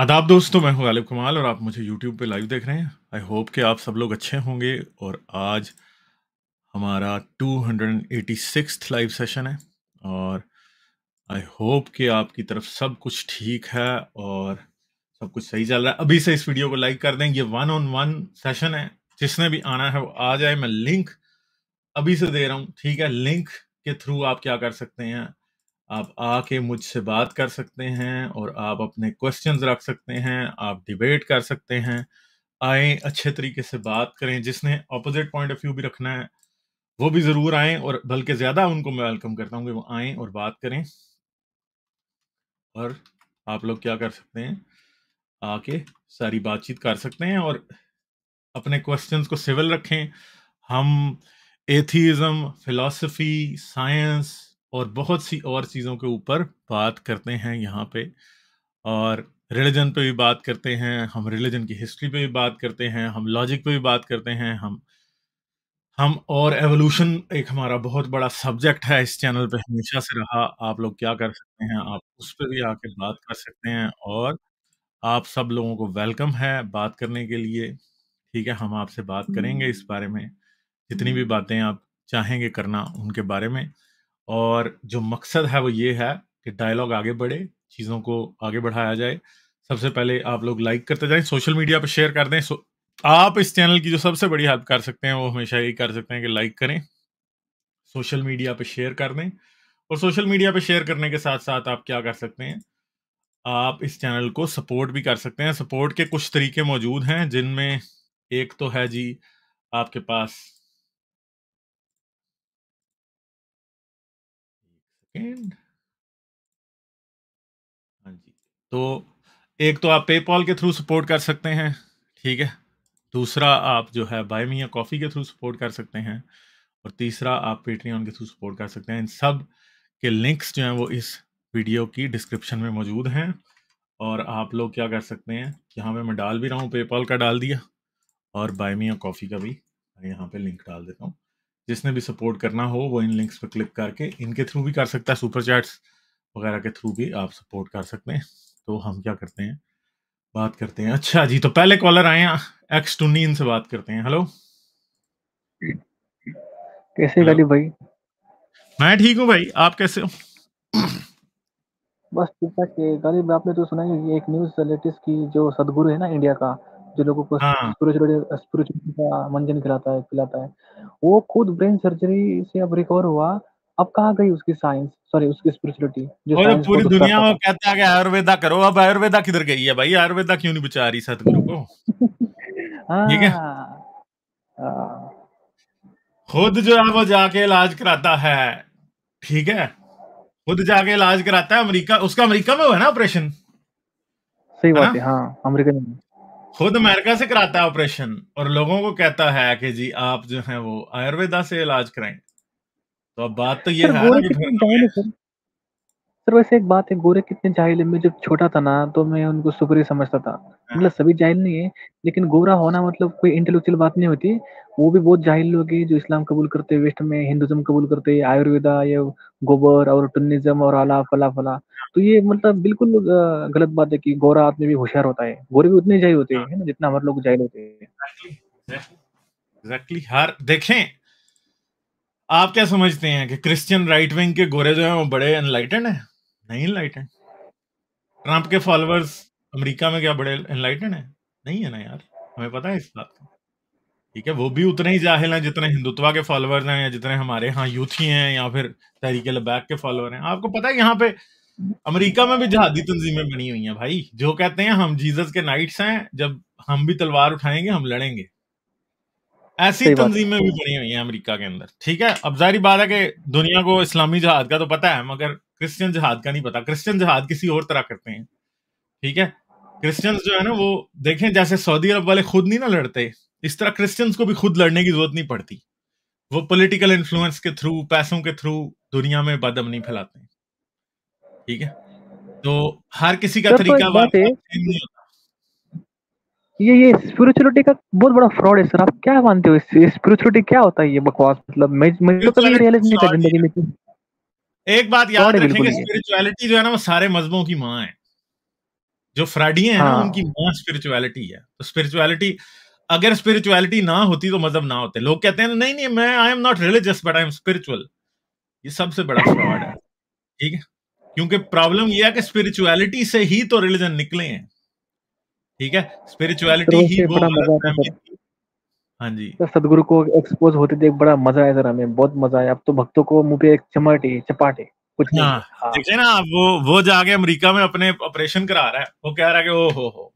आदाब दोस्तों मैं हूं गालिब कमाल और आप मुझे YouTube पे लाइव देख रहे हैं आई होप कि आप सब लोग अच्छे होंगे और आज हमारा 286th लाइव सेशन है और आई होप कि आपकी तरफ सब कुछ ठीक है और सब कुछ सही चल रहा है अभी से इस वीडियो को लाइक कर दें ये वन ऑन वन सेशन है जिसने भी आना है वो आ जाए मैं लिंक अभी से दे रहा हूँ ठीक है लिंक के थ्रू आप क्या कर सकते हैं आप आके मुझसे बात कर सकते हैं और आप अपने क्वेश्चंस रख सकते हैं आप डिबेट कर सकते हैं आए अच्छे तरीके से बात करें जिसने अपोजिट पॉइंट ऑफ व्यू भी रखना है वो भी ज़रूर आए और बल्कि ज़्यादा उनको मैं वेलकम करता हूँ कि वो आए और बात करें और आप लोग क्या कर सकते हैं आके सारी बातचीत कर सकते हैं और अपने क्वेश्चंस को सिविल रखें हम एथीज़म फिलॉसफी साइंस और बहुत सी और चीज़ों के ऊपर बात करते हैं यहाँ पे और रिलीजन पे भी बात करते हैं हम रिलीजन की हिस्ट्री पे भी बात करते हैं हम लॉजिक पे भी बात करते हैं हम हम और एवोल्यूशन एक हमारा बहुत बड़ा सब्जेक्ट है इस चैनल पे हमेशा से रहा आप लोग क्या कर सकते हैं आप उस पर भी आकर बात कर सकते हैं और आप सब लोगों को वेलकम है बात करने के लिए ठीक है हम आपसे बात करेंगे हम्म। इस बारे में जितनी भी बातें आप चाहेंगे करना उनके बारे में और जो मकसद है वो ये है कि डायलॉग आगे बढ़े चीज़ों को आगे बढ़ाया जाए सबसे पहले आप लोग लाइक करते जाएं सोशल मीडिया पर शेयर कर दें सो, आप इस चैनल की जो सबसे बड़ी हेल्प कर सकते हैं वो हमेशा यही कर सकते हैं कि लाइक करें सोशल मीडिया पर शेयर कर दें और सोशल मीडिया पर शेयर करने के साथ साथ आप क्या कर सकते हैं आप इस चैनल को सपोर्ट भी कर सकते हैं सपोर्ट के कुछ तरीके मौजूद हैं जिनमें एक तो है जी आपके पास सेकेंड हाँ जी तो एक तो आप पेपॉल के थ्रू सपोर्ट कर सकते हैं ठीक है दूसरा आप जो है बाय कॉफ़ी के थ्रू सपोर्ट कर सकते हैं और तीसरा आप पेट्रियन के थ्रू सपोर्ट कर सकते हैं इन सब के लिंक्स जो हैं वो इस वीडियो की डिस्क्रिप्शन में मौजूद हैं और आप लोग क्या कर सकते हैं यहाँ पे मैं डाल भी रहा हूँ पेपॉल का डाल दिया और बायमिया कॉफ़ी का भी यहाँ पे लिंक डाल देता हूँ जिसने भी सपोर्ट करना हो वो इन लिंक्स पर क्लिक करके इनके थ्रू भी कर सकता है सुपर चैट्स वगैरह के थ्रू भी आप सपोर्ट कर सकते हैं तो हम क्या करते हैं बात करते हैं अच्छा जी तो पहले कॉलर आए हैं एक्स टूनी इनसे बात करते हैं हेलो कैसे गली भाई मैं ठीक हूँ भाई आप कैसे हो बस ठीक है गालिब आपने तो सुना ही एक न्यूज़ लेटेस्ट की जो सदगुरु है ना इंडिया का जो लोगों को हाँ। मंजन खिलाता है खिलाता है वो खुद ब्रेन सर्जरी से अब रिकवर हुआ अब कहा गई उसकी साइंस सॉरी उसकी स्पिरिचुअलिटी जो पूरी दुनिया में कहते हैं कि आयुर्वेदा करो अब आयुर्वेदा किधर गई है भाई आयुर्वेदा क्यों नहीं बचा रही सतगुरु को ठीक है हाँ। खुद जो है वो जाके इलाज कराता है ठीक है खुद जाके इलाज कराता है अमेरिका उसका अमेरिका में हुआ है ना ऑपरेशन सही बात है हाँ अमेरिका में खुद अमेरिका से कराता है ऑपरेशन और लोगों को कहता है कि जी आप जो है वो आयुर्वेदा से इलाज कराएं तो अब बात तो ये है ना सर वैसे एक बात है गोरे कितने जाहिल है मैं जब छोटा था ना तो मैं उनको सुपरी समझता था हाँ। मतलब सभी जाहिल नहीं है लेकिन गोरा होना मतलब कोई इंटेलेक्चुअल बात नहीं होती वो भी बहुत जाहिल लोग हैं जो इस्लाम कबूल करते हैं वेस्ट में हिंदुज्म कबूल करते हैं आयुर्वेदा या गोबर और टुनिज्म और आला फला फला तो ये मतलब बिल्कुल गलत बात है कि गोरा आदमी भी होशियार होता है गोरे भी उतने जाहिल होते हैं हाँ। है ना जितना हमारे लोग जाहिल होते हैं एग्जैक्टली हर देखें आप क्या समझते हैं कि क्रिश्चियन राइट विंग के गोरे जो हैं वो बड़े एनलाइटेड हैं नहीं एनलाइटेड ट्रंप के फॉलोअर्स अमेरिका में क्या बड़े एनलाइटेड हैं नहीं है ना यार हमें पता है इस बात का ठीक है वो भी उतने ही जाहिल हैं जितने हिंदुत्वा के फॉलोअर्स हैं या जितने हमारे यहाँ यूथी हैं या फिर तहरीके लबैक के फॉलोअर हैं आपको पता है यहाँ पे अमेरिका में भी जहादी तंजीमें बनी हुई हैं भाई जो कहते हैं हम जीसस के नाइट्स हैं जब हम भी तलवार उठाएंगे हम लड़ेंगे ऐसी तंजीमें भी बनी हुई हैं अमेरिका के अंदर ठीक है अब जारी बात है कि दुनिया को इस्लामी जहाद का तो पता है मगर क्रिश्चियन जहाद का नहीं पता क्रिश्चियन जहाद किसी और तरह करते हैं ठीक है क्रिश्चियंस जो है ना वो देखें जैसे सऊदी अरब वाले खुद नहीं ना लड़ते इस तरह क्रिश्चियंस को भी खुद लड़ने की जरूरत नहीं पड़ती वो पॉलिटिकल इन्फ्लुएंस के थ्रू पैसों के थ्रू दुनिया में बदम नहीं फैलाते हैं ठीक है तो हर किसी का तरीका बात ये ये स्पिरिचुअलिटी का बहुत बड़ा फ्रॉड है सर आप क्या मानते हो स्पिरिचुअलिटी क्या होता है ये बकवास मतलब मैं तो कभी रियलाइज नहीं कर जिंदगी में एक बात याद रखेंगे स्पिरिचुअलिटी जो है ना वो सारे मजहबों की माँ है जो फ्राइडी है हाँ। ना उनकी माँ स्पिरिचुअलिटी है तो स्पिरिचुअलिटी अगर स्पिरिचुअलिटी ना होती तो मजहब ना होते लोग कहते हैं नहीं नहीं मैं I am not religious but I am spiritual ये सबसे बड़ा फ्रॉड है ठीक है क्योंकि प्रॉब्लम यह है कि स्पिरिचुअलिटी से ही तो रिलीजन निकले हैं ठीक है स्पिरिचुअलिटी ही वो हाँ जी तो सदगुरु को एक्सपोज होते देख बड़ा मजा आया जरा हमें बहुत मजा आया अब तो भक्तों को मुंह पे एक चमाटे चपाटे कुछ हाँ, हाँ। ना हाँ। देखिए ना वो वो जाके अमेरिका में अपने ऑपरेशन करा रहा है वो कह रहा है कि ओ हो हो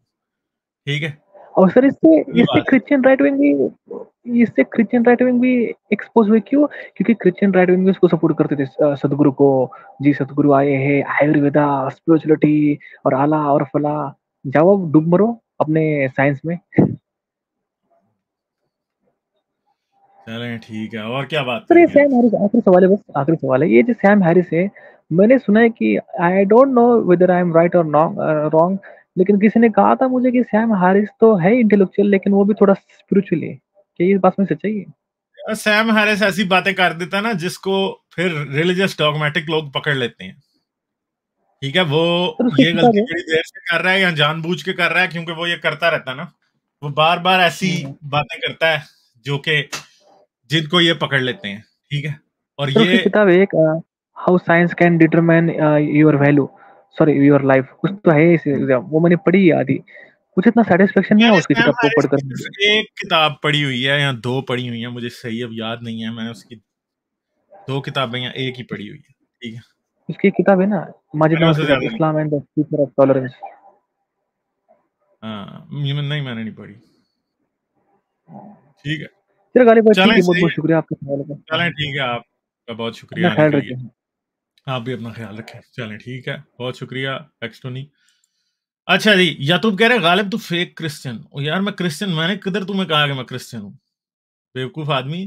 ठीक है और सर इससे इससे क्रिश्चियन राइट विंग भी इससे क्रिश्चियन राइट विंग भी एक्सपोज हुए क्यों क्योंकि क्रिश्चियन राइट विंग भी उसको सपोर्ट करते थे सदगुरु को जी सदगुरु आए हैं आयुर्वेदा स्पिरिचुअलिटी और आला और फला जाओ डूब मरो अपने साइंस में चलें ठीक है और क्या बात सर ये सैम हैरिस आखिरी सवाल है बस आखिरी सवाल है ये जो सैम हैरिस है मैंने सुना है कि I don't know whether I am right और रॉन्ग लेकिन किसी ने कहा था मुझे कि सैम हारिस तो है इंटेलेक्चुअल लेकिन वो भी थोड़ा स्पिरिचुअल है क्या ये बात में सच्चाई है सैम हारिस ऐसी बातें कर देता ना जिसको फिर रिलीजियस डॉगमेटिक लोग पकड़ लेते हैं ठीक है वो ये गलती बड़ी देर से कर रहा है या जानबूझ के कर रहा है क्योंकि वो ये करता रहता ना वो बार बार ऐसी हम्म। बातें करता है जो के जिनको ये पकड़ लेते हैं ठीक है और ये किताब एक how science can determine your value sorry your life कुछ तो है इस वो मैंने पढ़ी है आधी कुछ इतना सेटिस्फेक्शन नहीं है उसकी किताब को पढ़कर एक किताब पढ़ी हुई है या दो पढ़ी हुई है मुझे सही अब याद नहीं है मैंने उसकी दो किताबें या एक ही पढ़ी हुई है ठीक है उसकी किताब है ना Majid Islam and the future of tolerance हाँ नहीं मैंने नहीं पढ़ी ठीक है चलो गाली बहुत बहुत शुक्रिया आपके सवाल का चलें ठीक है आपका बहुत शुक्रिया आप भी अपना ख्याल रखें चलें ठीक है बहुत शुक्रिया एक्सटोनी अच्छा जी या तुम कह रहे गालिब तू फेक क्रिश्चियन यार मैं क्रिश्चियन मैंने किधर तुम्हें कहा कि मैं क्रिश्चियन हूँ बेवकूफ़ आदमी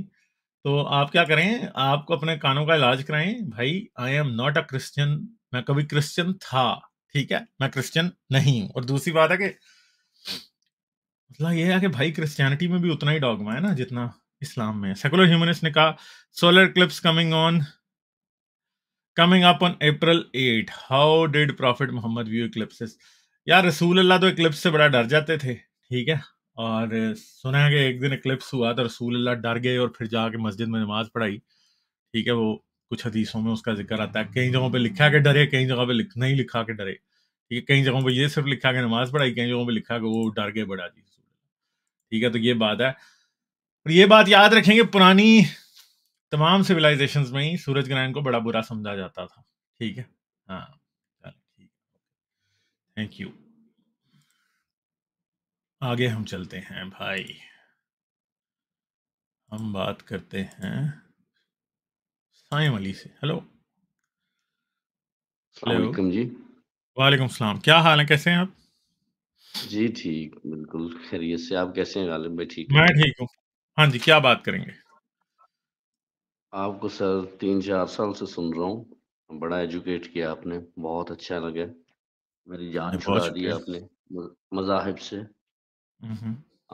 तो आप क्या करें आपको अपने कानों का इलाज कराएं भाई I am not a Christian मैं कभी क्रिश्चियन था ठीक है मैं क्रिश्चियन नहीं हूं और दूसरी बात है कि मतलब यह है कि भाई क्रिश्चियनिटी में भी उतना ही डॉगमा है ना जितना इस्लाम में सेकुलर ह्यूमनिस्ट ने कहा solar eclipse coming on coming up on April eight how did prophet Muhammad view eclipses यार रसूल अल्लाह तो इक्लिप्स से बड़ा डर जाते थे ठीक है और सुना है कि एक दिन इक्लिप्स हुआ तो रसूल अल्लाह डर गए और फिर जाके मस्जिद में नमाज पढ़ाई ठीक है वो कुछ हदीसों में उसका जिक्र आता है कई जगहों पे लिखा के डरे कई जगह पे लिख नहीं लिखा के डरे ठीक है कई जगहों पे ये सिर्फ लिखा के नमाज पढ़ाई कई जगहों पे लिखा कि वो डर गए बड़ा जी ठीक है तो ये बात है और ये बात याद रखेंगे पुरानी तमाम सिविलाइजेशंस में ही सूरज ग्रहण को बड़ा बुरा समझा जाता था ठीक है हाँ ठीक थैंक यू आगे हम चलते हैं भाई हम बात करते हैं साइम अली से हेलो वालेकुम जी वालेकुम सलाम क्या हाल है कैसे हैं आप जी ठीक बिल्कुल खैरियत से आप कैसे हैं गालिब भाई ठीक मैं ठीक हूँ हाँ जी क्या बात करेंगे आपको सर तीन चार साल से सुन रहा हूँ बड़ा एजुकेट किया आपने बहुत अच्छा लगा मेरी जान छुड़ा दी आपने मजाहिब से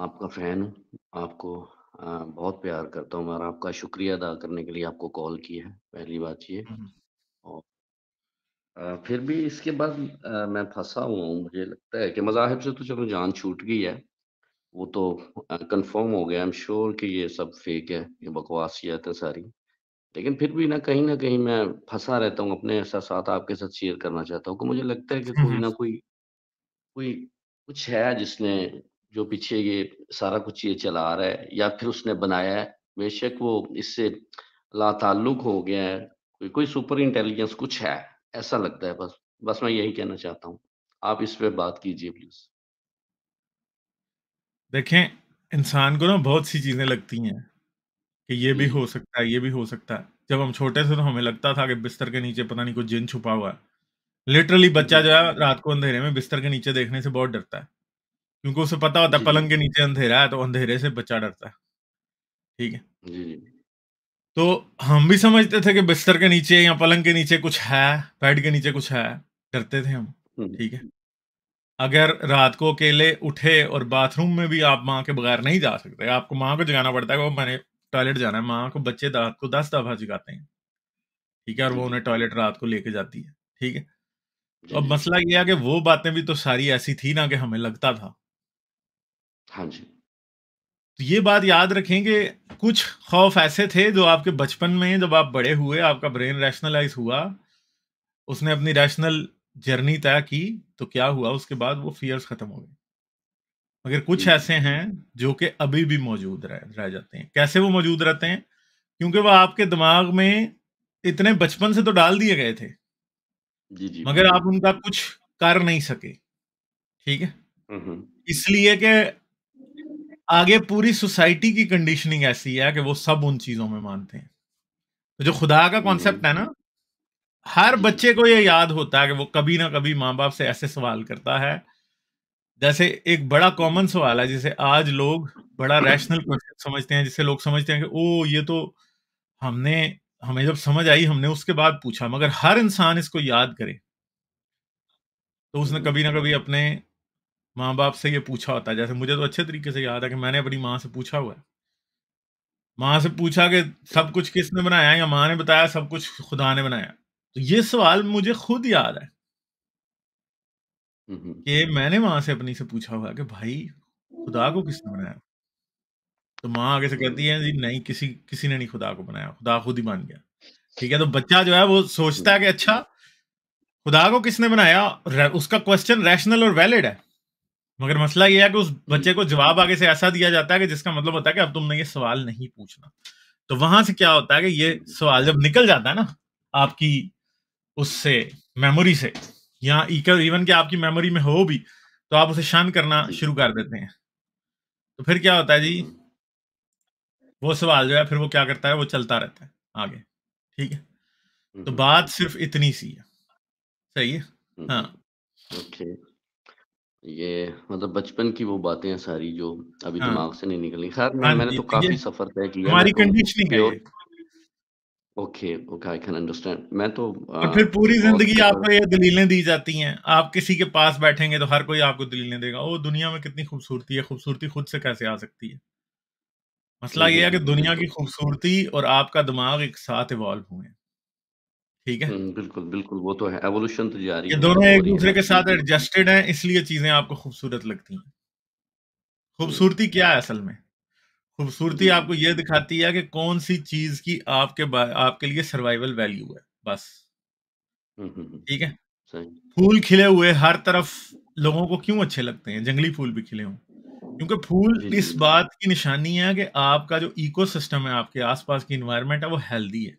आपका फैन हूँ आपको बहुत प्यार करता हूँ मैं आपका शुक्रिया अदा करने के लिए आपको कॉल किया है पहली बात ये और फिर भी इसके बाद मैं फंसा हुआ हूँ मुझे लगता है कि मजाहब से तो चलो जान छूट गई है वो तो कंफर्म हो गया आई एम श्योर कि ये सब फेक है ये बकवासियत है सारी लेकिन फिर भी ना कहीं ना कहीं मैं फंसा रहता हूँ, अपने सा साथ आपके साथ शेयर करना चाहता हूँ कि मुझे लगता है कि कोई ना कोई कोई कुछ है जिसने जो पीछे ये सारा कुछ ये चला रहा है या फिर उसने बनाया है। बेशक वो इससे लाताल्लुक हो गया है, कोई कोई सुपर इंटेलिजेंस कुछ है, ऐसा लगता है बस। बस मैं यही कहना चाहता हूँ। आप इस पे बात कीजिए प्लीज़। देखें, इंसान को ना बहुत-सी चीज़ें लगती हैं। कि ये भी हम्म। हो सकता है ये भी हो सकता है जब हम छोटे थे तो हमें लगता था कि बिस्तर के नीचे पता नहीं कुछ जिन छुपा हुआ है लिटरली बच्चा हम्म। जो है रात को अंधेरे में बिस्तर के नीचे देखने से बहुत डरता है क्योंकि उसे पता होता है पलंग के नीचे अंधेरा है तो अंधेरे से बच्चा डरता है ठीक है तो हम भी समझते थे कि बिस्तर के नीचे या पलंग के नीचे कुछ है बेड के नीचे कुछ है डरते थे हम हम्म। ठीक है अगर रात को अकेले उठे और बाथरूम में भी आप माँ के बगैर नहीं जा सकते आपको माँ को जगाना पड़ता है वो मैंने टॉयलेट जाना है माँ को बच्चे रात को दस दफा जगाते हैं ठीक है और वो उन्हें टॉयलेट रात को लेके जाती है ठीक है तो अब मसला ये है कि वो बातें भी तो सारी ऐसी थी ना कि हमें लगता था हाँ जी तो ये बात याद रखें कि कुछ खौफ ऐसे थे जो आपके बचपन में जब आप बड़े हुए आपका ब्रेन रैशनलाइज हुआ उसने अपनी रैशनल जर्नी तय की तो क्या हुआ उसके बाद वो फियर्स खत्म हो गए मगर कुछ ऐसे हैं जो कि अभी भी मौजूद रह रह जाते हैं कैसे वो मौजूद रहते हैं क्योंकि वो आपके दिमाग में इतने बचपन से तो डाल दिए गए थे जी जी मगर आप उनका कुछ कर नहीं सके ठीक है इसलिए कि आगे पूरी सोसाइटी की कंडीशनिंग ऐसी है कि वो सब उन चीजों में मानते हैं तो जो खुदा का कॉन्सेप्ट है ना हर बच्चे को ये याद होता है कि वो कभी ना कभी माँ बाप से ऐसे सवाल करता है जैसे एक बड़ा कॉमन सवाल है जिसे आज लोग बड़ा रैशनल क्वेश्चन समझते हैं जिसे लोग समझते हैं कि ओ ये तो हमने हमें जब समझ आई हमने उसके बाद पूछा मगर हर इंसान इसको याद करे तो उसने कभी ना कभी अपने माँ बाप से ये पूछा होता है जैसे मुझे तो अच्छे तरीके से याद है कि मैंने अपनी माँ से पूछा हुआ है माँ से पूछा कि सब कुछ किसने बनाया या माँ ने बताया सब कुछ खुदा ने बनाया तो ये सवाल मुझे खुद याद है हम्म। कि मैंने वहाँ से अपनी से पूछा हुआ कि भाई खुदा को किसने बनाया? तो माँ आगे से कहती है जी नहीं किसी किसी ने नहीं खुदा को बनाया, खुदा खुद ही बन गया। ठीक है, तो बच्चा जो है वो सोचता है हम्म। कि अच्छा खुदा को किसने बनाया? उसका क्वेश्चन रैशनल और वैलिड है। मगर मसला यह है कि उस हम्म। बच्चे को जवाब आगे से ऐसा दिया जाता है कि जिसका मतलब होता है कि अब तुमने ये सवाल नहीं पूछना। तो वहां से क्या होता है कि ये सवाल जब निकल जाता है ना आपकी उससे मेमोरी से या इवन के आपकी मेमोरी में हो भी तो आप उसे शांत करना शुरू कर देते हैं तो फिर क्या होता है जी वो सवाल जो है फिर वो क्या करता है वो चलता रहता है आगे ठीक है तो बात सिर्फ इतनी सी है सही है हाँ ओके ये मतलब बचपन की वो बातें हैं सारी जो अभी हाँ, दिमाग से नहीं निकली खैर हाँ मैंने तो काफी सफर तय किया हमारी कंडीशनिंग तो है okay okay I can understand मैं तो आ, और uh, फिर पूरी जिंदगी आपको ये दलीलें दी जाती हैं आप किसी के पास बैठेंगे तो हर कोई आपको दलीलें देगा ओ दुनिया में कितनी खूबसूरती है खूबसूरती खुद से कैसे आ सकती है मसला ये है कि दुनिया की खूबसूरती और आपका दिमाग एक साथ इवॉल्व हुए हैं ठीक है बिल्कुल बिल्कुल वो तो है एवोल्यूशन तो जा रही है दोनों एक दूसरे के साथ एडजस्टेड हैं इसलिए चीजें आपको खूबसूरत लगती हैं खूबसूरती क्या है असल में खूबसूरती आपको यह दिखाती है कि कौन सी चीज की आपके आपके लिए सर्वाइवल वैल्यू है बस ठीक है फूल खिले हुए हर तरफ लोगों को क्यों अच्छे लगते हैं जंगली फूल भी खिले हों क्योंकि फूल इस बात की निशानी है कि आपका जो इकोसिस्टम है आपके आसपास की इन्वायरमेंट है वो हेल्दी है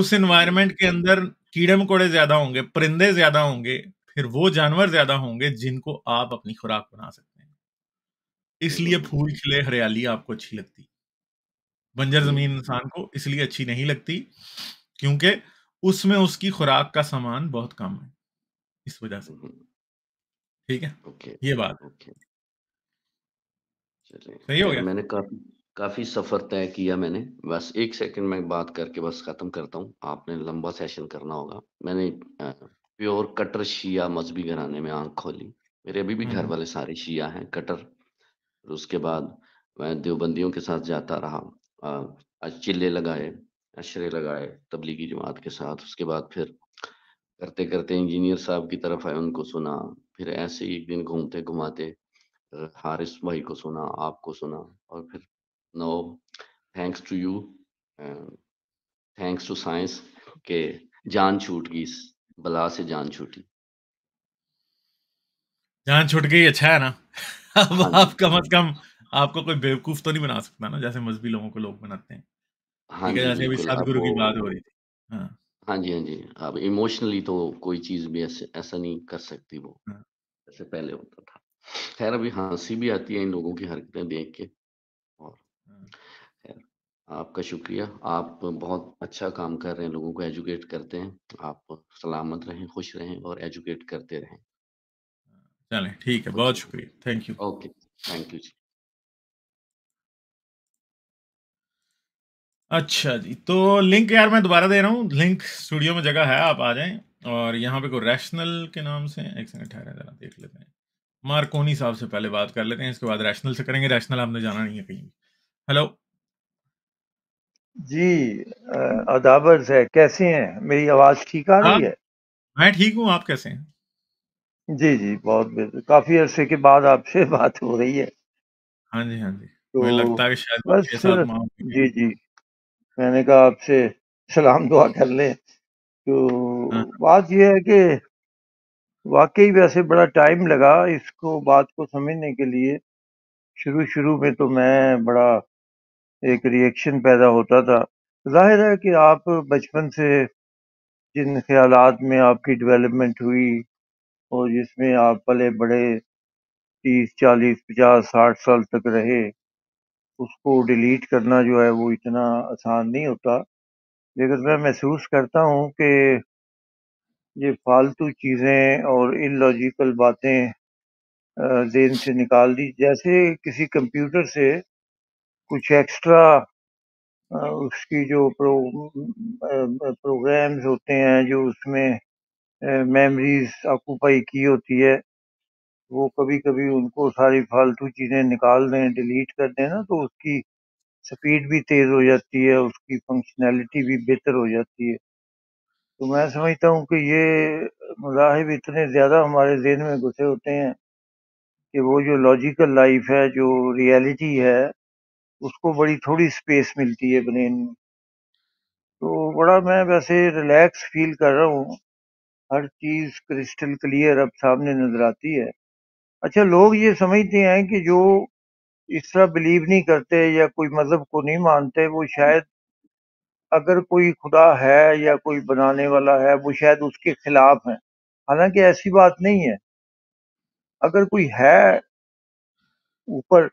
उस इन्वायरमेंट के अंदर कीड़े मकोड़े ज्यादा होंगे परिंदे ज्यादा होंगे फिर वो जानवर ज्यादा होंगे जिनको आप अपनी खुराक बना सकते इसलिए फूल खिले हरियाली आपको अच्छी लगती बंजर जमीन इंसान को इसलिए अच्छी नहीं लगती क्योंकि उसमें उसकी खुराक का सामान बहुत कम है इस वजह से हम्म। ठीक है ये बात सही हो गया मैंने काफी काफी सफर तय किया मैंने बस एक सेकंड में बात करके बस खत्म करता हूँ आपने लंबा सेशन करना होगा मैंने प्योर कटर शिया मजहबी घराने में आंख खोली मेरे अभी भी घर वाले सारे शिया हैं कटर फिर उसके बाद मैं देवबंदियों के साथ जाता रहा चिल्ले लगाए अशरे लगाए तबलीगी जमात के साथ उसके बाद फिर करते करते इंजीनियर साहब की तरफ आए उनको सुना फिर ऐसे ही एक दिन घूमते घुमाते हारिस भाई को सुना आपको सुना और फिर no thanks to you thanks to science के जान छूट गई बला से जान छूटी जान छूट गई अच्छा है ना अब आप कम अज कम आपको कोई बेवकूफ तो नहीं बना सकता ना जैसे मजहबी लोगों को लोग बनाते हैं हाँ जी जैसे अभी सदगुरु की बात हो रही थी हाँ हाँ जी हाँ जी अब इमोशनली तो कोई चीज भी ऐसे ऐसा नहीं कर सकती वो हाँ। जैसे पहले होता था खैर अभी हंसी भी आती है इन लोगों की हरकतें देख के और हाँ। खैर आपका शुक्रिया आप बहुत अच्छा काम कर रहे हैं लोगों को एजुकेट करते हैं आप सलामत रहें खुश रहें और एजुकेट करते रहें चलें ठीक है बहुत शुक्रिया thank you okay thank you अच्छा जी तो लिंक यार मैं दोबारा दे रहा हूँ लिंक स्टूडियो में जगह है आप आ जाएं और यहाँ पे को रैशनल के नाम से एक सेकंड ठहरा जरा देख लेते हैं मार्कोनी साहब से पहले बात कर लेते हैं इसके बाद रैशनल से करेंगे रैशनल आपने जाना नहीं है कहीं हेलो जी अदाबर है कैसे हैं मेरी आवाज ठीक आ रही हाँ, है मैं ठीक हूँ आप कैसे हैं जी, जी, बहुत बेहतर काफ़ी अरसे के बाद आपसे बात हो रही है। हाँ जी, हाँ जी। तो मुझे तो लगता है कि शायद बस साथ जी, जी। मैंने कहा आपसे सलाम दुआ कर ले तो हाँ। बात यह है कि वाक़ई वैसे बड़ा टाइम लगा इसको बात को समझने के लिए। शुरू-शुरू में तो मैं बड़ा एक रिएक्शन पैदा होता था। ज़ाहिर है कि आप बचपन से जिन ख्याल में आपकी डेवलपमेंट हुई और जिसमें आप पले-बड़े तीस चालीस पचास साठ साल तक रहे उसको डिलीट करना जो है वो इतना आसान नहीं होता लेकिन मैं महसूस करता हूँ कि ये फालतू चीज़ें और लॉजिकल बातें जेन से निकाल दी जैसे किसी कंप्यूटर से कुछ एक्स्ट्रा उसकी जो प्रो प्रोग्राम्स होते हैं जो उसमें मेमोरीज ऑक्यूपाई की होती है वो कभी कभी उनको सारी फालतू चीज़ें निकाल दें डिलीट कर दें ना तो उसकी स्पीड भी तेज़ हो जाती है उसकी फंक्शनैलिटी भी बेहतर हो जाती है तो मैं समझता हूँ कि ये मजाहब इतने ज़्यादा हमारे जहन में घुसे होते हैं कि वो जो लॉजिकल लाइफ है जो रियलिटी है उसको बड़ी थोड़ी स्पेस मिलती है ब्रेन में तो बड़ा मैं वैसे रिलैक्स फील कर रहा हूँ हर चीज क्रिस्टल क्लियर अब सामने नजर आती है अच्छा लोग ये समझते हैं कि जो इस तरह बिलीव नहीं करते या कोई मजहब को नहीं मानते वो शायद अगर कोई खुदा है या कोई बनाने वाला है वो शायद उसके खिलाफ है हालांकि ऐसी बात नहीं है अगर कोई है ऊपर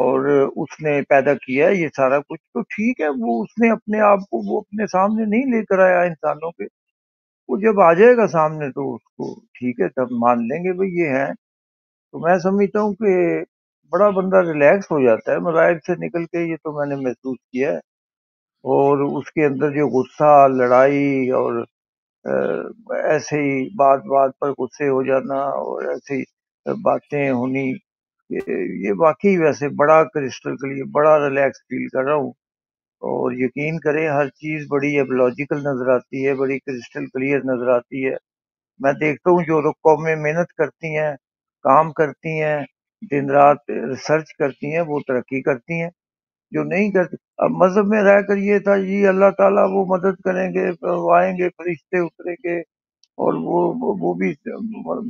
और उसने पैदा किया है ये सारा कुछ तो ठीक है वो उसने अपने आप को वो अपने सामने नहीं लेकर आया इंसानों के वो जब आ जाएगा सामने तो उसको ठीक है तब मान लेंगे भाई ये है तो मैं समझता हूँ कि बड़ा बंदा रिलैक्स हो जाता है मजाहब से निकल के ये तो मैंने महसूस किया है और उसके अंदर जो गुस्सा लड़ाई और ऐसे ही बात बात पर गुस्से हो जाना और ऐसी बातें होनी ये, ये वाकई वैसे बड़ा क्रिस्टल के लिए बड़ा रिलैक्स फील कर रहा हूँ और यकीन करें हर चीज़ बड़ी अब लॉजिकल नज़र आती है, बड़ी क्रिस्टल क्लियर नज़र आती है। मैं देखता हूँ जो लोग कौमें मेहनत करती हैं, काम करती हैं, दिन-रात रिसर्च करती हैं, वो तरक्की करती हैं। जो नहीं करती अब मज़हब में रहकर ये था जी अल्लाह ताला वो मदद करेंगे, आएंगे वो फरिश्ते उतरेंगे और वो वो भी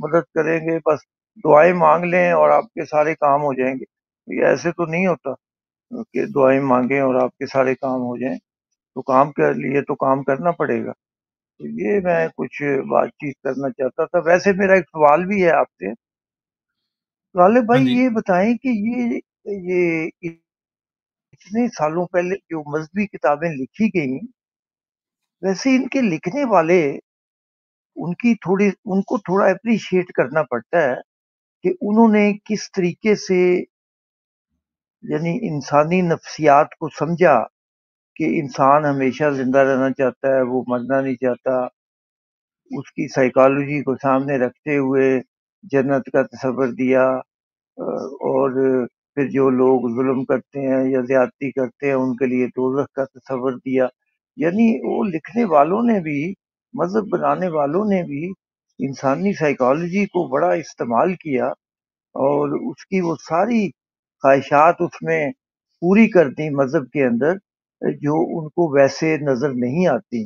मदद करेंगे बस दुआएं मांग लें और आपके सारे काम हो जाएंगे ये ऐसे तो नहीं होता। कि दुआएं मांगे और आपके सारे काम हो जाएं तो काम के लिए तो काम करना पड़ेगा तो ये मैं कुछ बातचीत करना चाहता था वैसे मेरा एक सवाल भी है आपसे गालिब भाई हाँ ये बताएं कि ये ये इतने सालों पहले जो मजहबी किताबें लिखी गई वैसे इनके लिखने वाले उनकी थोड़ी उनको थोड़ा अप्रिशिएट करना पड़ता है कि उन्होंने किस तरीके से यानी इंसानी नफ्सियात को समझा कि इंसान हमेशा ज़िंदा रहना चाहता है, वो मरना नहीं चाहता। उसकी साइकोलॉजी को सामने रखते हुए जन्नत का तस्वर दिया और फिर जो लोग ज़ुल्म करते हैं या ज़्यादती करते हैं, उनके लिए दोज़ख का तस्वर दिया। यानी वो लिखने वालों ने भी, मज़हब बनाने वालों ने भी इंसानी साइकोलॉजी को बड़ा इस्तेमाल किया और उसकी वो सारी ख्वाहिशात उसमें पूरी करती मज़हब के अंदर जो उनको वैसे नज़र नहीं आती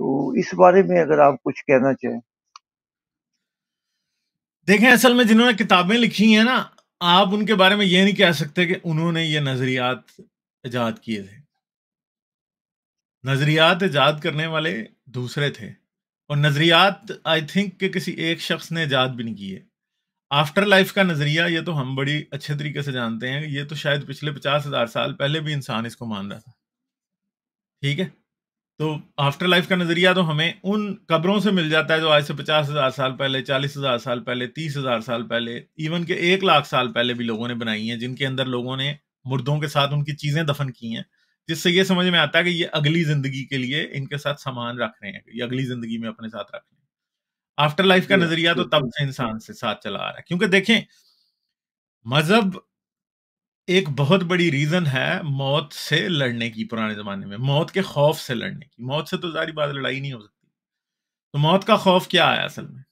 तो इस बारे में अगर आप कुछ कहना चाहें देखें असल में जिन्होंने किताबें लिखी हैं ना आप उनके बारे में ये नहीं कह सकते कि उन्होंने ये नज़रियात ईजाद किए थे नज़रियात ईजाद करने वाले दूसरे थे और नज़रियात आई थिंक कि किसी एक शख्स ने ईजाद भी नहीं किए आफ्टर लाइफ का नजरिया ये तो हम बड़ी अच्छे तरीके से जानते हैं ये तो शायद पिछले पचास हजार साल पहले भी इंसान इसको मान रहा था ठीक है तो आफ्टर लाइफ का नजरिया तो हमें उन कब्रों से मिल जाता है जो आज से पचास हजार साल पहले चालीस हजार साल पहले तीस हजार साल पहले इवन के एक लाख साल पहले भी लोगों ने बनाई है जिनके अंदर लोगों ने मुर्दों के साथ उनकी चीजें दफन की हैं जिससे ये समझ में आता है कि ये अगली जिंदगी के लिए इनके साथ सामान रख रहे हैं ये अगली जिंदगी में अपने साथ रख रहे हैं आफ्टर लाइफ का नजरिया तो तब से इंसान से साथ चला आ रहा है क्योंकि देखें मजहब एक बहुत बड़ी रीजन है मौत से लड़ने की पुराने जमाने में मौत के खौफ से लड़ने की मौत से तो जारी बात लड़ाई नहीं हो सकती तो मौत का खौफ क्या आया असल में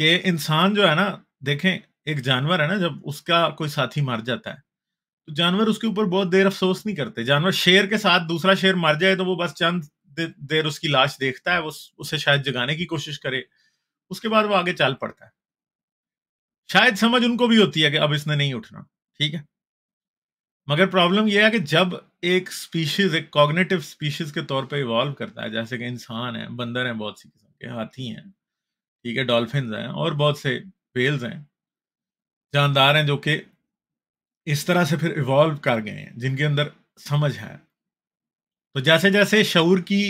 कि इंसान जो है ना देखें एक जानवर है ना जब उसका कोई साथी मर जाता है तो जानवर उसके ऊपर बहुत देर अफसोस नहीं करते जानवर शेर के साथ दूसरा शेर मर जाए तो वो बस चंद देर उसकी लाश देखता है वो उसे शायद जगाने की कोशिश करे उसके बाद वो आगे चाल पड़ता है शायद समझ उनको भी होती है कि अब इसने नहीं उठना ठीक है मगर प्रॉब्लम यह है कि जब एक स्पीशीज एक कॉग्नेटिव स्पीशीज के तौर पे इवॉल्व करता है जैसे कि इंसान है बंदर हैं बहुत सी किस्म के हाथी हैं ठीक है डॉल्फिन हैं और बहुत से वेल्स हैं जानदार हैं जो कि इस तरह से फिर इवॉल्व कर गए हैं जिनके अंदर समझ है तो जैसे जैसे शऊर की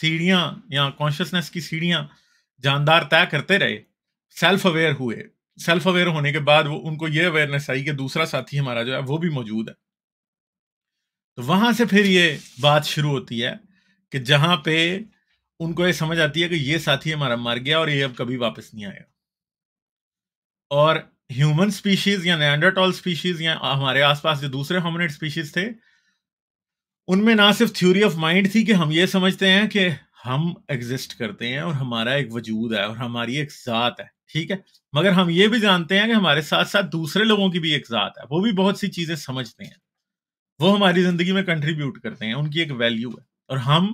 सीढ़ियाँ या कॉन्शियसनेस की सीढ़ियाँ जानदार तय करते रहे सेल्फ अवेयर हुए सेल्फ अवेयर होने के बाद वो उनको ये अवेयरनेस आई कि दूसरा साथी हमारा जो है वो भी मौजूद है तो वहां से फिर ये बात शुरू होती है कि जहां पे उनको ये समझ आती है कि ये साथी हमारा मर गया और ये अब कभी वापस नहीं आया और ह्यूमन स्पीशीज या नैंडरटॉल स्पीशीज या हमारे आसपास जो दूसरे होमिनेट स्पीशीज थे उनमें ना सिर्फ थ्योरी ऑफ माइंड थी कि हम ये समझते हैं कि हम एग्जिस्ट करते हैं और हमारा एक वजूद है और हमारी एक ज़ात है ठीक है मगर हम ये भी जानते हैं कि हमारे साथ साथ दूसरे लोगों की भी एक ज़ात है वो भी बहुत सी चीज़ें समझते हैं वो हमारी ज़िंदगी में कंट्रीब्यूट करते हैं उनकी एक वैल्यू है और हम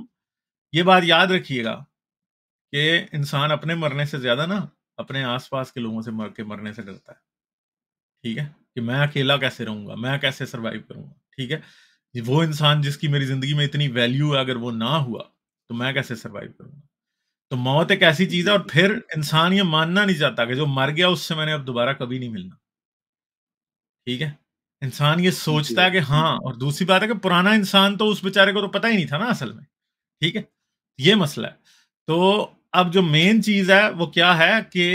ये बात याद रखिएगा कि इंसान अपने मरने से ज़्यादा ना अपने आसपास के लोगों से मर के मरने से डरता है ठीक है कि मैं अकेला कैसे रहूंगा मैं कैसे सर्वाइव करूंगा ठीक है वो इंसान जिसकी मेरी ज़िंदगी में इतनी वैल्यू है अगर वो ना हुआ तो मैं कैसे सर्वाइव करूंगा तो मौत एक ऐसी चीज है और फिर इंसान ये मानना नहीं चाहता कि जो मर गया उससे मैंने अब दोबारा कभी नहीं मिलना ठीक है इंसान ये सोचता है कि हाँ और दूसरी बात है कि पुराना इंसान तो उस बेचारे को तो पता ही नहीं था ना असल में ठीक है ये मसला है तो अब जो मेन चीज है वो क्या है कि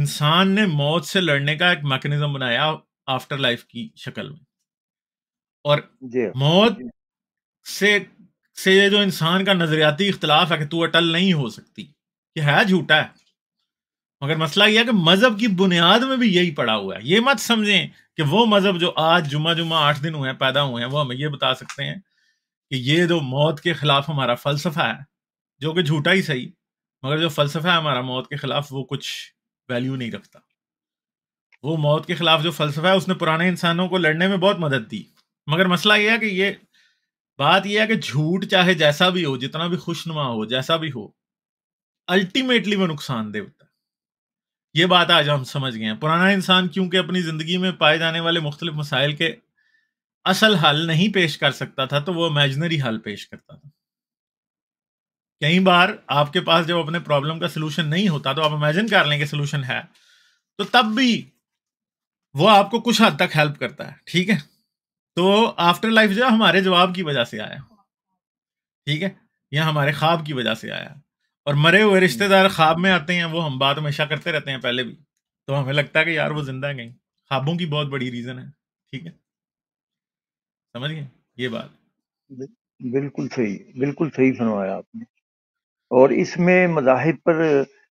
इंसान ने मौत से लड़ने का एक मैकेनिज्म बनाया आफ्टर लाइफ की शक्ल में और मौत से से जो इंसान का नज़रियाती इख्तलाफ है कि तू अटल नहीं हो सकती ये है झूठा है मगर मसला यह है कि मज़हब की बुनियाद में भी यही पड़ा हुआ है ये मत समझें कि वो मज़हब जो आज जुमा जुमा आठ दिन हुए हैं पैदा हुए हैं वो हमें ये बता सकते हैं कि ये जो मौत के ख़िलाफ़ हमारा फ़लसफ़ा है जो कि झूठा ही सही मगर जो फ़लसफ़ा है हमारा मौत के ख़िलाफ़ वो कुछ वैल्यू नहीं रखता वो मौत के ख़िलाफ़ जो फ़लसफ़ा है उसने पुराने इंसानों को लड़ने में बहुत मदद दी मगर मसला यह है कि ये बात यह है कि झूठ चाहे जैसा भी हो जितना भी खुशनुमा हो जैसा भी हो अल्टीमेटली वो दे होता है ये बात आज हम समझ गए हैं पुराना इंसान क्योंकि अपनी ज़िंदगी में पाए जाने वाले मुख्तलिफ मसाइल के असल हल नहीं पेश कर सकता था तो वो इमेजनरी हल पेश करता था कई बार आपके पास जब अपने प्रॉब्लम का सोल्यूशन नहीं होता तो आप इमेजिन कर लेंगे सोल्यूशन है तो तब भी वो आपको कुछ हद तक हेल्प करता है ठीक है तो आफ्टर लाइफ जो हमारे जवाब की वजह से आया ठीक है या हमारे ख्वाब की वजह से आया और मरे हुए रिश्तेदार ख्वाब में आते हैं वो हम बात हमेशा करते रहते हैं पहले भी तो हमें लगता है कि यार वो जिंदा गई ख्वाबों की बहुत बड़ी रीजन है ठीक है समझ गए ये बात बिल्कुल सही बिल्कुल सही सुनवाया आपने और इसमें मजाहिब पर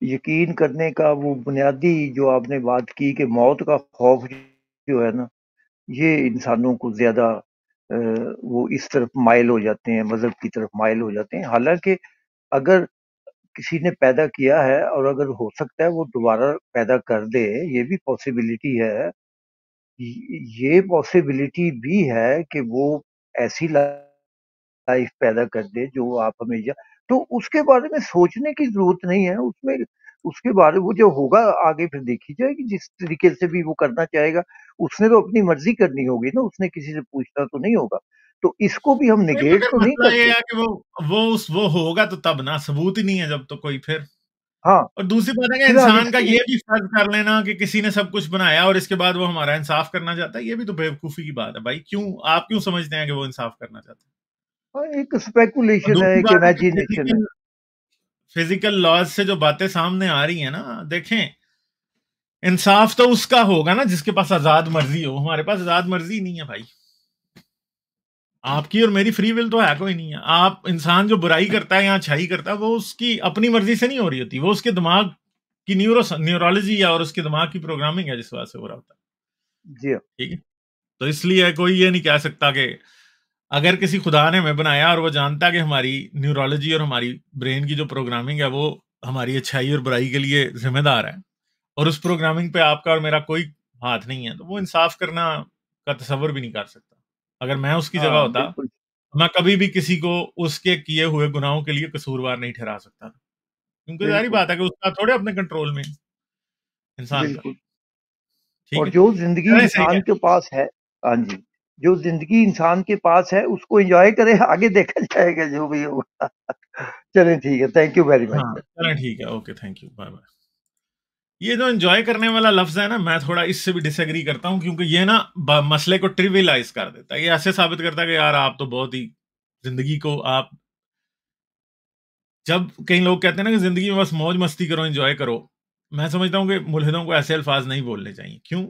यकीन करने का वो बुनियादी जो आपने बात की कि मौत का खौफ जो है ना ये इंसानों को ज़्यादा वो इस तरफ माइल हो जाते हैं मज़हब की तरफ माइल हो जाते हैं। हालांकि अगर किसी ने पैदा किया है और अगर हो सकता है वो दोबारा पैदा कर दे, ये भी पॉसिबिलिटी है। ये पॉसिबिलिटी भी है कि वो ऐसी लाइफ़ पैदा कर दे जो आप हमेशा तो उसके बारे में सोचने की ज़रूरत नहीं है, उसमें उसके बारे वो जो होगा आगे फिर देखी जाएगी जिस तरीके से भी वो करना चाहेगा उसने तो अपनी मर्जी करनी होगी ना उसने किसी से पूछना तो नहीं होगा तो इसको भी हम निगेट तो, तो नहीं मतलब करते कि वो वो उस वो होगा तो तब ना सबूत ही नहीं है जब तो कोई फिर हाँ और दूसरी बात है कि इंसान का ये भी फर्ज कर लेना कि किसी ने सब कुछ बनाया और इसके बाद वो हमारा इंसाफ करना चाहता है ये भी तो बेवकूफी की बात है भाई क्यों आप क्यों समझते हैं कि वो इंसाफ करना चाहता हाँ, है एक स्पेकुलेशन है एक इमेजिनेशन है फिजिकल लॉज से जो बातें सामने आ रही है ना देखें इंसाफ तो उसका होगा ना जिसके पास आजाद मर्जी हो हमारे पास आजाद मर्जी नहीं है भाई आपकी और मेरी फ्री विल तो है कोई नहीं है आप इंसान जो बुराई करता है या अच्छाई करता है वो उसकी अपनी मर्जी से नहीं हो रही होती वो उसके दिमाग की न्यूरो न्यूरोलॉजी या और उसके दिमाग की प्रोग्रामिंग है जिस वजह से हो रहा होता है जी ठीक है तो इसलिए कोई ये नहीं कह सकता कि अगर किसी खुदा ने हमें बनाया और वो जानता कि हमारी न्यूरोलॉजी और हमारी ब्रेन की जो प्रोग्रामिंग है वो हमारी अच्छाई और बुराई के लिए जिम्मेदार है और उस प्रोग्रामिंग पे आपका और मेरा कोई हाथ नहीं है तो वो इंसाफ करना का तस्वर भी नहीं कर सकता अगर मैं उसकी जगह हाँ, होता मैं कभी भी किसी को उसके किए हुए गुनाहों के लिए कसूरवार नहीं ठहरा सकता था क्योंकि सारी तो बात है कि उसका थोड़े अपने कंट्रोल में इंसान और जो जिंदगी इंसान के पास है हाँ जी जो जिंदगी इंसान के पास है उसको एंजॉय करे आगे देखा जाएगा जो भी होगा चले ठीक है थैंक यू वेरी मच चले ठीक है okay thank you bye bye ये जो एंजॉय करने वाला लफ्ज है ना मैं थोड़ा इससे भी डिसएग्री करता हूँ क्योंकि ये ना मसले को ट्रिविलाइज कर देता है ये ऐसे साबित करता है कि यार आप तो बहुत ही जिंदगी को आप जब कई लोग कहते हैं ना कि जिंदगी में बस मौज मस्ती करो एंजॉय करो मैं समझता हूँ कि मुलहदों को ऐसे अल्फाज नहीं बोलने चाहिए क्यों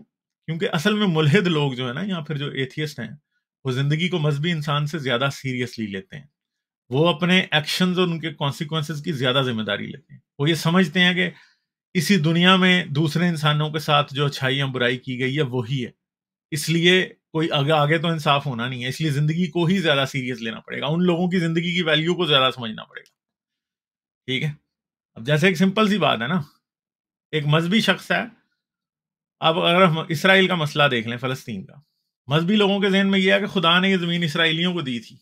क्योंकि असल में मुलहिद लोग जो है ना या फिर जो एथियस्ट हैं वो जिंदगी को मजहबी इंसान से ज्यादा सीरियसली लेते हैं वो अपने एक्शन और उनके कॉन्सिक्वेंस की ज्यादा जिम्मेदारी लेते हैं वो ये समझते हैं कि इसी दुनिया में दूसरे इंसानों के साथ जो अच्छाई या बुराई की गई है वही है इसलिए कोई आगे आगे तो इंसाफ होना नहीं है इसलिए जिंदगी को ही ज्यादा सीरियस लेना पड़ेगा उन लोगों की जिंदगी की वैल्यू को ज्यादा समझना पड़ेगा ठीक है अब जैसे एक सिंपल सी बात है ना एक मजहबी शख्स है अब अगर हम इसराइल का मसला देख लें फ़लस्तीन का मजहबी लोगों के जहन में यह है कि खुदा ने यह ज़मीन इसराइलियों को दी थी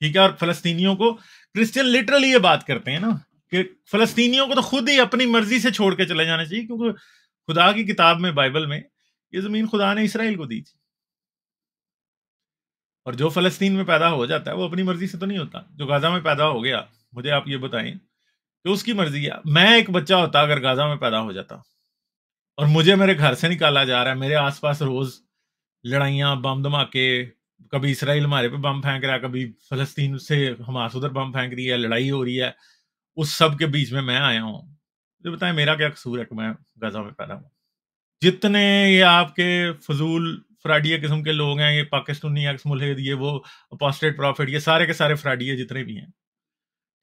ठीक है और फ़लस्तीनियों को क्रिश्चियन लिटरली ये बात करते हैं ना कि फ़लस्तीनियों को तो खुद ही अपनी मर्जी से छोड़ के चले जाना चाहिए क्योंकि खुदा की किताब में बाइबल में ये ज़मीन खुदा ने इसराइल को दी थी और जो फ़लस्तीन में पैदा हो जाता है वो अपनी मर्जी से तो नहीं होता जो गाज़ा में पैदा हो गया मुझे आप ये बताएं कि उसकी मर्जी है मैं एक बच्चा होता अगर गाज़ा में पैदा हो जाता और मुझे मेरे घर से निकाला जा रहा है मेरे आसपास रोज लड़ाइयाँ बम धमाके कभी इसराइल हमारे पे बम फेंक रहा है कभी फलस्तीन से हमास उधर बम फेंक रही है लड़ाई हो रही है उस सब के बीच में मैं आया हूँ मुझे बताएं मेरा क्या कसूर है कि मैं गजा में पैदा हूँ जितने ये आपके फजूल फ्राडिया किस्म के लोग हैं ये पाकिस्तानी एक्स मुलहद ये वो अपोस्टेट प्रॉफिट ये सारे के सारे फ्राडिया जितने भी हैं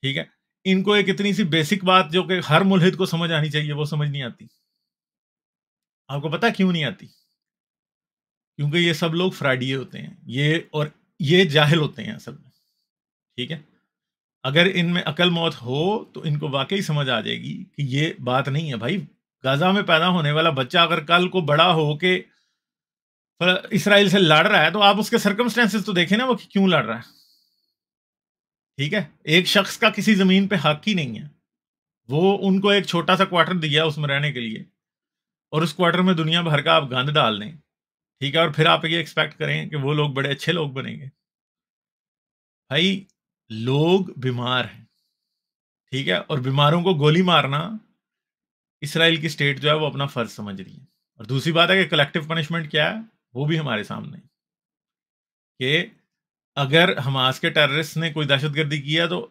ठीक है इनको एक इतनी सी बेसिक बात जो कि हर मुलहिद को समझ आनी चाहिए वो समझ नहीं आती आपको पता क्यों नहीं आती क्योंकि ये सब लोग फ्राडिये होते हैं ये और ये जाहिल होते हैं असल में ठीक है अगर इनमें अकल मौत हो तो इनको वाकई समझ आ जाएगी कि ये बात नहीं है भाई गाजा में पैदा होने वाला बच्चा अगर कल को बड़ा हो के इसराइल से लड़ रहा है तो आप उसके सर्कमस्टेंसेस तो देखें ना वो क्यों लड़ रहा है ठीक है एक शख्स का किसी ज़मीन पे हक ही नहीं है वो उनको एक छोटा सा क्वार्टर दिया उसमें रहने के लिए और उस क्वार्टर में दुनिया भर का आप गंद डाल दें ठीक है और फिर आप ये एक्सपेक्ट करें कि वो लोग बड़े अच्छे लोग बनेंगे भाई लोग बीमार हैं ठीक है और बीमारों को गोली मारना इसराइल की स्टेट जो है वो अपना फर्ज समझ रही है और दूसरी बात है कि कलेक्टिव पनिशमेंट क्या है वो भी हमारे सामने कि अगर हमास के टेररिस्ट ने कोई दहशतगर्दी किया तो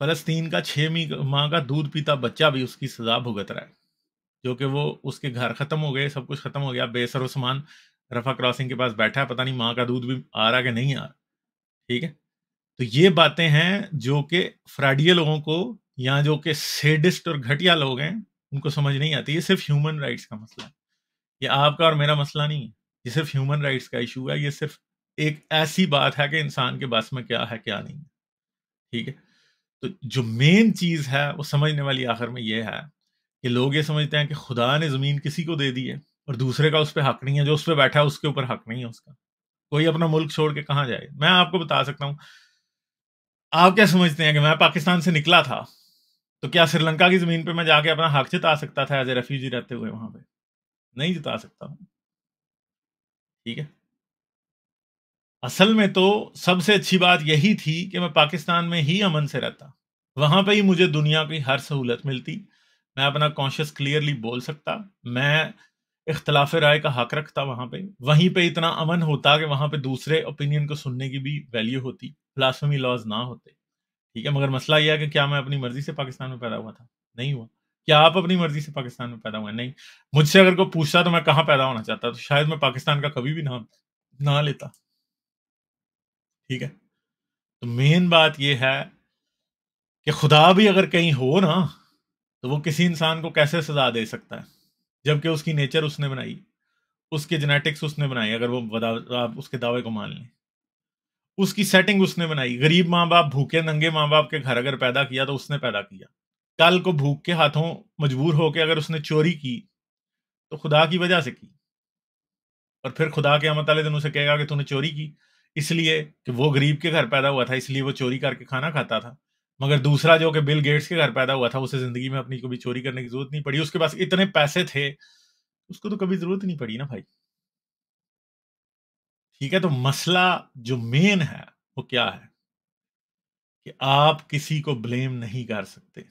फलस्तीन का छः माह का दूध पीता बच्चा भी उसकी सजा भुगत रहा है जो कि वो उसके घर खत्म हो गए सब कुछ खत्म हो गया बेसर उस्मान रफा क्रॉसिंग के पास बैठा है पता नहीं माँ का दूध भी आ रहा कि नहीं आ रहा ठीक है तो ये बातें हैं जो कि फ्राडिया लोगों को या जो कि सेडिस्ट और घटिया लोग हैं उनको समझ नहीं आती ये सिर्फ ह्यूमन राइट्स का मसला है ये आपका और मेरा मसला नहीं है ये सिर्फ ह्यूमन राइट्स का इशू है ये सिर्फ एक ऐसी बात है कि इंसान के बस में क्या है क्या नहीं है ठीक है तो जो मेन चीज़ है वो समझने वाली आखिर में ये है कि लोग ये समझते हैं कि खुदा ने ज़मीन किसी को दे दी है और दूसरे का उस पर हक नहीं है जो उस पर बैठा है उसके ऊपर हक नहीं है उसका कोई अपना मुल्क छोड़ के कहाँ जाए मैं आपको बता सकता हूँ आप क्या समझते हैं कि मैं पाकिस्तान से निकला था तो क्या श्रीलंका की ज़मीन पर मैं जाके अपना हक जिता सकता था एज ए रेफ्यूजी रहते हुए वहां पर नहीं जिता सकता हूँ ठीक है असल में तो सबसे अच्छी बात यही थी कि मैं पाकिस्तान में ही अमन से रहता वहां पे ही मुझे दुनिया की हर सहूलत मिलती मैं अपना कॉन्शियस क्लियरली बोल सकता मैं इख्तलाफ राय का हक रखता वहाँ पे वहीं पे इतना अमन होता कि वहाँ पे दूसरे ओपिनियन को सुनने की भी वैल्यू होती फ्लासमी लॉज ना होते ठीक है मगर मसला यह है कि क्या मैं अपनी मर्जी से पाकिस्तान में पैदा हुआ था नहीं हुआ क्या आप अपनी मर्जी से पाकिस्तान में पैदा हुआ नहीं मुझसे अगर कोई पूछता तो मैं कहाँ पैदा होना चाहता तो शायद मैं पाकिस्तान का कभी भी नाम ना लेता ठीक है तो मेन बात यह है कि खुदा भी अगर कहीं हो ना तो वो किसी इंसान को कैसे सजा दे सकता है जबकि उसकी नेचर उसने बनाई उसके जेनेटिक्स उसने बनाई अगर वो आप उसके दावे को मान लें उसकी सेटिंग उसने बनाई गरीब माँ बाप भूखे नंगे माँ बाप के घर अगर पैदा किया तो उसने पैदा किया कल को भूख के हाथों मजबूर होकर अगर उसने चोरी की तो खुदा की वजह से की और फिर खुदा के अमत दिन उसे कहेगा कि तूने चोरी की इसलिए कि वो गरीब के घर पैदा हुआ था इसलिए वो चोरी करके खाना खाता था मगर दूसरा जो कि बिल गेट्स के घर पैदा हुआ था उसे जिंदगी में अपनी कभी चोरी करने की जरूरत नहीं पड़ी उसके पास इतने पैसे थे उसको तो कभी जरूरत नहीं पड़ी ना भाई ठीक है तो मसला जो मेन है वो क्या है कि आप किसी को ब्लेम नहीं कर सकते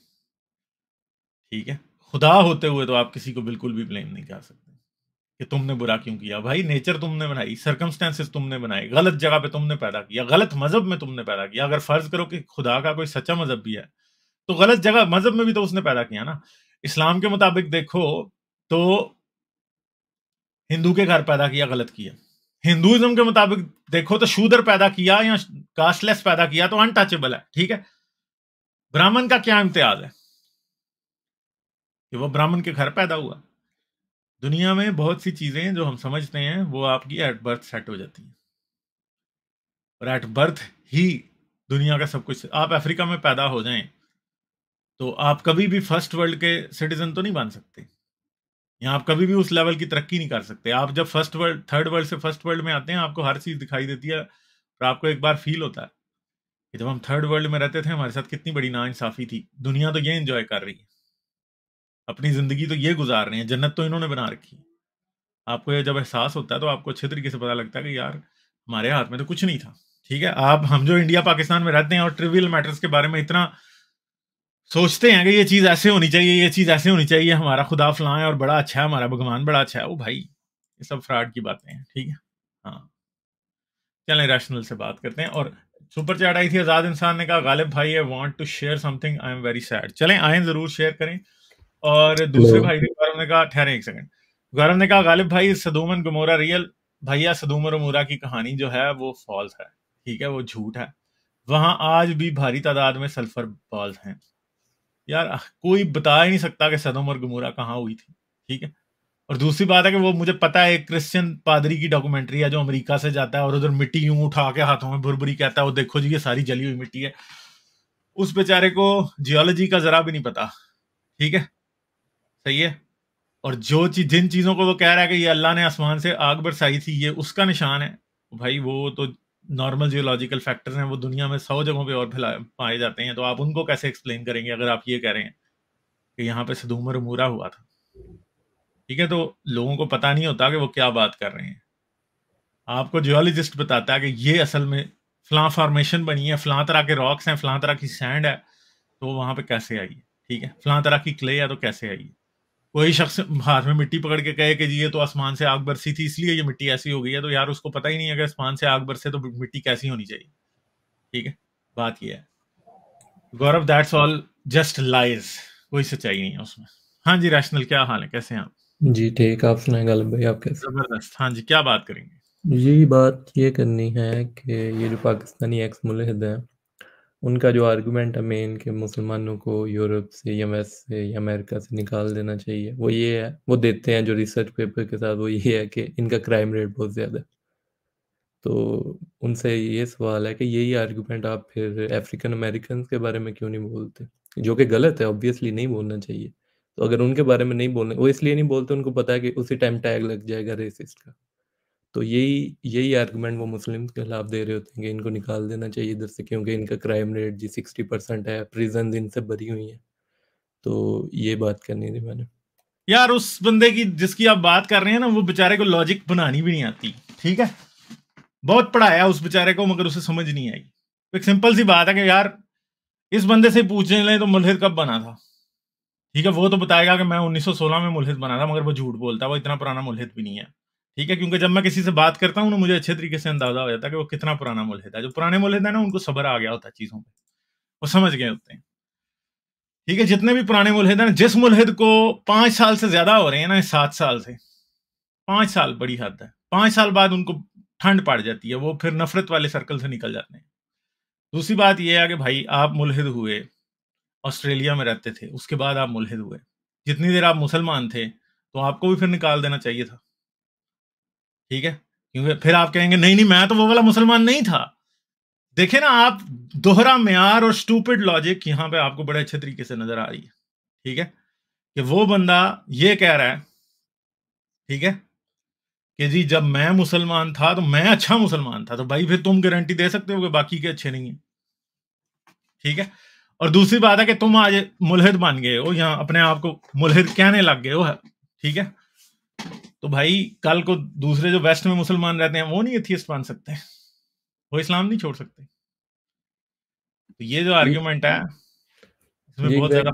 ठीक है खुदा होते हुए तो आप किसी को बिल्कुल भी ब्लेम नहीं कर सकते कि तुमने बुरा क्यों किया भाई नेचर तुमने बनाई सर्कमस्टेंसेस तुमने बनाए गलत जगह पे तुमने पैदा किया गलत मजहब में तुमने पैदा किया अगर फर्ज करो कि खुदा का कोई सच्चा मजहब भी है तो गलत जगह मजहब में भी तो उसने पैदा किया ना इस्लाम के मुताबिक देखो तो हिंदू के घर पैदा किया गलत किया हिंदुइज्म के मुताबिक देखो तो शूदर पैदा किया या कास्टलेस पैदा किया तो अनटचेबल है ठीक है ब्राह्मण का क्या इम्तियाज है कि वो ब्राह्मण के घर पैदा हुआ दुनिया में बहुत सी चीज़ें जो हम समझते हैं वो आपकी एट बर्थ सेट हो जाती हैं और एट बर्थ ही दुनिया का सब कुछ आप अफ्रीका में पैदा हो जाएं तो आप कभी भी फर्स्ट वर्ल्ड के सिटीजन तो नहीं बन सकते या आप कभी भी उस लेवल की तरक्की नहीं कर सकते आप जब फर्स्ट वर्ल्ड थर्ड वर्ल्ड से फर्स्ट वर्ल्ड में आते हैं आपको हर चीज़ दिखाई देती है और आपको एक बार फील होता है कि जब हम थर्ड वर्ल्ड में रहते थे हमारे साथ कितनी बड़ी नाइंसाफ़ी थी दुनिया तो ये इंजॉय कर रही है अपनी ज़िंदगी तो ये गुजार रहे हैं जन्नत तो इन्होंने बना रखी है आपको ये जब एहसास होता है तो आपको अच्छे तरीके से पता लगता है कि यार हमारे हाथ में तो कुछ नहीं था ठीक है आप हम जो इंडिया पाकिस्तान में रहते हैं और ट्रिवियल मैटर्स के बारे में इतना सोचते हैं कि ये चीज़ ऐसे होनी चाहिए ये चीज़ ऐसे होनी चाहिए हमारा खुदा फलां है और बड़ा अच्छा है हमारा भगवान बड़ा अच्छा है वो भाई ये सब फ्रॉड की बातें हैं ठीक है हाँ चलें रैशनल से बात करते हैं और सुपर चैट आई थी आज़ाद इंसान ने कहा गालिब भाई I want to share something I am very sad चलें आए ज़रूर शेयर करें और दूसरे भाई ने गौरव ने कहा ठहरे एक सेकंड गौरव ने कहा गालिब भाई सदूमन गमोरा रियल भैया सदूमर उमोरा की कहानी जो है वो फॉल्स है ठीक है वो झूठ है वहां आज भी भारी तादाद में सल्फर बॉल्स हैं यार कोई बता ही नहीं सकता कि सदम और गमोरा कहाँ हुई थी ठीक है और दूसरी बात है कि वो मुझे पता है क्रिश्चियन पादरी की डॉक्यूमेंट्री है जो अमेरिका से जाता है और उधर मिट्टी यूं उठा के हाथों में भुरभुरी कहता है वो देखो जी ये सारी जली हुई मिट्टी है उस बेचारे को जियोलॉजी का जरा भी नहीं पता ठीक है सही है और जो चीज जिन चीजों को वो कह रहा है कि ये अल्लाह ने आसमान से आग बरसाई थी ये उसका निशान है भाई वो तो नॉर्मल जियोलॉजिकल फैक्टर्स हैं वो दुनिया में सौ जगहों पे और फैला पाए जाते हैं तो आप उनको कैसे एक्सप्लेन करेंगे अगर आप ये कह रहे हैं कि यहाँ पे सदूमर उमूरा हुआ था ठीक है तो लोगों को पता नहीं होता कि वो क्या बात कर रहे हैं आपको जियोलॉजिस्ट बताता है कि ये असल में फलां फॉर्मेशन बनी है फलां तरह के रॉक्स हैं फलां तरह की सैंड है तो वहाँ पर कैसे आई है ठीक है फलां तरह की क्ले है तो कैसे आई है वही शख्स हाथ में मिट्टी पकड़ के कहे कि जी ये तो आसमान से आग बरसी थी इसलिए ये मिट्टी ऐसी हो गई है तो यार उसको पता ही नहीं अगर आसमान से आग बरसे तो मिट्टी कैसी होनी चाहिए ठीक है बात ये है Gaurav that's all just lies कोई सच्चाई नहीं है उसमें हाँ जी रैशनल क्या हाल है कैसे हैं आप जी ठीक आप सुनाए गल भाई आप कैसे जबरदस्त हाँ जी क्या बात करेंगे जी बात ये करनी है कि ये जो पाकिस्तानी एक्स मुलहद हैं उनका जो आर्गूमेंट है मेन के मुसलमानों को यूरोप से या यूएस से या अमेरिका से निकाल देना चाहिए वो ये है वो देते हैं जो रिसर्च पेपर के साथ वो ये है कि इनका क्राइम रेट बहुत ज़्यादा है तो उनसे ये सवाल है कि यही आर्गुमेंट आप फिर अफ्रीकन अमेरिकन के बारे में क्यों नहीं बोलते जो कि गलत है ऑब्वियसली नहीं बोलना चाहिए तो अगर उनके बारे में नहीं बोलने वो इसलिए नहीं बोलते उनको पता है कि उसी टाइम टैग लग जाएगा रेसिस्ट का तो यही यही आर्गूमेंट वो मुस्लिम के खिलाफ दे रहे होते हैं कि इनको निकाल देना चाहिए इधर से क्योंकि इनका क्राइम रेट जी सिक्सटी परसेंट है प्रिजन इनसे भरी हुई है तो ये बात करनी थी मैंने यार उस बंदे की जिसकी आप बात कर रहे हैं ना वो बेचारे को लॉजिक बनानी भी नहीं आती ठीक है बहुत पढ़ाया उस बेचारे को मगर उसे समझ नहीं आई तो एक सिंपल सी बात है कि यार इस बंदे से पूछने लें तो मुलहिद कब बना था ठीक है वो तो बताएगा कि मैं 1916 में मुलहिद बना था मगर वो झूठ बोलता है वो इतना पुराना मुलहिद भी नहीं है ठीक है क्योंकि जब मैं किसी से बात करता हूँ ना मुझे अच्छे तरीके से अंदाजा हो जाता है कि वो कितना पुराना मुलहद है जो पुराने मुलहिद है ना उनको सबर आ गया होता है चीज़ों पर वो समझ गए होते हैं ठीक है जितने भी पुराने मुलहिद हैं जिस मुलहिद को पांच साल से ज़्यादा हो रहे हैं ना सात साल से पांच साल बड़ी हद है पांच साल बाद उनको ठंड पड़ जाती है वो फिर नफरत वाले सर्कल से निकल जाते हैं दूसरी बात यह है कि भाई आप मुलहिद हुए ऑस्ट्रेलिया में रहते थे उसके बाद आप मुलहिद हुए जितनी देर आप मुसलमान थे तो आपको भी फिर निकाल देना चाहिए था ठीक है क्योंकि फिर आप कहेंगे नहीं नहीं मैं तो वो वाला मुसलमान नहीं था देखे ना आप दोहरा मैार और स्टूपिड लॉजिक यहां पे आपको बड़े अच्छे तरीके से नजर आ रही है ठीक है कि वो बंदा ये कह रहा है ठीक है कि जी जब मैं मुसलमान था तो मैं अच्छा मुसलमान था तो भाई फिर तुम गारंटी दे सकते हो कि बाकी के अच्छे नहीं है ठीक है और दूसरी बात है कि तुम आज मुलहिद बन गए हो या अपने आप को मुलहिद कहने लग गए हो ठीक है तो भाई कल को दूसरे जो वेस्ट में मुसलमान रहते हैं वो नहीं एथियस्ट मान सकते वो इस्लाम नहीं छोड़ सकते तो ये जो आर्ग्यूमेंट है इसमें बहुत ज्यादा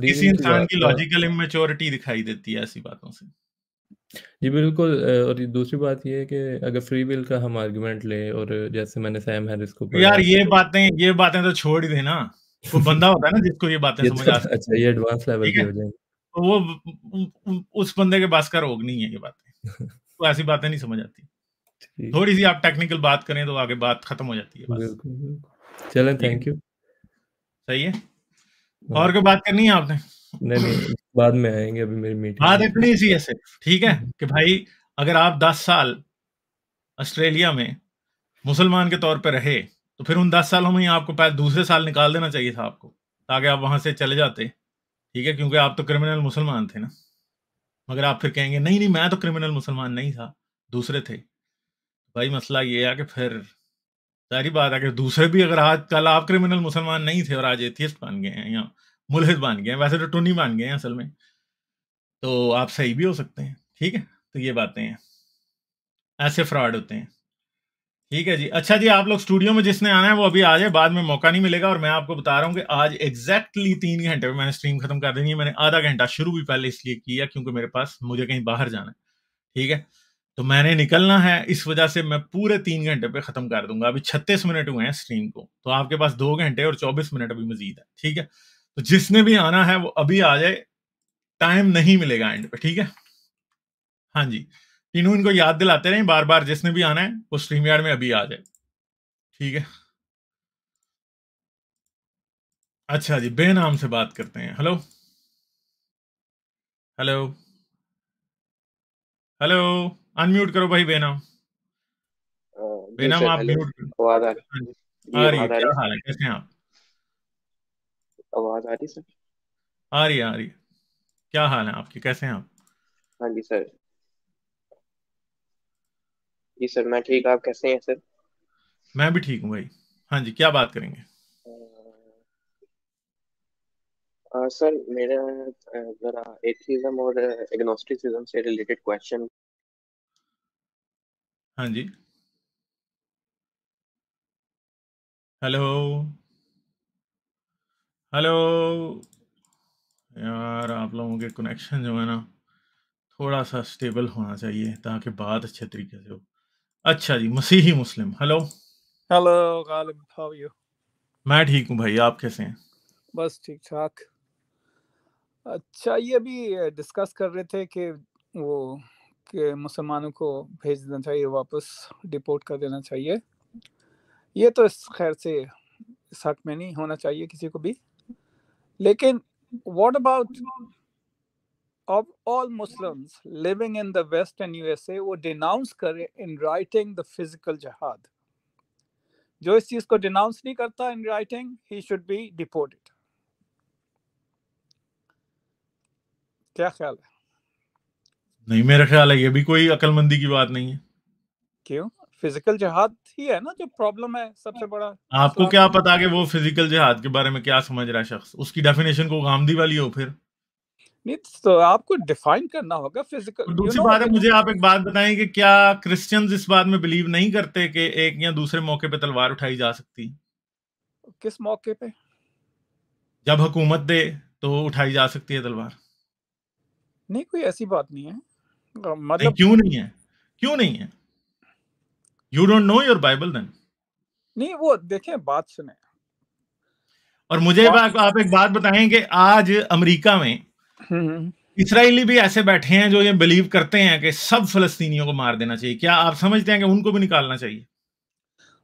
किसी इंसान की लॉजिकल इमेच्योरिटी दिखाई देती है ऐसी बातों से जी बिल्कुल और दूसरी बात ये है कि अगर फ्री विल का हम आर्गुमेंट ले और जैसे मैंने सैम हैरिस को यार ये तो बातें ये बातें तो छोड़ ही देना वो बंदा होता है ना जिसको ये बातें समझ तो आ अच्छा ये एडवांस लेवल की हो जाएंगी तो वो उस बंदे के पास का रोग नहीं है ये बातें तो ऐसी बातें नहीं समझ आती थोड़ी सी आप टेक्निकल बात करें तो आगे बात खत्म हो जाती है चलें थैंक यू सही है हाँ। और क्या बात करनी है आपने नहीं नहीं बाद में आएंगे अभी मेरी मीटिंग बात इतनी सी है सिर्फ ठीक है हम्म। कि भाई अगर आप 10 साल ऑस्ट्रेलिया में मुसलमान के तौर पर रहे तो फिर उन 10 सालों में ही आपको दूसरे साल निकाल देना चाहिए था आपको ताकि आप वहां से चले जाते ठीक है क्योंकि आप तो क्रिमिनल मुसलमान थे ना मगर आप फिर कहेंगे नहीं नहीं मैं तो क्रिमिनल मुसलमान नहीं था दूसरे थे भाई मसला ये है कि फिर सारी बात है कि दूसरे भी अगर आज कल आप क्रिमिनल मुसलमान नहीं थे और आज एथियस्ट बन गए हैं या मुलहिद बन गए हैं वैसे तो टूनी बन गए हैं असल में तो आप सही भी हो सकते हैं ठीक है तो ये बातें हैं ऐसे फ्रॉड होते हैं ठीक है जी अच्छा जी आप लोग स्टूडियो में जिसने आना है वो अभी आ जाए बाद में मौका नहीं मिलेगा और मैं आपको बता रहा हूँ कि आज एक्जैक्टली तीन घंटे में मैंने स्ट्रीम खत्म कर देनी है मैंने आधा घंटा शुरू भी पहले इसलिए किया क्योंकि मेरे पास मुझे कहीं बाहर जाना है ठीक है तो मैंने निकलना है इस वजह से मैं पूरे तीन घंटे पे खत्म कर दूंगा अभी छत्तीस मिनट हुए हैं स्ट्रीम को तो आपके पास दो घंटे और चौबीस मिनट अभी मजीद है ठीक है तो जिसने भी आना है वो अभी आ जाए टाइम नहीं मिलेगा एंड पे ठीक है हाँ जी तीनों इनको याद दिलाते रहे बार बार जिसने भी आना है वो स्ट्रीम यार्ड में अभी आ जाए ठीक है अच्छा जी बेनाम से बात करते हैं हेलो हेलो हेलो अनम्यूट करो भाई बेनाम हाँ, बेनाम आप म्यूट हाँ आ रही क्या हाल है कैसे हैं आप आवाज आ रही सर आ रही है आ रही है क्या हाल है आपके कैसे हैं आप हाँ जी सर जी सर मैं ठीक आप कैसे हैं सर मैं भी ठीक हूँ भाई हाँ जी क्या बात करेंगे आ, सर मेरा जरा एथिज्म और एग्नोस्टिसिज्म से रिलेटेड क्वेश्चन हाँ जी हेलो हेलो यार आप लोगों के कनेक्शन जो है ना थोड़ा सा स्टेबल होना चाहिए ताकि बात अच्छे तरीके से हो अच्छा जी मसीही Muslim hello hello Ghalib how you मैं ठीक हूँ भाई आप कैसे हैं बस ठीक ठाक अच्छा ये अभी डिस्कस कर रहे थे कि वो कि मुसलमानों को भेज देना चाहिए वापस डिपोर्ट कर देना चाहिए ये तो इस खैर से इस हक में नहीं होना चाहिए किसी को भी लेकिन what about of all Muslims living in the West and USA वो denounce करे in writing the physical jihad. जो इस चीज को denounce नहीं करता in writing, he should be deported. क्या ख्याल है नहीं मेरा ख्याल है ये भी कोई अकलमंदी की बात नहीं है क्यों फिजिकल जहाद ही है ना जो प्रॉब्लम है सबसे बड़ा आपको क्या पता कि वो फिजिकल जहाद के बारे में क्या समझ रहा है शख्स उसकी डेफिनेशन को गांधी वाली हो फिर नहीं तो आपको डिफाइन करना होगा फिजिकल दूसरी बात है मतलब मुझे आप एक बात बताएं कि क्या क्रिश्चियंस इस बात में बिलीव नहीं करते कि एक या दूसरे मौके पे तलवार उठाई जा सकती किस मौके पे जब हुकूमत दे तो उठाई जा सकती है तलवार नहीं कोई ऐसी बात नहीं है मतलब क्यों नहीं है क्यों नहीं है you don't know your Bible then नहीं वो देखें बात सुने और मुझे आप एक बात बताएं कि आज अमेरिका में हम्म। इसराइली भी ऐसे बैठे हैं जो ये बिलीव करते हैं कि सब फलस्तीनियों को मार देना चाहिए क्या आप समझते हैं कि उनको भी निकालना चाहिए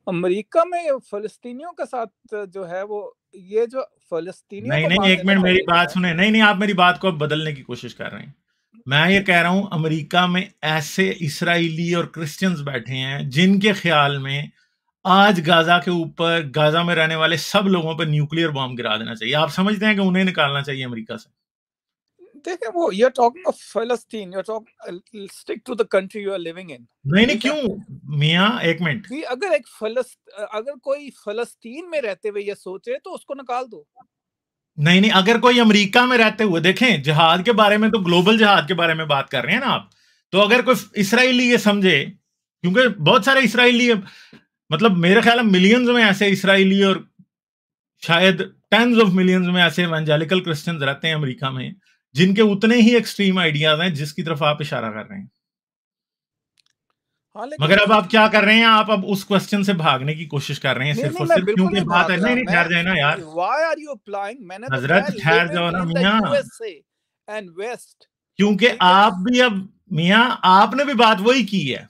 अमेरिका में फलस्तीनियों के साथ जो है वो ये जो फलस्तीनियों नहीं नहीं एक मिनट मेरी बात सुने नहीं नहीं आप मेरी बात को अब बदलने की कोशिश कर रहे हैं मैं ये कह रहा हूं अमेरिका में ऐसे इसराइली और क्रिश्चियंस बैठे हैं जिनके ख्याल में आज गाजा के ऊपर गाजा में रहने वाले सब लोगों पर न्यूक्लियर बॉम्ब गिरा देना चाहिए आप समझते हैं कि उन्हें निकालना चाहिए अमेरिका से कहते हैं वो यू आर टॉकिंग ऑफ फिलिस्तीन you are talk stick to the country you are living in नहीं नहीं क्यों मियां एक मिनट भी अगर एक फिलिस्त अगर कोई फिलिस्तीन में रहते हुए ये सोचे तो उसको निकाल दो नहीं नहीं अगर कोई अमेरिका में रहते हुए देखें जहाद के बारे में तो ग्लोबल जहाद के बारे में बात कर रहे हैं ना आप तो अगर कोई इसराइली ये समझे क्योंकि बहुत सारे इसराइली मतलब मेरे ख्याल में मिलियंस में ऐसे इसराइली और शायद टेंस ऑफ मिलियंस में ऐसे इवेंजेलिकल क्रिश्चियंस रहते हैं अमेरिका में जिनके उतने ही एक्सट्रीम आइडियाज हैं जिसकी तरफ आप इशारा कर रहे हैं हाँ, मगर अब आप क्या कर रहे हैं आप अब उस क्वेश्चन से भागने की कोशिश कर रहे हैं सिर्फ और सिर्फ क्योंकि बात है नहीं ठहर जाए ना यार व्हाई आर यू अप्लाइंग मैंने तो हजरत ठहर जाओ ना मियां एंड वेस्ट क्योंकि आप भी अब मियां आपने भी बात वही की है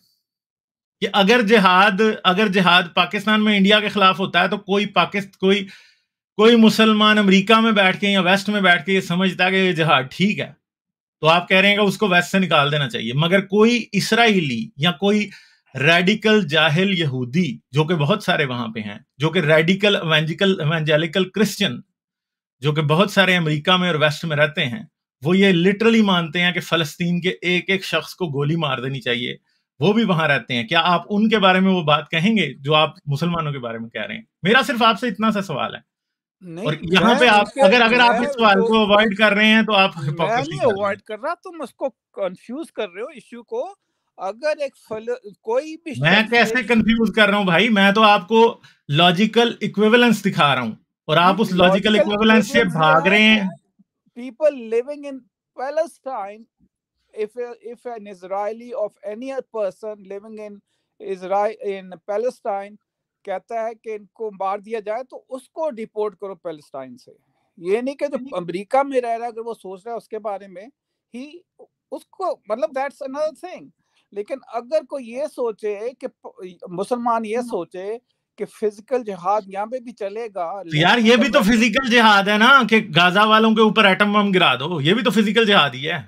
कि अगर जिहाद अगर जिहाद पाकिस्तान में इंडिया के खिलाफ होता है तो कोई पाकिस्तान कोई कोई मुसलमान अमेरिका में बैठ के या वेस्ट में बैठ के ये समझता है कि ये जहाज ठीक है तो आप कह रहे हैं कि उसको वेस्ट से निकाल देना चाहिए मगर कोई इसराइली या कोई रेडिकल जाहिल यहूदी जो कि बहुत सारे वहां पे हैं जो कि रेडिकल एवेंजिकल एवेंजेलिकल क्रिश्चियन जो कि बहुत सारे अमेरिका में और वेस्ट में रहते हैं वो ये लिटरली मानते हैं कि फलस्तीन के एक एक शख्स को गोली मार देनी चाहिए वो भी वहां रहते हैं क्या आप उनके बारे में वो बात कहेंगे जो आप मुसलमानों के बारे में कह रहे हैं मेरा सिर्फ आपसे इतना सा सवाल है और यहाँ पे आप अगर अगर आप इस सवाल को अवॉइड कर रहे हैं तो आप अवॉइड कर रहा तुम उसको कंफ्यूज कर रहे हो इश्यू को अगर एक फल कोई भी मैं कैसे कंफ्यूज कर रहा हूँ भाई मैं तो आपको लॉजिकल इक्विवेलेंस दिखा रहा हूँ और आप उस लॉजिकल इक्विवेलेंस से भाग रहे हैं people living in Palestine if if an israeli of any person living in israel in palestine कहता है कि इनको मार दिया जाए तो उसको डिपोर्ट करो पैलेस्टाइन से ये नहीं कि जो अमेरिका में रह रहा है अगर वो सोच रहा है उसके बारे में ही उसको मतलब दैट्स अनदर थिंग लेकिन अगर कोई ये सोचे कि मुसलमान ये हाँ। सोचे कि फिजिकल जिहाद यहाँ पे भी चलेगा तो यार ये भी तो फिजिकल जिहाद है ना कि गाजा वालों के ऊपर एटम बम गिरा दो ये भी तो फिजिकल जिहाद ही है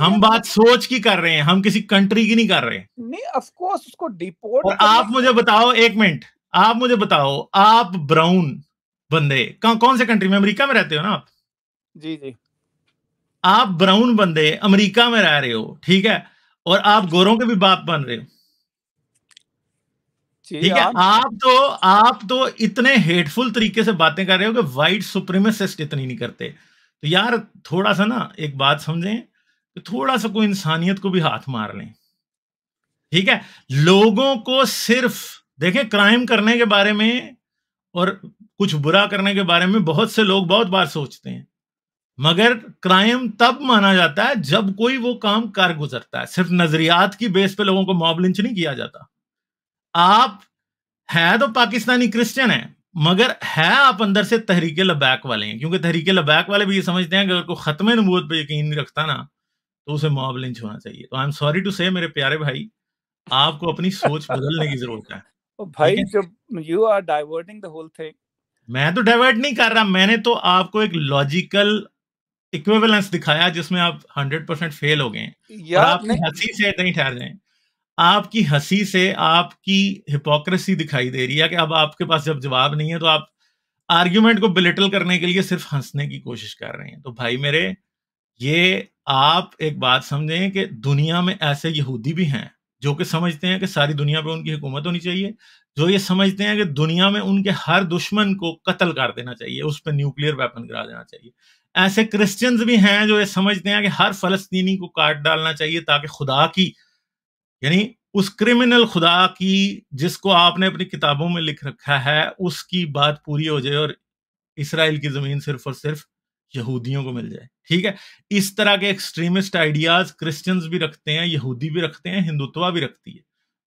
हम बात सोच की कर रहे हैं हम किसी कंट्री की नहीं कर रहे हैं नहीं ऑफ कोर्स उसको डिपोर्ट और आप मुझे बताओ एक मिनट आप मुझे बताओ आप ब्राउन बंदे कौन कौन से कंट्री में अमेरिका में रहते हो ना आप जी जी आप ब्राउन बंदे अमेरिका में रह रहे हो ठीक है और आप गोरों के भी बाप बन रहे हो ठीक है आप तो आप तो इतने हेटफुल तरीके से बातें कर रहे हो कि वाइट सुप्रीमेसिस्ट इतनी नहीं करते तो यार थोड़ा सा ना एक बात समझें थोड़ा सा कोई इंसानियत को भी हाथ मार लें ठीक है लोगों को सिर्फ देखें क्राइम करने के बारे में और कुछ बुरा करने के बारे में बहुत से लोग बहुत बार सोचते हैं मगर क्राइम तब माना जाता है जब कोई वो काम कर गुजरता है सिर्फ नजरियात की बेस पे लोगों को मॉब लिंच नहीं किया जाता आप है तो पाकिस्तानी क्रिश्चियन है मगर है आप अंदर से तहरीके लबैक वाले हैं क्योंकि तहरीके लबैक वाले भी ये समझते हैं कि अगर कोई खत्म नबूत पर यकीन नहीं रखता ना तो उसे मॉब लिंच होना चाहिए तो आई एम सॉरी टू से मेरे प्यारे भाई आपको अपनी सोच बदलने की जरूरत है भाई जब you are diverting the whole thing मैं तो डाइवर्ट नहीं कर रहा मैंने तो आपको एक लॉजिकल इक्विवेलेंस दिखाया जिसमें आप 100% परसेंट फेल हो गए और आपकी हंसी से नहीं ठहर जाए आपकी हंसी से आपकी हिपोक्रेसी दिखाई दे रही है कि अब आपके पास जब जवाब नहीं है तो आप आर्ग्यूमेंट को बिलिटल करने के लिए सिर्फ हंसने की कोशिश कर रहे हैं तो भाई मेरे ये आप एक बात समझें कि दुनिया में ऐसे यहूदी भी हैं जो कि समझते हैं कि सारी दुनिया पे उनकी हुकूमत होनी चाहिए जो ये समझते हैं कि दुनिया में उनके हर दुश्मन को कत्ल कर देना चाहिए उस पर न्यूक्लियर वेपन करा देना चाहिए ऐसे क्रिश्चियंस भी हैं जो ये समझते हैं कि हर फलस्तीनी को काट डालना चाहिए ताकि खुदा की यानी उस क्रिमिनल खुदा की जिसको आपने अपनी किताबों में लिख रखा है उसकी बात पूरी हो जाए और इसराइल की ज़मीन सिर्फ और सिर्फ यहूदियों को मिल जाए ठीक है इस तरह के एक्सट्रीमिस्ट आइडियाज क्रिश्चियंस भी रखते हैं यहूदी भी रखते हैं हिंदुत्वा भी रखती है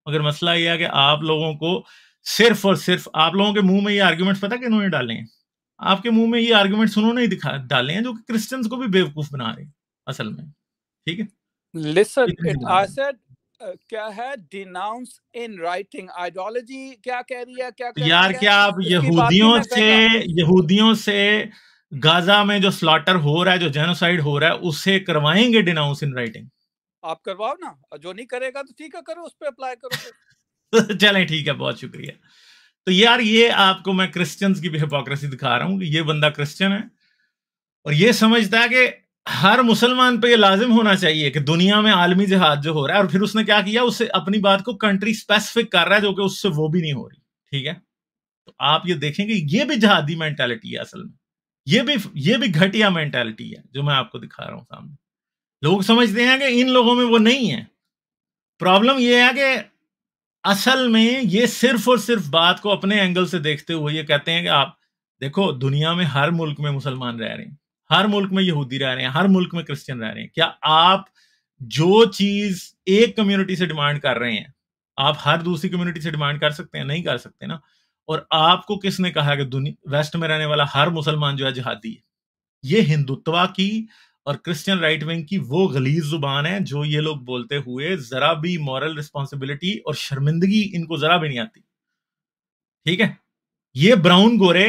मगर मसला यह है कि आप लोगों को सिर्फ और सिर्फ आप लोगों के मुंह में ये आर्ग्यूमेंट्स पता कि इन्होंने डाले हैं आपके मुंह में ये आर्ग्यूमेंट्स उन्होंने ही दिखा डाले हैं जो कि क्रिश्चियंस को भी बेवकूफ बना रहे हैं असल में ठीक है लिसन आई सेड क्या है डिनाउंस इन राइटिंग आइडियोलॉजी क्या कह रही है क्या कह यार क्या आप यहूदियों से यहूदियों से गाजा में जो स्लॉटर हो रहा है जो जेनोसाइड हो रहा है उसे करवाएंगे डिनाउंस इन राइटिंग आप करवाओ ना जो नहीं करेगा तो ठीक है करो उस पर अप्लाई करो चले ठीक है बहुत शुक्रिया तो यार ये आपको मैं क्रिश्चियंस की भी हिपोक्रेसी दिखा रहा हूँ ये बंदा क्रिश्चियन है और ये समझता है कि हर मुसलमान पे ये लाजिम होना चाहिए कि दुनिया में आलमी जहाज जो हो रहा है और फिर उसने क्या किया उससे अपनी बात को कंट्री स्पेसिफिक कर रहा है जो कि उससे वो भी नहीं हो रही ठीक है तो आप ये देखेंगे ये भी जहादी मेंटेलिटी है असल में ये भी ये भी घटिया मेंटेलिटी है जो मैं आपको दिखा रहा हूं सामने लोग समझते हैं कि इन लोगों में वो नहीं है प्रॉब्लम ये है कि असल में ये सिर्फ और सिर्फ बात को अपने एंगल से देखते हुए ये कहते हैं कि आप देखो दुनिया में हर मुल्क में मुसलमान रह रहे हैं हर मुल्क में यहूदी रह रहे हैं हर मुल्क में क्रिश्चियन रह रहे हैं क्या आप जो चीज एक कम्युनिटी से डिमांड कर रहे हैं आप हर दूसरी कम्युनिटी से डिमांड कर सकते हैं नहीं कर सकते ना और आपको किसने कहा कि दुनिया वेस्ट में रहने वाला हर मुसलमान जो है जिहादी है ये हिंदुत्वा की और क्रिश्चियन राइट विंग की वो गलीज जुबान है जो ये लोग बोलते हुए जरा भी मॉरल रिस्पॉन्सिबिलिटी और शर्मिंदगी इनको जरा भी नहीं आती ठीक है ये ब्राउन गोरे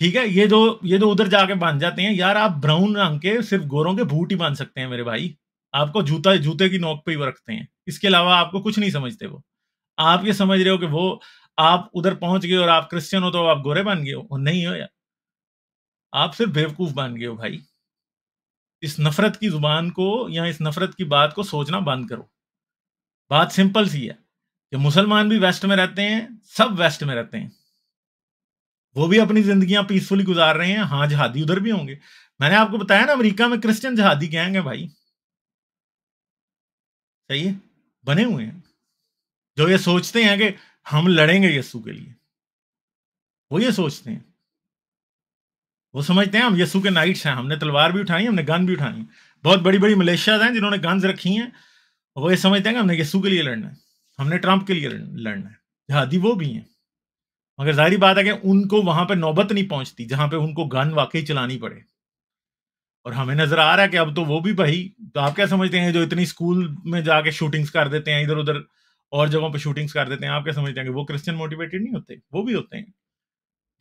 ठीक है ये जो ये जो उधर जाके बांध जाते हैं यार आप ब्राउन रंग के सिर्फ गोरों के बूट ही बांध सकते हैं मेरे भाई आपको जूता जूते की नोक पे ही रखते हैं इसके अलावा आपको कुछ नहीं समझते वो आप ये समझ रहे हो कि वो आप उधर पहुंच गए और आप क्रिश्चियन हो तो आप गोरे बन गए हो नहीं हो यार आप सिर्फ बेवकूफ बन गए हो भाई इस नफरत की जुबान को या इस नफरत की बात को सोचना बंद करो बात सिंपल सी है कि मुसलमान भी वेस्ट में रहते हैं सब वेस्ट में रहते हैं वो भी अपनी जिंदगियां पीसफुली गुजार रहे हैं हाँ जहादी उधर भी होंगे मैंने आपको बताया ना अमेरिका में क्रिश्चियन जहादी कहेंगे भाई सही है बने हुए हैं जो ये सोचते हैं कि हम लड़ेंगे यस्सु के लिए वो ये सोचते हैं वो समझते हैं हम यस्सु के नाइट्स हैं हमने तलवार भी उठाई हमने गन भी उठाई बहुत बड़ी बड़ी मलेशिया हैं जिन्होंने गन्स रखी हैं वो ये समझते हैं कि हमने यस्सु के लिए लड़ना है हमने ट्रंप के लिए लड़ना है जहादी वो भी हैं मगर जाहिर बात है कि उनको वहां पर नौबत नहीं पहुंचती जहां पर उनको गन वाकई चलानी पड़े और हमें नजर आ रहा है कि अब तो वो भी भाई तो आप क्या समझते हैं जो इतनी स्कूल में जाके शूटिंग्स कर देते हैं इधर उधर और जगहों पर शूटिंग्स कर देते हैं आप क्या समझते हैं कि वो क्रिश्चियन मोटिवेटेड नहीं होते वो भी होते हैं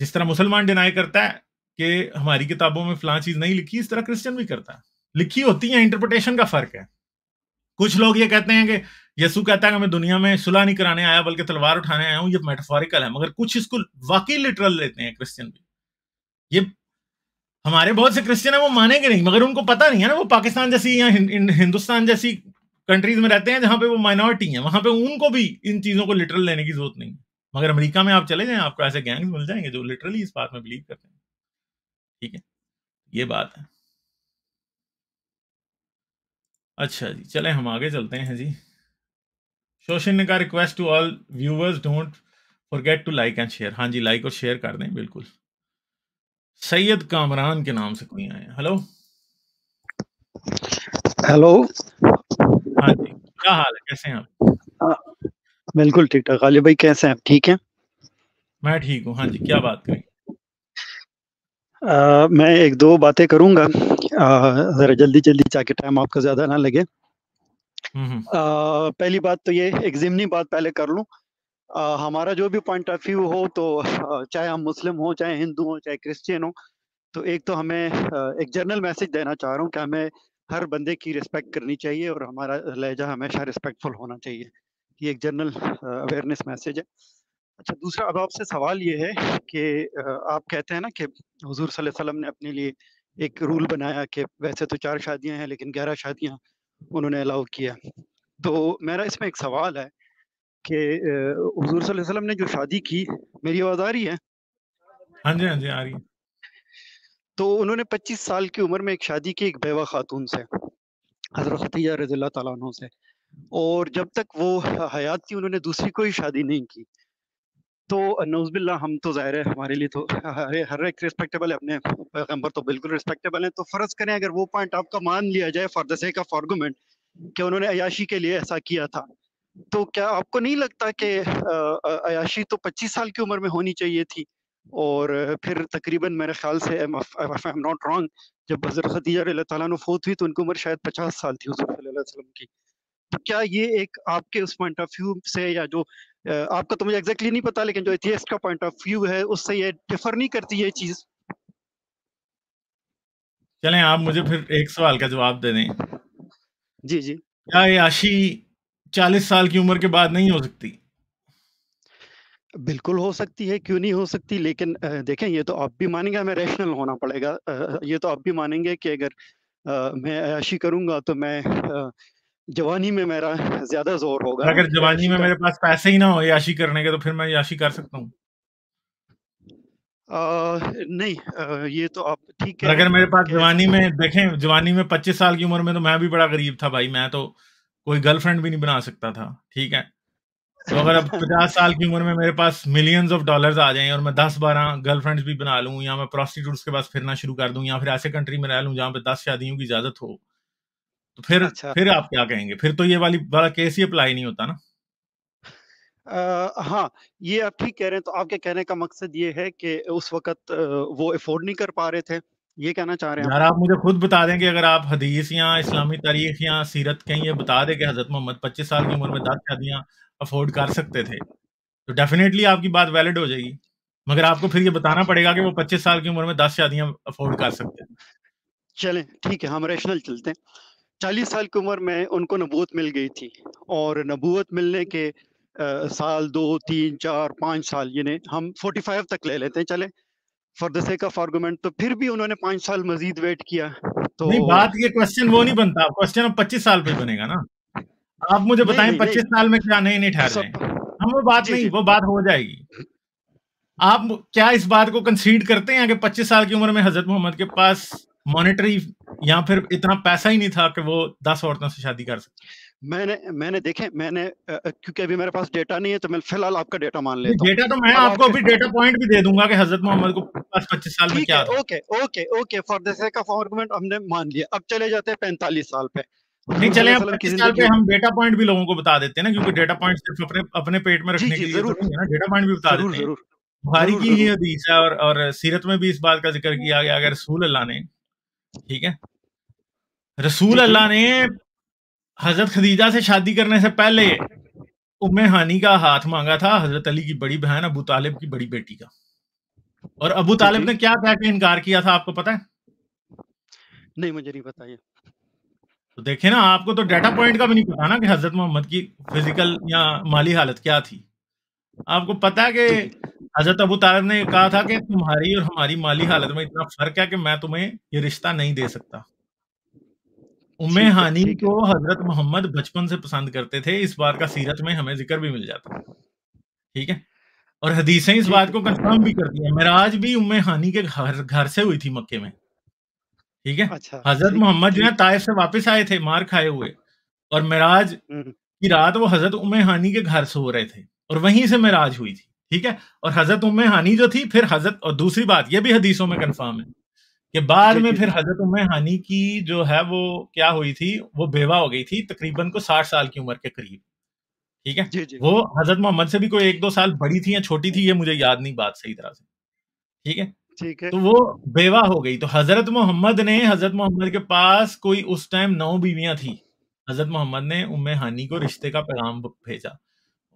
जिस तरह मुसलमान डिनाई करता है कि हमारी किताबों में फला चीज नहीं लिखी इस तरह क्रिश्चियन भी करता है लिखी होती है इंटरप्रिटेशन का फर्क है कुछ लोग ये कहते हैं कि यसु कहता है कि मैं दुनिया में सुलह नहीं कराने आया बल्कि तलवार उठाने आया हूं ये मेटाफोरिकल है मगर कुछ इसको वाकई लिटरल लेते हैं क्रिश्चियन भी ये हमारे बहुत से क्रिश्चियन है वो मानेंगे नहीं मगर उनको पता नहीं है ना वो पाकिस्तान जैसी या हिंदुस्तान जैसी कंट्रीज में रहते हैं जहां पे वो माइनॉरिटी है वहां पे उनको भी इन चीजों को लिटरल लेने की जरूरत नहीं है मगर अमेरिका में आप चले जाएं आपको ऐसे गैंग्स मिल जाएंगे जो लिटरली इस बात में बिलीव करते हैं ठीक है ये बात है अच्छा जी चले हम आगे चलते हैं जी शोशन का request to all viewers don't forget to like and share हाँ जी लाइक और शेयर कर दें बिल्कुल सैयद कामरान के नाम से कोई आए हेलो हेलो हाँ जी क्या हाल है कैसे हैं आप बिल्कुल ठीक ठाक गालिब भाई कैसे हैं आप ठीक हैं मैं ठीक हूँ हाँ जी क्या बात करें आ, मैं एक दो बातें करूंगा जरा जल्दी जल्दी चाहे टाइम आपका ज्यादा ना लगे हम्म, हम्म। आ, पहली बात तो ये एक जिमनी बात पहले कर लूँ हमारा जो भी पॉइंट ऑफ व्यू हो तो चाहे हम मुस्लिम हो चाहे हिंदू हो चाहे क्रिश्चियन हो तो एक तो हमें एक जनरल मैसेज देना चाह रहा हूँ कि हमें हर बंदे की रिस्पेक्ट करनी चाहिए और हमारा लहजा हमेशा रिस्पेक्टफुल होना चाहिए ये एक जनरल अवेयरनेस मैसेज है अच्छा दूसरा अब आपसे सवाल ये है कि आप कहते हैं ना कि हजूर वसल्लम ने अपने लिए एक रूल बनाया कि वैसे तो चार शादियां हैं लेकिन ग्यारह शादियां उन्होंने अलाउ किया तो मेरा इसमें एक सवाल है कि हजूर वसल्लम ने जो शादी की मेरी आवाज़ आ रही है हाँ जी हाँ जी आ रही है तो उन्होंने 25 साल की उम्र में एक शादी की एक बेवा खातून से हजरत खतीजा रजील्ला तु से और जब तक वो हयात थी उन्होंने दूसरी कोई शादी नहीं की तो नौजबिल्ला हम तो ज़ाहिर है हमारे लिए तो हर हर एक रिस्पेक्टेबल है अपने पैगम्बर तो बिल्कुल रिस्पेक्टेबल है तो फ़र्ज करें अगर वो पॉइंट आपका मान लिया जाए for the sake of argument कि उन्होंने अयाशी के लिए ऐसा किया था तो क्या आपको नहीं लगता कि अयाशी तो 25 साल की उम्र में होनी चाहिए थी और फिर तकरीबन मेरे ख्याल से आई एम नॉट रॉन्ग जब हज़रत खदीजा फोत हुई तो उनकी उम्र शायद पचास साल थी हजूर वसल्लम की तो क्या ये एक आपके उस पॉइंट ऑफ व्यू से या जो आपका तो मुझे एग्जैक्टली नहीं पता लेकिन जो एथियस का पॉइंट ऑफ व्यू है उससे ये डिफर नहीं करती ये चीज़ चलें आप मुझे फिर एक सवाल का जवाब दे दें जी जी क्या ये आशी चालीस साल की उम्र के बाद नहीं हो सकती बिल्कुल हो सकती है क्यों नहीं हो सकती लेकिन देखें ये तो आप भी मानेंगे हमें रैशनल होना पड़ेगा ये तो आप भी मानेंगे कि अगर मैं अयाशी करूंगा तो मैं जवानी में मेरा ज्यादा जोर होगा अगर जवानी में, में तो मेरे पास पैसे ही ना हो याशी करने के तो फिर मैं याशी कर सकता हूँ नहीं आ, ये तो आप ठीक है अगर मेरे पास जवानी में देखें जवानी में पच्चीस साल की उम्र में तो मैं भी बड़ा गरीब था भाई मैं तो कोई गर्लफ्रेंड भी नहीं बना सकता था ठीक है तो अगर अब पचास साल की उम्र में मेरे पास मिलियंस ऑफ डॉलर्स आ जाएं और मैं दस बारह गर्लफ्रेंड्स भी बना लूं या मैं प्रोस्टिट्यूट्स के पास फिरना शुरू कर दूं या फिर ऐसे कंट्री में रह लूं जहां पे दस शादियों की इजाजत हो तो फिर अच्छा। फिर आप क्या कहेंगे फिर तो ये वाली वाला केस ही अप्लाई नहीं होता ना आ, हाँ ये आप ठीक कह रहे हैं तो आपके कहने का मकसद ये है कि उस वक्त वो अफोर्ड नहीं कर पा रहे थे ये कहना चाह रहे हैं यार आप मुझे खुद बता दें कि अगर आप हदीस या इस्लामी तारीख या सीरत कहीं ये बता दें कि हजरत मोहम्मद पच्चीस साल की उम्र में दस शादियां अफोर्ड कर सकते थे तो डेफिनेटली आपकी बात वैलिड हो जाएगी मगर आपको फिर ये बताना पड़ेगा कि वो 25 साल की उम्र में 10 शादियां अफोर्ड कर सकते हैं चले ठीक है हम रेशनल चलते हैं चालीस साल की उम्र में उनको नबूत मिल गई थी और नबूत मिलने के आ, साल दो तीन चार पाँच साल यानी हम फोर्टी फाइव तक ले लेते हैं चले for the sake of argument तो फिर भी उन्होंने पाँच साल मजीद वेट किया तो नहीं बात ये क्वेश्चन वो नहीं बनता क्वेश्चन पच्चीस साल पे बनेगा ना आप मुझे बताएं पच्चीस साल में क्या नहीं ठहर रहे तो- हम वो बात नहीं वो बात हो जाएगी आप क्या इस बात को कंसीड करते हैं कि पच्चीस साल की उम्र में हजरत मोहम्मद के पास मॉनेटरी या फिर इतना पैसा ही नहीं था कि वो दस औरतों से शादी कर सके मैंने मैंने देखे मैंने क्योंकि अभी मेरे पास डेटा नहीं है तो मैं फिलहाल आपका डेटा मान लेता डेटा तो मैं आपको अभी डेटा पॉइंट भी दे दूंगा कि हजरत मोहम्मद को पास पच्चीस साल में क्या okay okay okay for the sake of argument हमने मान लिया अब चले जाते हैं पैंतालीस साल पे नहीं चले आप मतलब मतलब पच्चीस साल तो पे हम डेटा पॉइंट भी लोगों को बता देते हैं ना क्योंकि डेटा पॉइंट सिर्फ अपने अपने पेट में रखने के लिए ना डेटा पॉइंट भी बता देते हैं बुखारी की ही हदीस है और और सीरत में भी इस बात का जिक्र किया गया अगर रसूल अल्लाह ने ठीक है रसूल अल्लाह ने हजरत खदीजा से शादी करने से पहले उम्मे हानी का हाथ मांगा था हजरत अली की बड़ी बहन अबू तालिब की बड़ी बेटी का और अबू तालिब ने क्या कह के इनकार किया था आपको पता है नहीं मुझे नहीं पता तो देखे ना आपको तो डेटा हाँ। पॉइंट का भी नहीं पता ना कि हजरत मोहम्मद की फिजिकल या माली हालत क्या थी आपको पता है कि हजरत अबू तालब ने कहा था कि तुम्हारी और हमारी माली हालत में इतना फर्क है कि मैं तुम्हें ये रिश्ता नहीं दे सकता उमे हानी को हजरत मोहम्मद बचपन से पसंद करते थे इस बात का सीरत में हमें जिक्र भी मिल जाता ठीक है और हदीसें इस बात को कंफर्म भी करती है महराज भी उम्मे हानि के घर घर से हुई थी मक्के में ठीक है अच्छा हजरत मोहम्मद जो है ताइफ से वापस आए थे मार खाए हुए और मेराज हम्म, हम्म। की रात वो हजरत उम हानी के घर सो रहे थे और वहीं से मेराज हुई थी ठीक है और हजरत उम हानी जो थी फिर हजरत और दूसरी बात ये भी हदीसों में कन्फर्म है कि बाद में फिर हजरत उम हानी की जो है वो क्या हुई थी वो बेवा हो गई थी तकरीबन को साठ साल की उम्र के करीब ठीक है वो हजरत मोहम्मद से भी कोई एक दो साल बड़ी थी या छोटी थी ये मुझे याद नहीं बात सही तरह से ठीक है ठीक है तो वो बेवा हो गई तो हजरत मोहम्मद ने हजरत मोहम्मद के पास कोई उस टाइम नौ बीवियां थी हजरत मोहम्मद ने उम्मे हानि को रिश्ते का पैगाम भेजा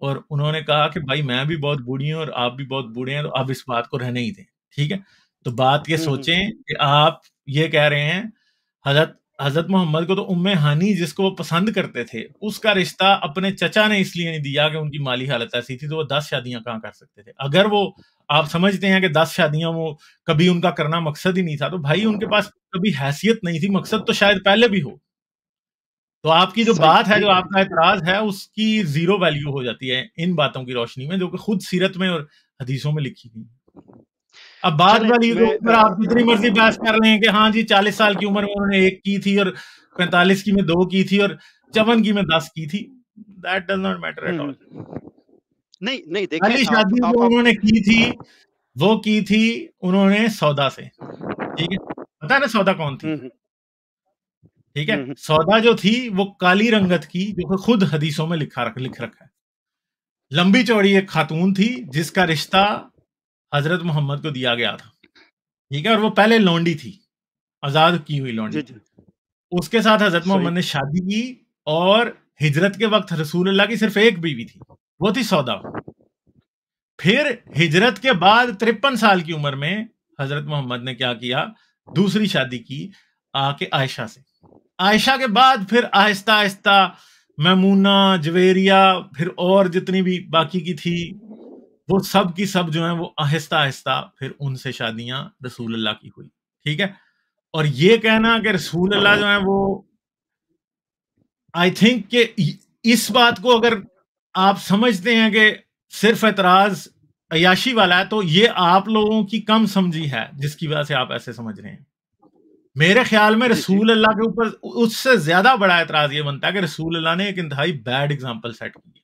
और उन्होंने कहा कि भाई मैं भी बहुत बूढ़ी हूँ और आप भी बहुत बूढ़े हैं तो आप इस बात को रहने ही दें ठीक है तो बात ये हम्म, हम्म। सोचें कि आप ये कह रहे हैं हजरत हजरत मोहम्मद को तो उम्म हानी जिसको वो पसंद करते थे उसका रिश्ता अपने चचा ने इसलिए नहीं दिया कि उनकी माली हालत ऐसी थी तो वो दस शादियां कहाँ कर सकते थे अगर वो आप समझते हैं कि दस शादियां वो कभी उनका करना मकसद ही नहीं था तो भाई उनके पास कभी हैसियत नहीं थी मकसद तो शायद पहले भी हो तो आपकी जो बात है जो आपका एतराज है उसकी जीरो वैल्यू हो जाती है इन बातों की रोशनी में जो कि खुद सीरत में और हदीसों में लिखी गई अब बाद वाली पर आप जितनी मर्जी बहस कर रहे हैं कि हाँ जी चालीस साल की उम्र में उन्होंने एक की थी और पैंतालीस की में दो की थी और चवन की में दस की थी that does not matter at all नहीं नहीं देखिए पहली शादी जो उन्होंने की थी वो की थी उन्होंने सौदा से ठीक है पता है ना सौदा कौन थी हम्म, हम्म। ठीक है हम्म, सौदा जो थी वो काली रंगत की जो खुद हदीसों में लिखा रख लिख रखा है लंबी चौड़ी एक खातून थी जिसका रिश्ता हजरत मोहम्मद को दिया गया था ठीक है और वो पहले लौंडी थी आजाद की हुई लौंडी उसके साथ हजरत मोहम्मद ने शादी की और हिजरत के वक्त रसूल की सिर्फ एक बीवी थी वो थी सौदा फिर हिजरत के बाद तिरपन साल की उम्र में हजरत मोहम्मद ने क्या किया दूसरी शादी की आके आयशा से आयशा के बाद फिर आहिस्ता आहिस्ता मैमूना जवेरिया फिर और जितनी भी बाकी की थी वो सब की सब जो है वो आहिस्ता आहिस्ता फिर उनसे शादियां रसूल अल्लाह की हुई ठीक है और ये कहना कि रसूल अल्लाह जो है वो आई थिंक के इस बात को अगर आप समझते हैं कि सिर्फ एतराज अयाशी वाला है तो ये आप लोगों की कम समझी है जिसकी वजह से आप ऐसे समझ रहे हैं मेरे ख्याल में रसूल अल्लाह के ऊपर उससे ज्यादा बड़ा एतराज ये बनता है कि रसूल अल्लाह ने एक इंतहाई बैड एग्जाम्पल सेट की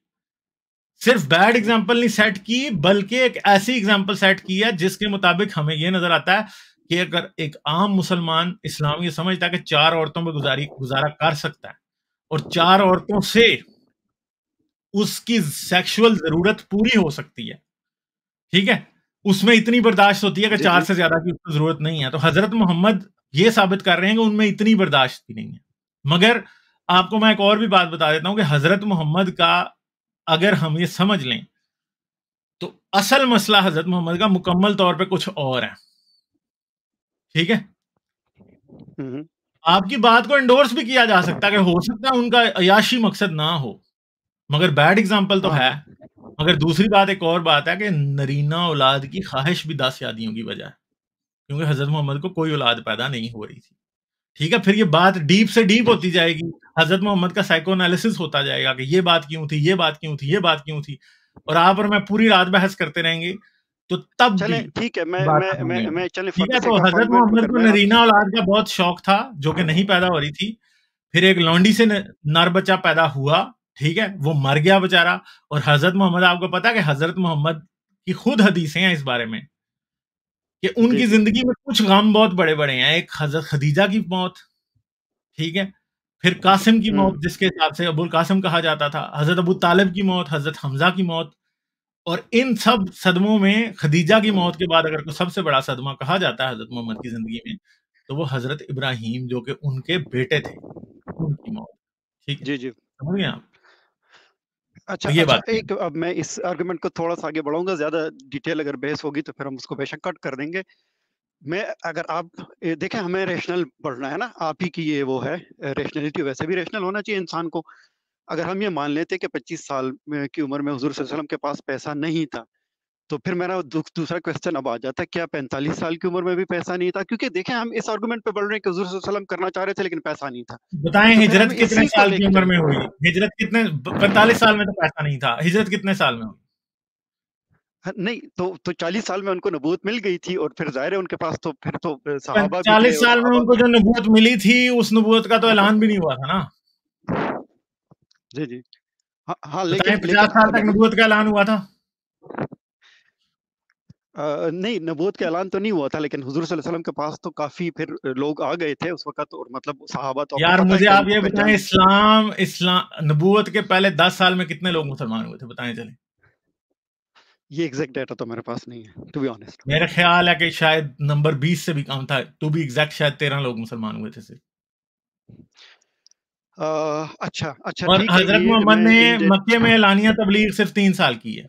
सिर्फ बैड एग्जाम्पल नहीं सेट की बल्कि एक ऐसी एग्जाम्पल सेट की है जिसके मुताबिक हमें यह नजर आता है कि अगर एक आम मुसलमान इस्लाम ये समझता है कि चार औरतों में गुजारी गुजारा कर सकता है और चार औरतों से उसकी सेक्सुअल जरूरत पूरी हो सकती है ठीक है उसमें इतनी बर्दाश्त होती है कि चार से ज्यादा की उसको जरूरत नहीं है तो हजरत मोहम्मद ये साबित कर रहे हैं कि उनमें इतनी बर्दाश्त भी नहीं है मगर आपको मैं एक और भी बात बता देता हूं कि हजरत मोहम्मद का अगर हम ये समझ लें तो असल मसला हजरत मोहम्मद का मुकम्मल तौर पे कुछ और है ठीक है हम्म। आपकी बात को एंडोर्स भी किया जा सकता है अगर हो सकता है उनका अयाशी मकसद ना हो मगर बैड एग्जाम्पल तो हाँ। है मगर दूसरी बात एक और बात है कि नरीना औलाद की ख्वाहिश भी दस यादियों की वजह है क्योंकि हजरत मोहम्मद को कोई औलाद पैदा नहीं हो रही थी ठीक है फिर ये बात डीप से डीप होती जाएगी हजरत मोहम्मद का साइको एनालिसिस होता जाएगा कि ये बात क्यों थी ये बात क्यों थी ये बात क्यों थी और आप और मैं पूरी रात बहस करते रहेंगे तो तब चले ठीक है मैं मैं मैं, मैं चले ठीक है तो हजरत मोहम्मद को नरीना औलाद का बहुत शौक था जो कि नहीं पैदा हो रही थी फिर एक लौंडी से नर बच्चा पैदा हुआ ठीक है वो मर गया बेचारा और हजरत मोहम्मद आपको पता है कि हजरत मोहम्मद की खुद हदीसें हैं इस बारे में कि उनकी जिंदगी में कुछ गम बहुत बड़े बड़े हैं एक हजरत खदीजा की मौत ठीक है फिर कासिम की मौत हम्म। जिसके हिसाब से अबुल कासिम कहा जाता था हजरत अबू तालिब की मौत हजरत हमजा की मौत और इन सब सदमों में खदीजा की मौत के बाद अगर को सबसे बड़ा सदमा कहा जाता है हजरत मोहम्मद की जिंदगी में तो वो हजरत इब्राहिम जो कि उनके बेटे थे उनकी मौत ठीक जी जी समझ गए आप अच्छा ये अच्छा, बात एक अब मैं इस आर्गुमेंट को थोड़ा सा आगे बढ़ाऊंगा ज्यादा डिटेल अगर बहस होगी तो फिर हम उसको बेशक कट कर देंगे मैं अगर आप देखें हमें रेशनल बढ़ना है ना आप ही की ये वो है रेशनलिटी वैसे भी रेशनल होना चाहिए इंसान को अगर हम ये मान लेते कि 25 साल की उम्र में हजूर के पास पैसा नहीं था तो फिर मेरा दूसरा क्वेश्चन अब आ जाता है क्या पैंतालीस साल की उम्र में भी पैसा नहीं था क्योंकि देखें हम इस आर्गूमेंट पे बढ़ रहे हैं कि हजूर सल्लम करना चाह रहे थे लेकिन पैसा नहीं था बताएं तो हिजरत कितने साल की उम्र में हुई हिजरत कितने पैंतालीस साल में तो पैसा नहीं था हिजरत कितने साल में हुई हाँ, नहीं तो तो चालीस साल में उनको नबूत मिल गई थी और फिर जाहिर है उनके पास तो फिर तो चालीस साल में उनको जो नबूत मिली थी उस नबूत का तो, हाँ, तो ऐलान भी नहीं हुआ था ना जी जी हाँ, हाँ लेकिन पचास साल तक नबूत का ऐलान हुआ था आ, नहीं नबूत का ऐलान तो नहीं हुआ था लेकिन हुजूर सल्लल्लाहु अलैहि वसल्लम के पास तो काफी फिर लोग आ गए थे उस वक्त और मतलब सहाबा तो यार मुझे आप ये बताएं इस्लाम इस्लाम नबूत के पहले दस साल में कितने लोग मुसलमान हुए थे बताएं चले ये एग्जैक्ट डाटा तो मेरे पास नहीं है टू बी ऑनेस्ट मेरा ख्याल है कि शायद नंबर बीस से भी कम था टू भी एग्जैक्ट शायद तेरह लोग मुसलमान हुए थे सिर्फ अच्छा अच्छा और हजरत मोहम्मद ने मक्के में एलानिया हाँ। तबलीग सिर्फ तीन साल की है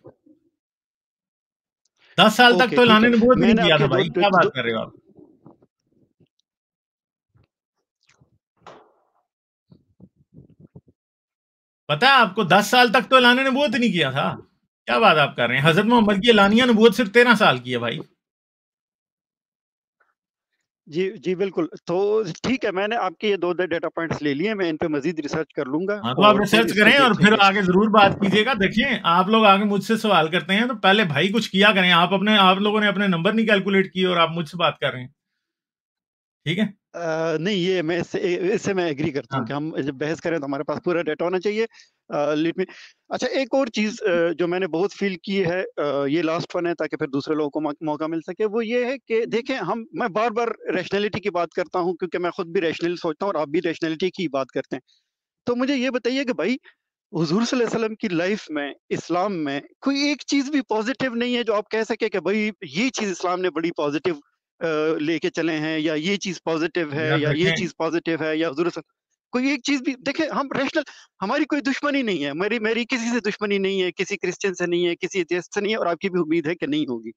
दस साल okay, तक तो लाने ने बहुत नहीं किया था भाई क्या बात कर रहे हो आप पता है आपको दस साल तक तो लाने ने बहुत नहीं किया था क्या बात आप कर रहे हैं हजरत मोहम्मद की लानिया ने बहुत सिर्फ तेरह साल की है भाई जी जी बिल्कुल तो ठीक है मैंने आपके ये दो डेटा पॉइंट्स ले लिए मैं इन पे मजीद रिसर्च कर लूंगा हाँ, तो आप रिसर्च करें और फिर आगे जरूर बात कीजिएगा देखिए आप लोग आगे मुझसे सवाल करते हैं तो पहले भाई कुछ किया करें आप अपने आप लोगों ने अपने नंबर नहीं कैलकुलेट किए और आप मुझसे बात कर रहे हैं ठीक है आ, नहीं ये मैं इससे इससे मैं एग्री करता हूँ हाँ। कि हम जब बहस करें तो हमारे पास पूरा डेटा होना चाहिए लेट में अच्छा एक और चीज जो मैंने बहुत फील की है ये लास्ट वन है ताकि फिर दूसरे लोगों को मौका मिल सके वो ये है कि देखें हम मैं बार बार रैशनैलिटी की बात करता हूँ क्योंकि मैं खुद भी रैशनल सोचता हूँ और आप भी रैशनैलिटी की बात करते हैं तो मुझे ये बताइए कि भाई हजूर सल्लम की लाइफ में इस्लाम में कोई एक चीज भी पॉजिटिव नहीं है जो आप कह सके कि भाई ये चीज इस्लाम ने बड़ी पॉजिटिव लेके चले हैं या ये चीज पॉजिटिव है या ये चीज पॉजिटिव है या हजूर कोई एक चीज भी देखे हम रेशनल हमारी कोई दुश्मनी नहीं है मेरी मेरी किसी से दुश्मनी नहीं है किसी क्रिश्चियन से नहीं है किसी एथियस्ट से नहीं है और आपकी भी उम्मीद है कि नहीं होगी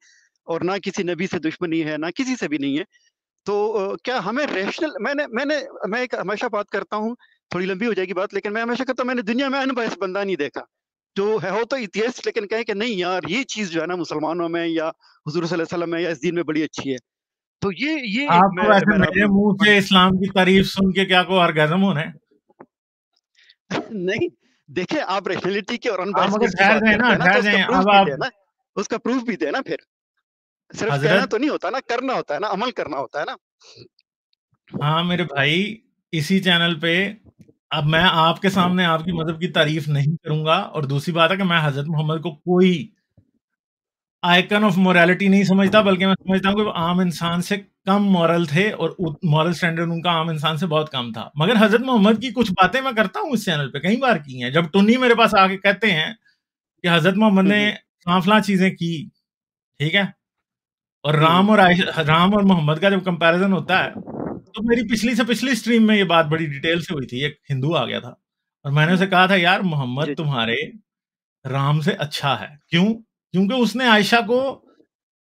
और ना किसी नबी से दुश्मनी है ना किसी से भी नहीं है तो क्या हमें रेशनल मैंने मैंने मैं एक हमेशा बात करता हूँ थोड़ी लंबी हो जाएगी बात लेकिन मैं हमेशा कहता हूँ मैंने दुनिया में अनबायस बंदा नहीं देखा जो है हो तो इतिहास लेकिन कहे कि नहीं यार ये चीज जो है ना मुसलमानों में या हजूर वसल्लम में या इस दिन में बड़ी अच्छी है तो ये ये आपको ऐसे मेरे मुंह से इस्लाम की तारीफ सुन के क्या को ऑर्गेज्म होना है नहीं देखिए आप रेशनलिटी के और तो उसका प्रूफ भी देना फिर सिर्फ कहना तो नहीं होता ना करना होता है ना अमल करना होता है ना हाँ मेरे भाई इसी चैनल पे अब मैं आपके सामने आपकी मदद की तारीफ नहीं करूंगा और दूसरी बात है कि मैं हजरत मोहम्मद को कोई आइकन ऑफ मॉरलिटी नहीं समझता बल्कि मैं समझता हूँ कि आम इंसान से कम मॉरल थे और मॉरल स्टैंडर्ड उनका आम इंसान से बहुत कम था मगर हजरत मोहम्मद की कुछ बातें मैं करता हूँ इस चैनल पे कई बार की हैं जब टुन्नी मेरे पास आके कहते हैं कि हजरत मोहम्मद ने फाफला चीजें की ठीक है और राम हम्म। और राम और मोहम्मद का जब कंपेरिजन होता है तो मेरी पिछली से पिछली स्ट्रीम में ये बात बड़ी डिटेल से हुई थी एक हिंदू आ गया था और मैंने उसे कहा था यार मोहम्मद तुम्हारे राम से अच्छा है क्यों क्योंकि उसने आयशा को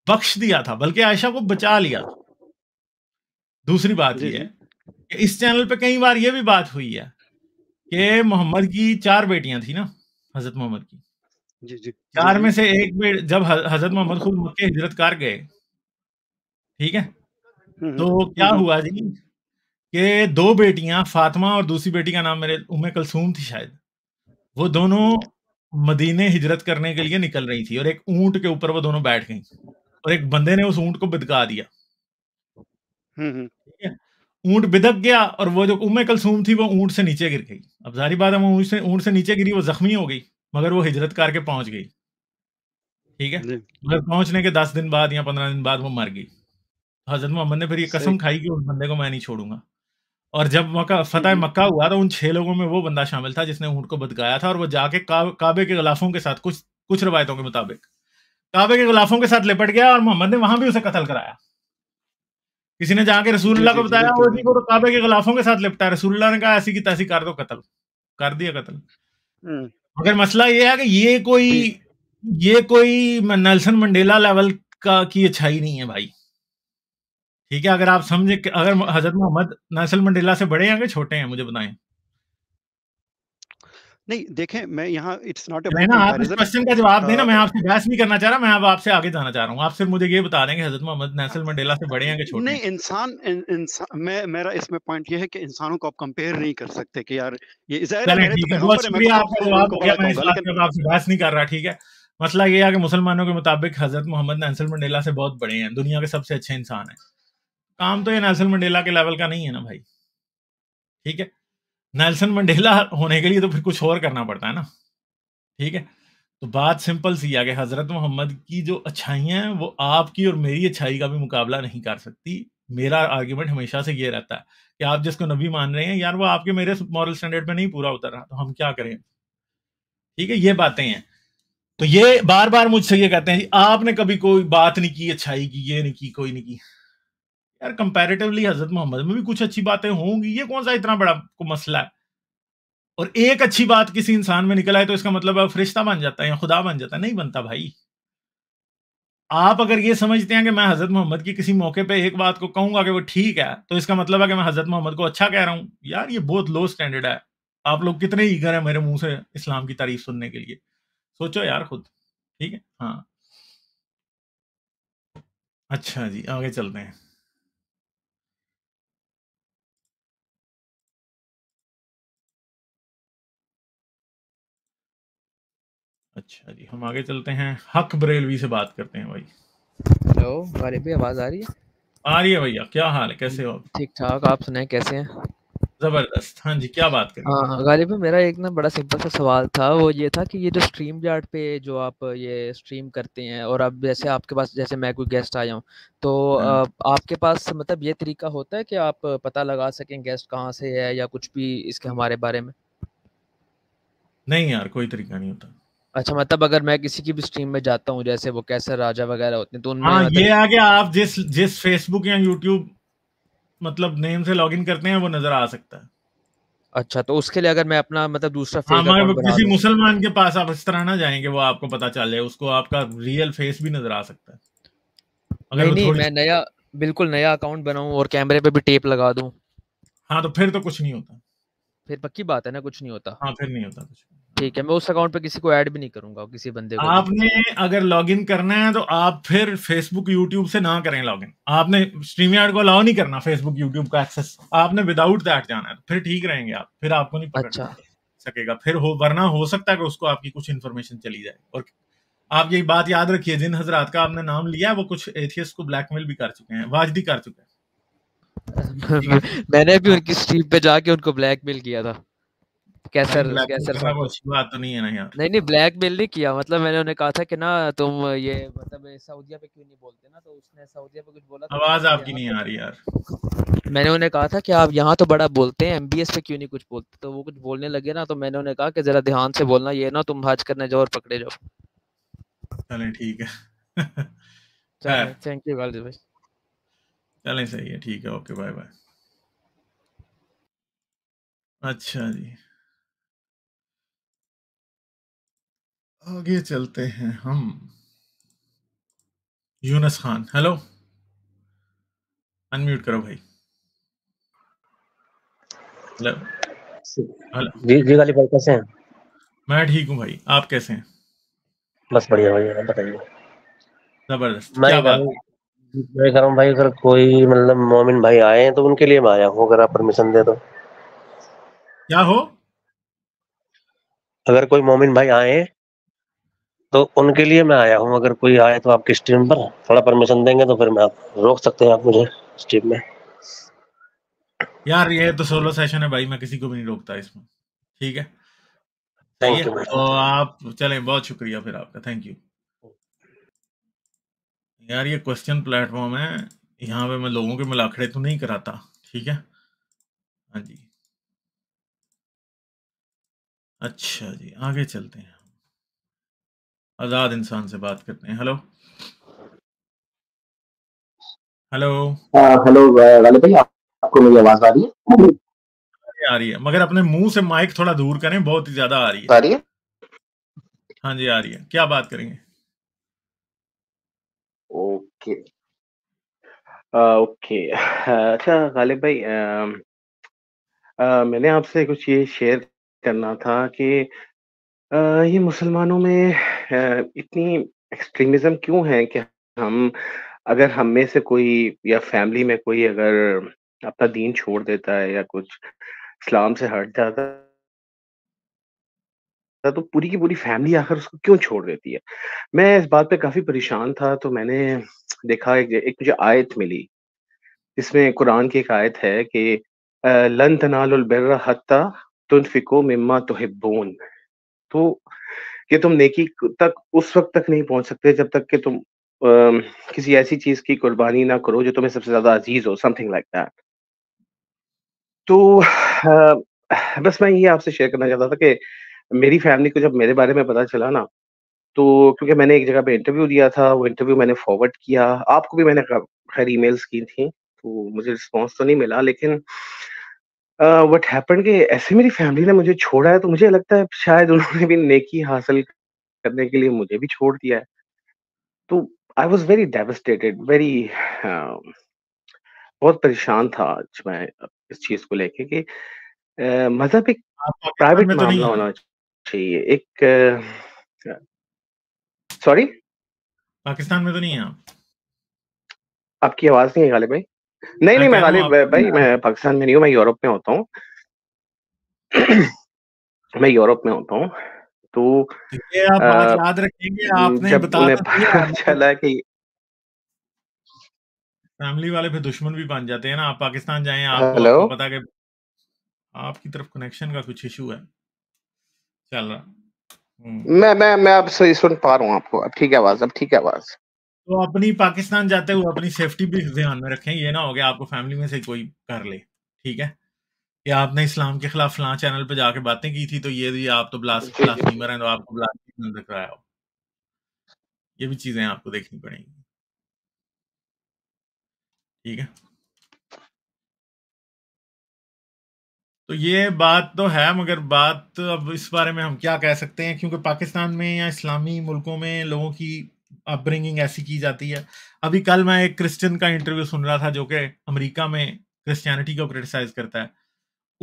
बख्श दिया था बल्कि आयशा को बचा लिया था दूसरी बात यह है इस चैनल पे कई बार यह भी बात हुई है कि मोहम्मद की चार बेटियां थी ना हजरत मोहम्मद की जी जी चार में से एक बेट जब हजरत मोहम्मद खुद मक्के हिजरत कर गए ठीक है हम्म, तो हम्म। क्या हम्म, हुआ जी कि दो बेटियां फातिमा और दूसरी बेटी का नाम मेरे उम्मे कलसूम थी शायद वो दोनों मदीने हिजरत करने के लिए निकल रही थी और एक ऊंट के ऊपर वो दोनों बैठ गई और एक बंदे ने उस ऊंट को बिदका दिया हम्म, हम्म। ऊंट बिदक गया और वो जो उम्मे कलसूम थी वो ऊंट से नीचे गिर गई अब सारी बात है वो से ऊंट से नीचे गिरी वो जख्मी हो गई मगर वो हिजरत करके पहुंच गई ठीक है मगर पहुंचने के दस दिन बाद या पंद्रह दिन बाद वो मर गई हजरत मोहम्मद ने फिर ये कसम खाई कि उस बंदे को मैं नहीं छोड़ूंगा और जब मक्का फतेह हम्म। मक्का हुआ तो उन छह लोगों में वो बंदा शामिल था जिसने ऊँट को बदगाया था और वो जाके काबे के गलाफों के साथ कुछ कुछ रवायतों के मुताबिक काबे के गलाफों के साथ लिपट गया और मोहम्मद ने वहां भी उसे कत्ल कराया किसी ने जाके रसूलुल्लाह को बताया वो जी को तो काबे के गलाफों के साथ लिपटा रसूलुल्लाह ने कहा ऐसी की तैसी कर दो कत्ल कर दिया कत्ल हम्म। मगर मसला ये है कि ये कोई ये कोई नेल्सन मंडेला लेवल का की अच्छाई नहीं है भाई ठीक है अगर आप समझे अगर हजरत मोहम्मद नेल्सन मंडेला से बड़े हैं छोटे हैं मुझे बताएं नहीं देखें मैं यहाँ इट्स नॉट ए ना आप इस क्वेश्चन का जवाब देना मैं आपसे बहस नहीं करना चाह रहा मैं अब आपसे आगे जाना चाह रहा हूँ आप सिर्फ मुझे ये बता रहे हैं हजरत मोहम्मद नैसल मंडेला से बड़े हैं कि छोटे नहीं इंसान इंसान मैं मेरा इसमें पॉइंट ये है कि इंसानों को आप कंपेयर नहीं कर सकते कि यार ये जाहिर है तो तो आपसे बहस नहीं कर रहा ठीक है मसला ये है कि मुसलमानों के मुताबिक हजरत मोहम्मद नैसल मंडेला से बहुत बड़े हैं दुनिया के सबसे अच्छे इंसान है काम तो ये नेल्सन मंडेला के लेवल का नहीं है ना भाई ठीक है नेल्सन मंडेला होने के लिए तो फिर कुछ और करना पड़ता है ना ठीक है तो बात सिंपल सी आ गई हज़रत मोहम्मद की जो अच्छाइयां हैं वो आपकी और मेरी अच्छाई का भी मुकाबला नहीं कर सकती मेरा आर्ग्यूमेंट हमेशा से ये रहता है कि आप जिसको नबी मान रहे हैं यार वो आपके मेरे मॉरल स्टैंडर्ड पे नहीं पूरा उतर रहा तो हम क्या करें ठीक है ये बातें हैं तो ये बार बार मुझसे ये कहते हैं जी आपने कभी कोई बात नहीं की अच्छाई की ये नहीं की कोई नहीं की यार कंपैरेटिवली हजरत मोहम्मद में भी कुछ अच्छी बातें होंगी ये कौन सा इतना बड़ा को मसला है और एक अच्छी बात किसी इंसान में निकल आए तो इसका मतलब है फरिश्ता बन जाता है या खुदा बन जाता है नहीं बनता भाई आप अगर ये समझते हैं कि मैं हजरत मोहम्मद की किसी मौके पे एक बात को कहूंगा कि वो ठीक है तो इसका मतलब है कि मैं हजरत मोहम्मद को अच्छा कह रहा हूँ यार ये बहुत लो स्टैंडर्ड है आप लोग कितने ईगर है मेरे मुंह से इस्लाम की तारीफ सुनने के लिए सोचो यार खुद ठीक है हाँ अच्छा जी आगे चलते हैं अच्छा जी हम आगे चलते हैं हक बरेलवी से बात करते हैं भाई हेलो गालिब भाई आवाज आ रही है आ रही है भैया क्या हाल है कैसे हो ठीक ठाक आप सुनाए कैसे हैं जबरदस्त हाँ जी क्या बात करें हाँ, हाँ गालिब मेरा एक ना बड़ा सिंपल सा सवाल था वो ये था कि ये जो स्ट्रीम यार्ड पे जो आप ये स्ट्रीम करते हैं और अब जैसे आपके पास जैसे मैं कोई गेस्ट आया हूँ तो हाँ आपके पास मतलब ये तरीका होता है कि आप पता लगा सकें गेस्ट कहाँ से है या कुछ भी इसके हमारे बारे में नहीं यार कोई तरीका नहीं होता अच्छा मतलब अगर मैं किसी की भी स्ट्रीम में जाता हूँ जैसे वो कैसे राजा वगैरह होते हैं तो उनमें हाँ, मतलब ये आगे आप जिस जिस फेसबुक या यूट्यूब मतलब नेम से लॉगिन करते हैं वो नजर आ सकता है अच्छा तो उसके लिए अगर मैं अपना मतलब दूसरा फेस हाँ, किसी मुसलमान के पास आप इस तरह ना जाएंगे वो आपको पता चल जाए उसको आपका रियल फेस भी नजर आ सकता है अगर नहीं, नहीं मैं नया बिल्कुल नया अकाउंट बनाऊं और कैमरे पे भी टेप लगा दूं हाँ तो फिर तो कुछ नहीं होता फिर पक्की बात है ना कुछ नहीं होता हाँ फिर नहीं होता कुछ ठीक है मैं उस अकाउंट पे किसी को ऐड भी नहीं करूंगा किसी बंदे को आपने अगर लॉगिन करना है तो आप फिर फेसबुक यूट्यूब से ना करें लॉगिन आपने स्ट्रीम यार्ड को अलाउ नहीं करना फेसबुक यूट्यूब का एक्सेस आपने विदाउट दैट जाना है तो फिर ठीक रहेंगे आप फिर आपको नहीं पकड़ अच्छा। सकेगा फिर हो वरना हो सकता है कि उसको आपकी कुछ इन्फॉर्मेशन चली जाए और आप ये बात याद रखिए जिन हजरात का आपने नाम लिया वो कुछ एथियस को ब्लैकमेल भी कर चुके हैं वाजदी कर चुके हैं मैंने भी उनकी स्ट्रीम पे जाके उनको ब्लैकमेल किया था कैसर कैसर बात तो नहीं है ना यार नहीं नहीं ब्लैकमेल नहीं किया मतलब मैंने उन्हें कहा था कि ना तुम ये मतलब सऊदीया पे क्यों नहीं बोलते ना तो उसने सऊदीया पे कुछ बोला तो आवाज आपकी नहीं आ रही यार मैंने उन्हें कहा था कि आप यहाँ तो बड़ा बोलते हैं एमबीएस पे क्यों नहीं कुछ बोलते तो वो कुछ बोलने लगे ना तो मैंने उन्हें कहा कि जरा ध्यान से बोलना ये ना तुम हज करने जाओ और पकड़े जाओ चले ठीक है थैंक यू गालिब भाई चले सही है ठीक है ओके बाय बाय अच्छा जी आगे चलते हैं हम यूनस खान हेलो अनम्यूट करो भाई हेलो जी जी गाली भाई कैसे हैं मैं ठीक हूं भाई आप कैसे हैं बस बढ़िया भाई बताइए जबरदस्त क्या बात मैं कह रहा हूँ भाई अगर कोई मतलब मोमिन भाई आए हैं तो उनके लिए मैं आया हूँ अगर आप परमिशन दे दो तो। क्या हो अगर कोई मोमिन भाई आए हैं तो उनके लिए मैं आया हूँ अगर कोई आए तो आपकी स्ट्रीम पर थोड़ा परमिशन देंगे तो फिर मैं आप रोक सकते हैं आप मुझे स्ट्रीम में यार ये तो सोलो सेशन है भाई मैं किसी को भी नहीं रोकता इसमें ठीक है थैंक यू तो आप चलें बहुत शुक्रिया फिर आपका थैंक यू यार ये क्वेश्चन प्लेटफॉर्म है यहाँ पे मैं लोगों के मिलाखड़े तो नहीं कराता ठीक है हाँ जी अच्छा जी आगे चलते हैं आजाद इंसान से बात करते हैं हेलो हेलो हेलो आपको मेरी आवाज आ रही है आ रही है मगर अपने मुंह से माइक थोड़ा दूर करें बहुत ही ज्यादा आ रही है आ रही है हाँ जी आ रही है क्या बात करेंगे ओके ओके अच्छा गालिब भाई आ, आ, मैंने आपसे कुछ ये शेयर करना था कि ये मुसलमानों में इतनी एक्सट्रीमिज़्म क्यों है कि हम अगर हम में से कोई या फ़ैमिली में कोई अगर अपना दीन छोड़ देता है या कुछ इस्लाम से हट जाता है तो पूरी की पूरी फ़ैमिली आखिर उसको क्यों छोड़ देती है? मैं इस बात पे काफ़ी परेशान था, तो मैंने देखा एक एक मुझे आयत मिली, जिसमें कुरान की एक आयत है कि "लन तनाल अल-बिर्र हत्ता मिम्मा तुहिब्बून।" तो कि तुम नेकी तक उस वक्त तक नहीं पहुंच सकते जब तक कि तुम आ, किसी ऐसी चीज की कुर्बानी ना करो जो तुम्हें सबसे ज्यादा अजीज हो समथिंग लाइक दैट तो आ, बस मैं ये आपसे शेयर करना चाहता था कि मेरी फैमिली को जब मेरे बारे में पता चला ना तो क्योंकि मैंने एक जगह पे इंटरव्यू दिया था वो इंटरव्यू मैंने फॉरवर्ड किया आपको भी मैंने खैर ईमेल्स की थी तो मुझे रिस्पॉन्स तो नहीं मिला लेकिन अ, व्हाट हैपेंड कि ऐसे मेरी फैमिली ने मुझे छोड़ा है, तो मुझे लगता है शायद उन्होंने भी नेकी हासिल करने के लिए मुझे भी छोड़ दिया है। तो I was very devastated very बहुत परेशान था आज मैं इस चीज़ को लेके कि मज़हब मतलब एक प्राइवेट तो मामला होना चाहिए। एक सॉरी? पाकिस्तान में तो नहीं है आपकी आवाज़ नहीं है गालिब भाई। नहीं नहीं मैं गालिब भाई मैं पाकिस्तान में नहीं हूँ मैं यूरोप में होता हूँ मैं यूरोप में होता हूँ तो आप याद रखेंगे आपने बताया तो चला कि फैमिली वाले फिर दुश्मन भी बन जाते हैं ना आप पाकिस्तान जाएं आप Hello? आपको पता कि आपकी तरफ कनेक्शन का कुछ इशू है चल रहा हम्म। मैं मैं मैं अब सही सुन पा रहा हूँ आपको अब ठीक है आवाज अब ठीक है आवाज तो अपनी पाकिस्तान जाते हुए अपनी सेफ्टी भी ध्यान में रखें ये ना हो गया आपको फैमिली में से कोई कर ले ठीक है कि आपने इस्लाम के खिलाफ फला चैनल पे जाके बातें की थी तो ये भी आप तो ब्लास्ट ब्लास्टीमर हैं तो आपको ब्लास्ट अंदर कराया हो ये भी चीजें आपको देखनी पड़ेंगी ठीक है तो ये बात तो है मगर बात अब इस बारे में हम क्या कह सकते हैं क्योंकि पाकिस्तान में या इस्लामी मुल्कों में लोगों की अपब्रिंगिंग ऐसी की जाती है अभी कल मैं एक क्रिश्चियन का इंटरव्यू सुन रहा था जो कि अमेरिका में क्रिश्चियनिटी को क्रिटिसाइज करता है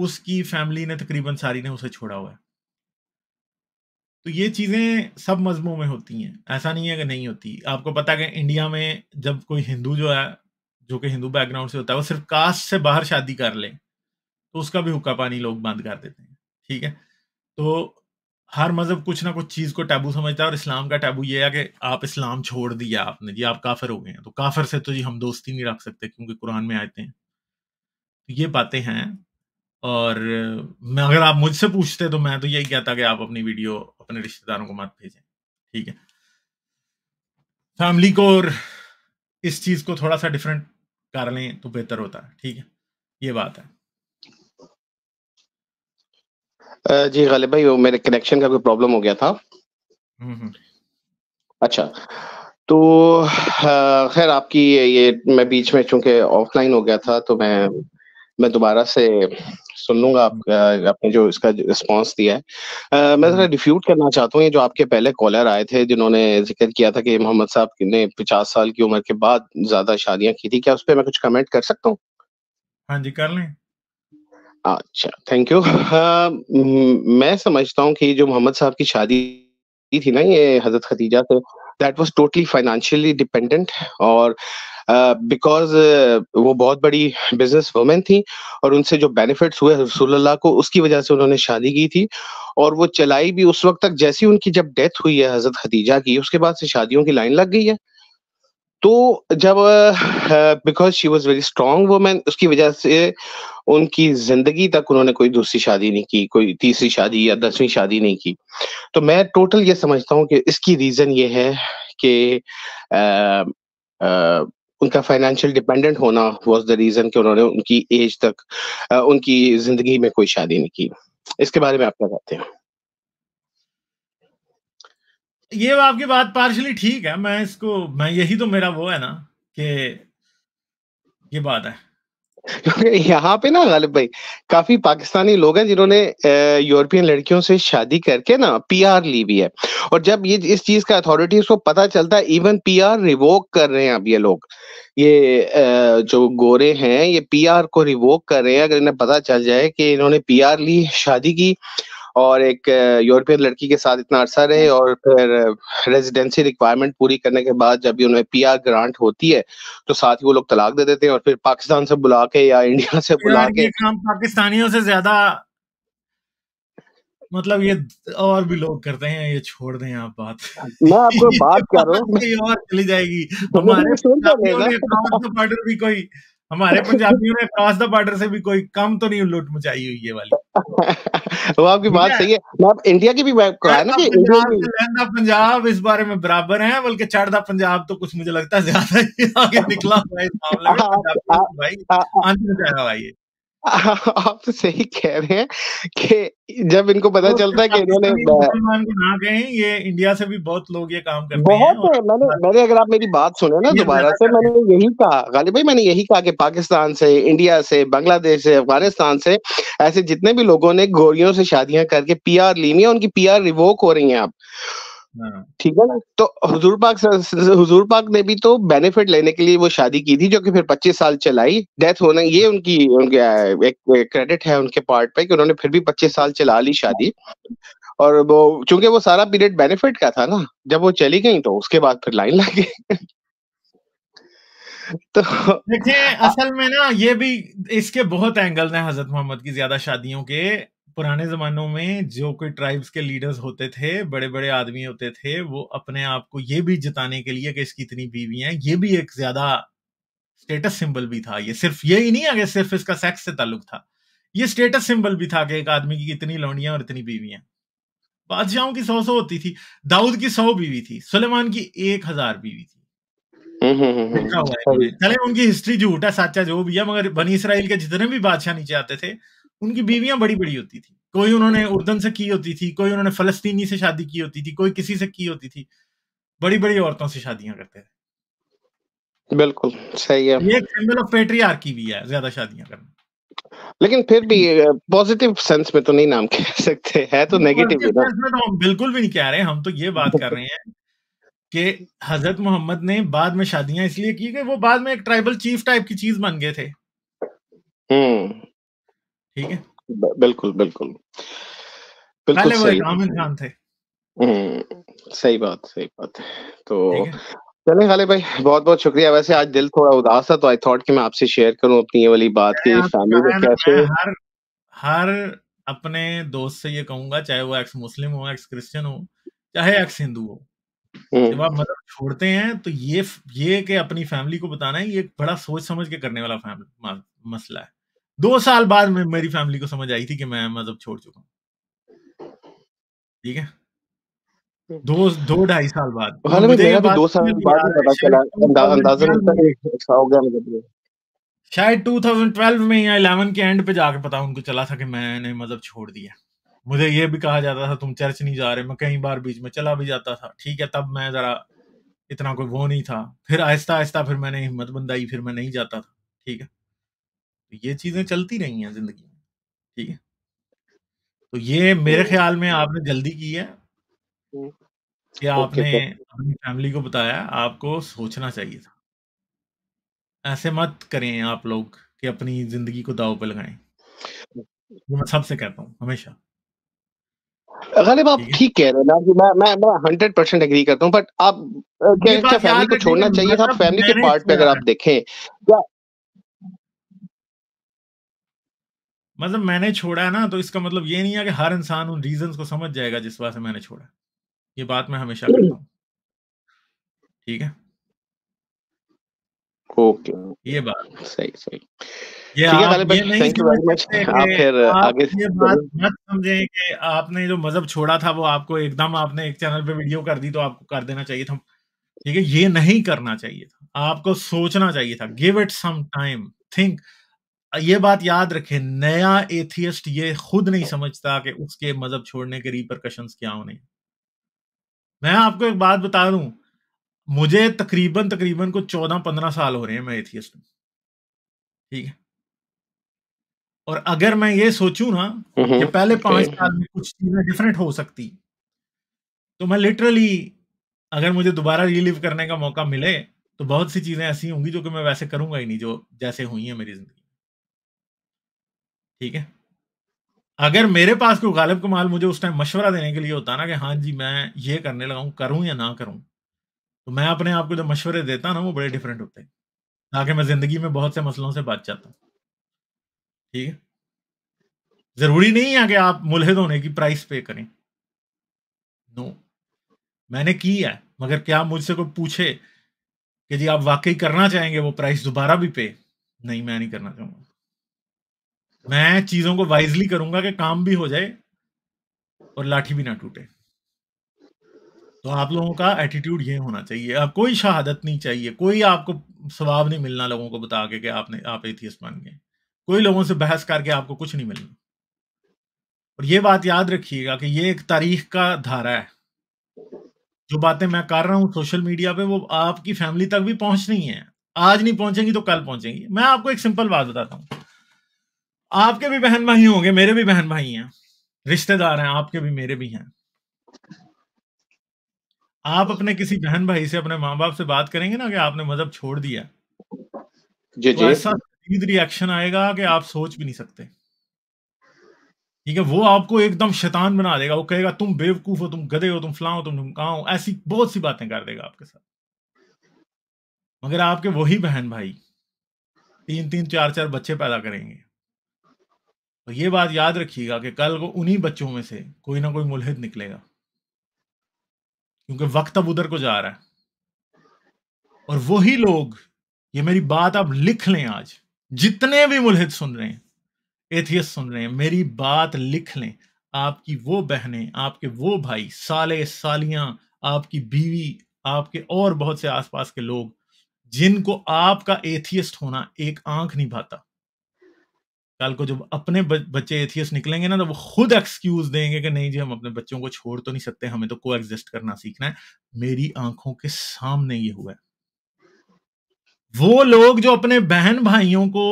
उसकी फैमिली ने तकरीबन सारी ने उसे छोड़ा हुआ है तो ये चीज़ें सब मजमों में होती हैं ऐसा नहीं है कि नहीं होती आपको पता है कि इंडिया में जब कोई हिंदू जो है जो कि हिंदू बैकग्राउंड से होता है वो सिर्फ कास्ट से बाहर शादी कर ले तो उसका भी हुक्का पानी लोग बंद कर देते हैं ठीक है तो हर मज़हब कुछ ना कुछ चीज़ को टैबू समझता है और इस्लाम का टैबू ये है कि आप इस्लाम छोड़ दिया आपने जी आप काफिर हो गए हैं तो काफिर से तो जी हम दोस्ती नहीं रख सकते क्योंकि कुरान में आते हैं तो ये बातें हैं और मैं अगर आप मुझसे पूछते तो मैं तो यही कहता कि आप अपनी वीडियो अपने रिश्तेदारों को मत भेजें ठीक है फैमिली को और इस चीज़ को थोड़ा सा डिफरेंट कर लें तो बेहतर होता है ठीक है ये बात है जी गालिब भाई वो मेरे कनेक्शन का कोई प्रॉब्लम हो गया था हम्म, हम्म। अच्छा तो खैर आपकी ये मैं बीच में चूंकि ऑफलाइन हो गया था तो मैं मैं दोबारा से सुन लूंगा आप, आपने जो इसका रिस्पांस दिया है आ, मैं जरा डिफ्यूट हम्म। करना चाहता हूँ ये जो आपके पहले कॉलर आए थे जिन्होंने जिक्र किया था कि मोहम्मद साहब ने पचास साल की उम्र के बाद ज्यादा शादियां की थी क्या उस पर मैं कुछ कमेंट कर सकता हूँ हाँ जी कर लें अच्छा थैंक यू हाँ, हम्म, मैं समझता हूँ कि जो मोहम्मद साहब की शादी थी ना ये हजरत खतीजा से that was totally financially dependent और बिकॉज uh, uh, वो बहुत बड़ी बिजनेस वुमेन थी और उनसे जो बेनिफिट्स हुए रसूलुल्लाह को उसकी वजह से उन्होंने शादी की थी और वो चलाई भी उस वक्त तक जैसी उनकी जब डेथ हुई है हजरत खतीजा की उसके बाद से शादियों की लाइन लग गई है तो जब because she was very strong women उसकी वजह से उनकी जिंदगी तक उन्होंने कोई दूसरी शादी नहीं की कोई तीसरी शादी या दसवीं शादी नहीं की तो मैं टोटल ये समझता हूँ कि इसकी रीजन ये है कि उनका फाइनेंशियल डिपेंडेंट होना वॉज द रीजन कि उन्होंने उनकी एज तक आ, उनकी जिंदगी में कोई शादी नहीं की इसके बारे में आप क्या कहते हैं ये आपकी बात पार्शली ठीक है मैं इसको मैं यही तो मेरा वो है ना कि ये बात है क्योंकि यहाँ पे ना गालिब भाई काफी पाकिस्तानी लोग हैं जिन्होंने यूरोपियन लड़कियों से शादी करके ना पीआर ली भी है और जब ये इस चीज का अथॉरिटी उसको पता चलता है इवन पीआर रिवोक कर रहे हैं अब ये लोग ये आ, जो गोरे हैं ये पीआर को रिवोक कर रहे हैं अगर इन्हें पता चल जाए कि इन्होंने पीआर ली शादी की और एक यूरोपियन लड़की के साथ इतना अरसा रहे हम्म। और फिर रेजिडेंसी रिक्वायरमेंट पूरी करने के बाद जब भी उन्हें पी ग्रांट होती है तो साथ ही वो लोग तलाक दे देते हैं और फिर पाकिस्तान से बुला के या इंडिया से बुला के पाकिस्तानियों से ज्यादा मतलब ये और भी लोग करते हैं ये छोड़ दें आप बात मैं आपको बात तो कर रहा हूँ चली जाएगी हमारे तो, तो भी कोई हमारे पंजाबियों ने क्रॉस द बॉर्डर से भी कोई कम तो नहीं लूट मचाई हुई ये वाली वो आपकी बात सही है आप इंडिया की भी कहा पंजाब इस बारे में बराबर है बल्कि चढ़दा पंजाब तो कुछ मुझे लगता है ज्यादा ही आगे निकला हुआ है इस मामले में हाँ, हाँ, भाई अंत हाँ, में भाई आप सही कह रहे हैं कि जब इनको पता तो चलता है कि इन्होंने ये इंडिया से भी बहुत लोग ये काम करते बहुत हैं मैंने मैंने अगर आप मेरी बात सुने ना दोबारा से मैंने यही कहा गालिब भाई मैंने यही कहा कि पाकिस्तान से इंडिया से बांग्लादेश से अफगानिस्तान से ऐसे जितने भी लोगों ने गोरियों से शादियां करके पीआर ली हुई है उनकी पीआर रिवोक हो रही है आप हाँ। ठीक है तो हुजूर पाक हुजूर पाक ने भी तो बेनिफिट लेने के लिए वो शादी की थी जो कि फिर 25 साल चलाई डेथ होना ये उनकी उनके एक क्रेडिट है उनके पार्ट पे कि उन्होंने फिर भी 25 साल चला ली शादी और वो चूंकि वो सारा पीरियड बेनिफिट का था ना जब वो चली गई तो उसके बाद फिर लाइन लग गई तो देखिए असल में ना ये भी इसके बहुत एंगल हैं हजरत मोहम्मद की ज्यादा शादियों के पुराने जमानों में जो कोई ट्राइब्स के लीडर्स होते थे बड़े बड़े आदमी होते थे वो अपने आप को ये भी जताने के लिए कि इसकी इतनी बीवी हैं ये भी एक ज्यादा स्टेटस सिंबल भी था ये सिर्फ ये ही नहीं आगे सिर्फ इसका सेक्स से ताल्लुक था ये स्टेटस सिंबल भी था कि एक आदमी की इतनी लौंडियां और इतनी बीवियां बादशाहों की सौ सौ होती थी दाऊद की सौ बीवी थी सुलेमान की एक हजार बीवी थी हम्म, हम्म, हम्म, चले उनकी हिस्ट्री झूठ है साचा जो भी है मगर बनी इसराइल के जितने भी बादशाह नीचे आते थे उनकी बीवियां बड़ी बड़ी होती थी कोई उन्होंने उर्दन से की होती थी कोई उन्होंने फलस्तीनी से शादी की होती थी कोई किसी से की होती थी बड़ी बड़ी औरतों से शादियां करते थे बिल्कुल सही है ये ऑफ पेट्रियार्की भी है ज्यादा शादियां करना लेकिन फिर भी पॉजिटिव सेंस में तो नहीं नाम कह सकते है तो नेगेटिव है तो हम बिल्कुल भी नहीं कह रहे हम तो ये बात कर रहे हैं कि हजरत मोहम्मद ने बाद में शादियां इसलिए की कि वो बाद में एक ट्राइबल चीफ टाइप की चीज बन गए थे हम्म। ठीक है बिल्कुल बिल्कुल पहले वो रामन खान थे हम्म, सही बात सही बात तो चले खाले भाई बहुत बहुत शुक्रिया वैसे आज दिल थोड़ा उदास था तो आई थॉट कि मैं आपसे शेयर करूं अपनी ये वाली बात की फैमिली में कैसे हर हर अपने दोस्त से ये कहूंगा चाहे वो एक्स मुस्लिम हो एक्स क्रिश्चियन हो चाहे एक्स हिंदू हो हम्म। जब आप मतलब छोड़ते हैं तो ये ये कि अपनी फैमिली को बताना है ये बड़ा सोच समझ के करने वाला मसला है दो साल बाद में मेरी फैमिली को समझ आई थी कि मैं मतलब छोड़ चुका हूँ ठीक है दो दो ढाई साल बाद तो तो शायद 2012 अच्छा मतलब में या 11 के एंड पे जाकर पता उनको चला था कि मैंने मतलब छोड़ दिया मुझे ये भी कहा जाता था तुम चर्च नहीं जा रहे मैं कई बार बीच में चला भी जाता था ठीक है तब मैं जरा इतना कोई वो नहीं था फिर आहिस्ता आहिस्ता फिर मैंने हिम्मत बंदाई फिर मैं नहीं जाता था ठीक है तो ये चीजें चलती रही हैं जिंदगी में ठीक है तो ये तो मेरे ख्याल में हम्म। आपने जल्दी की है हम्म। कि आपने अपनी फैमिली को बताया आपको सोचना चाहिए था ऐसे मत करें आप लोग कि अपनी जिंदगी को दाव पे लगाएं मैं सबसे कहता हूँ हमेशा गलिब आप ठीक कह रहे हैं मैं मैं मैं हंड्रेड परसेंट एग्री करता हूँ बट आप क्या फैमिली को छोड़ना चाहिए था फैमिली मतलब के पार्ट पे अगर आप देखें मतलब मैंने छोड़ा ना तो इसका मतलब ये नहीं है कि हर इंसान उन रीजंस को समझ जाएगा जिस वजह से मैंने छोड़ा ये बात मैं हमेशा हम्म। करता हूँ ठीक है ओके ये बात सही सही ये ये नहीं बात मत कि आपने जो मजहब छोड़ा था वो आपको एकदम आपने एक चैनल पे वीडियो कर दी तो आपको कर देना चाहिए था ठीक है ये नहीं करना चाहिए था आपको सोचना चाहिए था give it some time think ये बात याद रखें नया एथियस्ट ये खुद नहीं समझता कि उसके मजहब छोड़ने के रिप्रकशन क्या होने मैं आपको एक बात बता दूं मुझे तकरीबन तकरीबन को चौदह पंद्रह साल हो रहे हैं मैं एथियस्ट हूं ठीक है और अगर मैं ये सोचूं ना हम्म, कि पहले हम्म, पांच साल में कुछ चीजें डिफरेंट हो सकती तो मैं लिटरली अगर मुझे दोबारा रिलीव करने का मौका मिले तो बहुत सी चीजें ऐसी होंगी जो कि मैं वैसे करूंगा ही नहीं जो जैसे हुई है मेरी जिंदगी ठीक है अगर मेरे पास कोई गालिब कमाल मुझे उस टाइम मशवरा देने के लिए होता ना कि हाँ जी मैं ये करने लगा हूँ करूँ या ना करूँ तो मैं अपने आप को जो मशवरे देता ना वो बड़े डिफरेंट होते हैं ताकि मैं जिंदगी में बहुत से मसलों से बच जाता हूँ ठीक है जरूरी नहीं है कि आप मुलहद होने की प्राइस पे करें नो मैंने की है मगर क्या मुझसे कोई पूछे कि जी आप वाकई करना चाहेंगे वो प्राइस दोबारा भी पे नहीं मैं नहीं करना चाहूंगा मैं चीजों को वाइजली करूंगा कि काम भी हो जाए और लाठी भी ना टूटे तो आप लोगों का एटीट्यूड ये होना चाहिए आप कोई शहादत नहीं चाहिए कोई आपको स्वभाव नहीं मिलना लोगों को बता के कि आपने आप एथियस बन गए कोई लोगों से बहस करके आपको कुछ नहीं मिलना और ये बात याद रखिएगा कि ये एक तारीख का धारा है जो बातें मैं कर रहा हूं सोशल मीडिया पे वो आपकी फैमिली तक भी पहुंच नहीं है आज नहीं पहुंचेंगी तो कल पहुंचेंगी मैं आपको एक सिंपल बात बताता हूँ आपके भी बहन भाई होंगे मेरे भी बहन भाई हैं रिश्तेदार हैं आपके भी मेरे भी हैं आप अपने किसी बहन भाई से अपने माँ बाप से बात करेंगे ना कि आपने मजहब छोड़ दिया तो ऐसा रिएक्शन आएगा कि आप सोच भी नहीं सकते ठीक है वो आपको एकदम शैतान बना देगा वो कहेगा तुम बेवकूफ हो तुम गधे हो तुम हो तुम ढुमका हो ऐसी बहुत सी बातें कर देगा आपके साथ मगर आपके वही बहन भाई तीन तीन चार चार बच्चे पैदा करेंगे तो ये बात याद रखिएगा कि कल को उन्हीं बच्चों में से कोई ना कोई मुलहिद निकलेगा क्योंकि वक्त अब उधर को जा रहा है और वही लोग ये मेरी बात आप लिख लें आज जितने भी मुलहिद सुन रहे हैं एथियस सुन रहे हैं मेरी बात लिख लें आपकी वो बहनें आपके वो भाई साले सालियां आपकी बीवी आपके और बहुत से आसपास के लोग जिनको आपका एथियस्ट होना एक आंख नहीं भाता कल को जब अपने बच्चे एथियस निकलेंगे ना तो वो खुद एक्सक्यूज देंगे कि नहीं जी हम अपने बच्चों को छोड़ तो नहीं सकते हमें तो को एग्जिस्ट करना सीखना है मेरी आंखों के सामने ये हुआ है वो लोग जो अपने बहन भाइयों को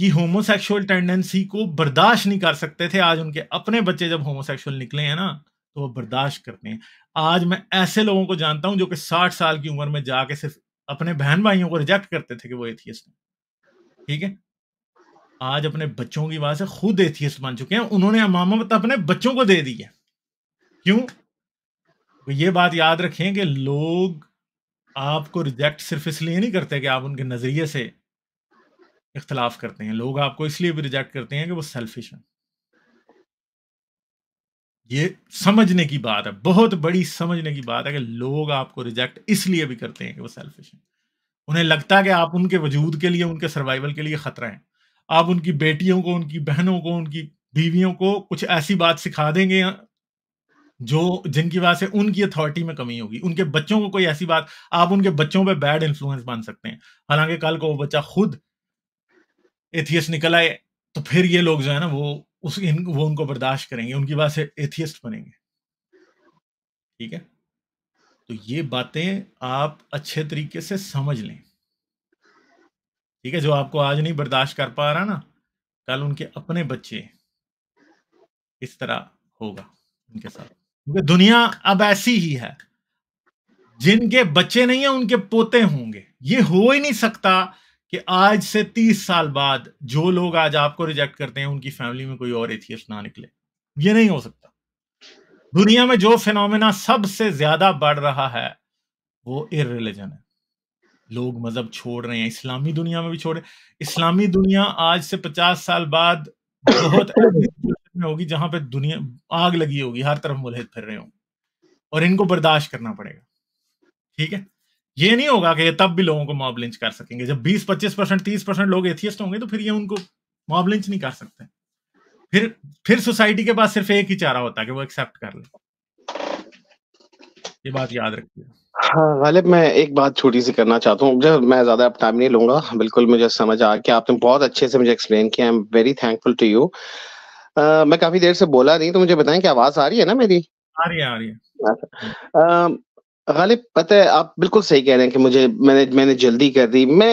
की होमोसेक्सुअल टेंडेंसी को बर्दाश्त नहीं कर सकते थे आज उनके अपने बच्चे जब होमोसेक्सुअल निकले हैं ना तो वो बर्दाश्त करते हैं आज मैं ऐसे लोगों को जानता हूं जो कि साठ साल की उम्र में जाके सिर्फ अपने बहन भाइयों को रिजेक्ट करते थे कि वो एथियस ठीक है आज अपने बच्चों की वजह से खुद एथियस बन चुके हैं उन्होंने अमामत अपने बच्चों को दे दी है क्यों तो ये बात याद रखें कि लोग आपको रिजेक्ट सिर्फ इसलिए नहीं करते कि आप उनके नज़रिए से इख्तलाफ करते हैं लोग आपको इसलिए भी रिजेक्ट करते हैं कि वो सेल्फिश हैं ये समझने की बात है बहुत बड़ी समझने की बात है कि लोग आपको रिजेक्ट इसलिए भी करते हैं कि वो सेल्फिश हैं उन्हें लगता है कि आप उनके वजूद के लिए उनके सर्वाइवल के लिए ख़तरा हैं आप उनकी बेटियों को उनकी बहनों को उनकी बीवियों को कुछ ऐसी बात सिखा देंगे हाँ, जो जिनकी वजह से उनकी अथॉरिटी में कमी होगी उनके बच्चों को कोई ऐसी बात आप उनके बच्चों पे बैड इन्फ्लुएंस बन सकते हैं हालांकि कल को वो बच्चा खुद एथियस्ट निकल आए तो फिर ये लोग जो है ना वो उस इन, वो उनको बर्दाश्त करेंगे उनकी वजह से एथियस्ट बनेंगे ठीक है तो ये बातें आप अच्छे तरीके से समझ लें ठीक है जो आपको आज नहीं बर्दाश्त कर पा रहा ना कल उनके अपने बच्चे इस तरह होगा उनके साथ क्योंकि दुनिया अब ऐसी ही है जिनके बच्चे नहीं है उनके पोते होंगे ये हो ही नहीं सकता कि आज से तीस साल बाद जो लोग आज आपको रिजेक्ट करते हैं उनकी फैमिली में कोई और एथियस ना निकले ये नहीं हो सकता दुनिया में जो फिनोमिना सबसे ज्यादा बढ़ रहा है वो इर है लोग मजहब छोड़ रहे हैं इस्लामी दुनिया में भी छोड़ रहे हैं इस्लामी दुनिया आज से पचास साल बाद बहुत में होगी जहां पे दुनिया आग लगी होगी हर तरफ मुलहिद फिर रहे होंगे और इनको बर्दाश्त करना पड़ेगा ठीक है ये नहीं होगा कि ये तब भी लोगों को मॉब लिंच कर सकेंगे जब 20 25 परसेंट तीस परसेंट लोग एथियस्ट होंगे तो फिर ये उनको मॉब लिंच नहीं कर सकते फिर फिर सोसाइटी के पास सिर्फ एक ही चारा होता है कि वो एक्सेप्ट कर ले ये बात याद रखिए हाँ, गालिब मैं एक बात छोटी-सी करना चाहता हूँ, जब मैं ज़्यादा अब टाइम नहीं लूंगा बिल्कुल मुझे समझ आ कि आपने बहुत अच्छे से मुझे एक्सप्लेन किया, I am very thankful to you. मैं काफ़ी देर से बोला नहीं, तो मुझे बताएं कि आवाज़ आ रही है ना मेरी? आ रही है, आ रही है। अच्छा। गालिब पता है आप बिल्कुल सही कह रहे हैं कि मुझे मैंने मैंने जल्दी कर दी। मैं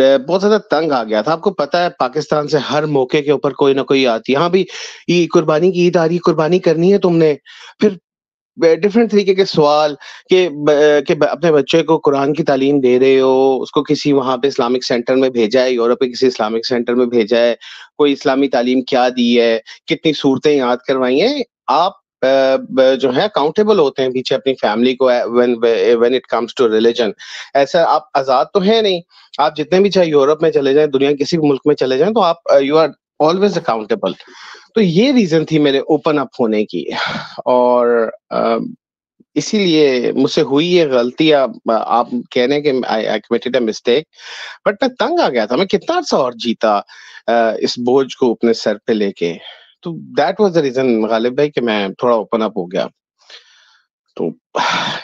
बहुत ज़्यादा तंग आ गया था। आपको पता है पाकिस्तान से हर मौके के ऊपर कोई ना कोई आती है, "हाँ, भई ये कुर्बानी की ईद आ रही है, कुर्बानी करनी है तुमने।" फिर डिफरेंट तरीके के सवाल के, के अपने बच्चे को कुरान की तालीम दे रहे हो उसको किसी वहां पे इस्लामिक सेंटर में भेजा है यूरोप के किसी इस्लामिक सेंटर में भेजा है कोई इस्लामी तालीम क्या दी है कितनी सूरतें याद करवाई हैं आप जो है अकाउंटेबल होते हैं पीछे अपनी फैमिली को when when it comes to religion ऐसा आप आजाद तो है नहीं आप जितने भी चाहे यूरोप में चले जाएं दुनिया किसी भी मुल्क में चले जाएं तो आप यू आर ऑलवेज अकाउंटेबल तो ये रीजन थी मेरे ओपन अप होने की और इसीलिए मुझसे हुई ये गलती आप आप कह रहे हैं I committed a mistake but मैं तंग आ गया था मैं कितना सा और जीता इस बोझ को अपने सर पे लेके तो that was the reason Ghalib भाई कि मैं थोड़ा ओपन अप हो गया तो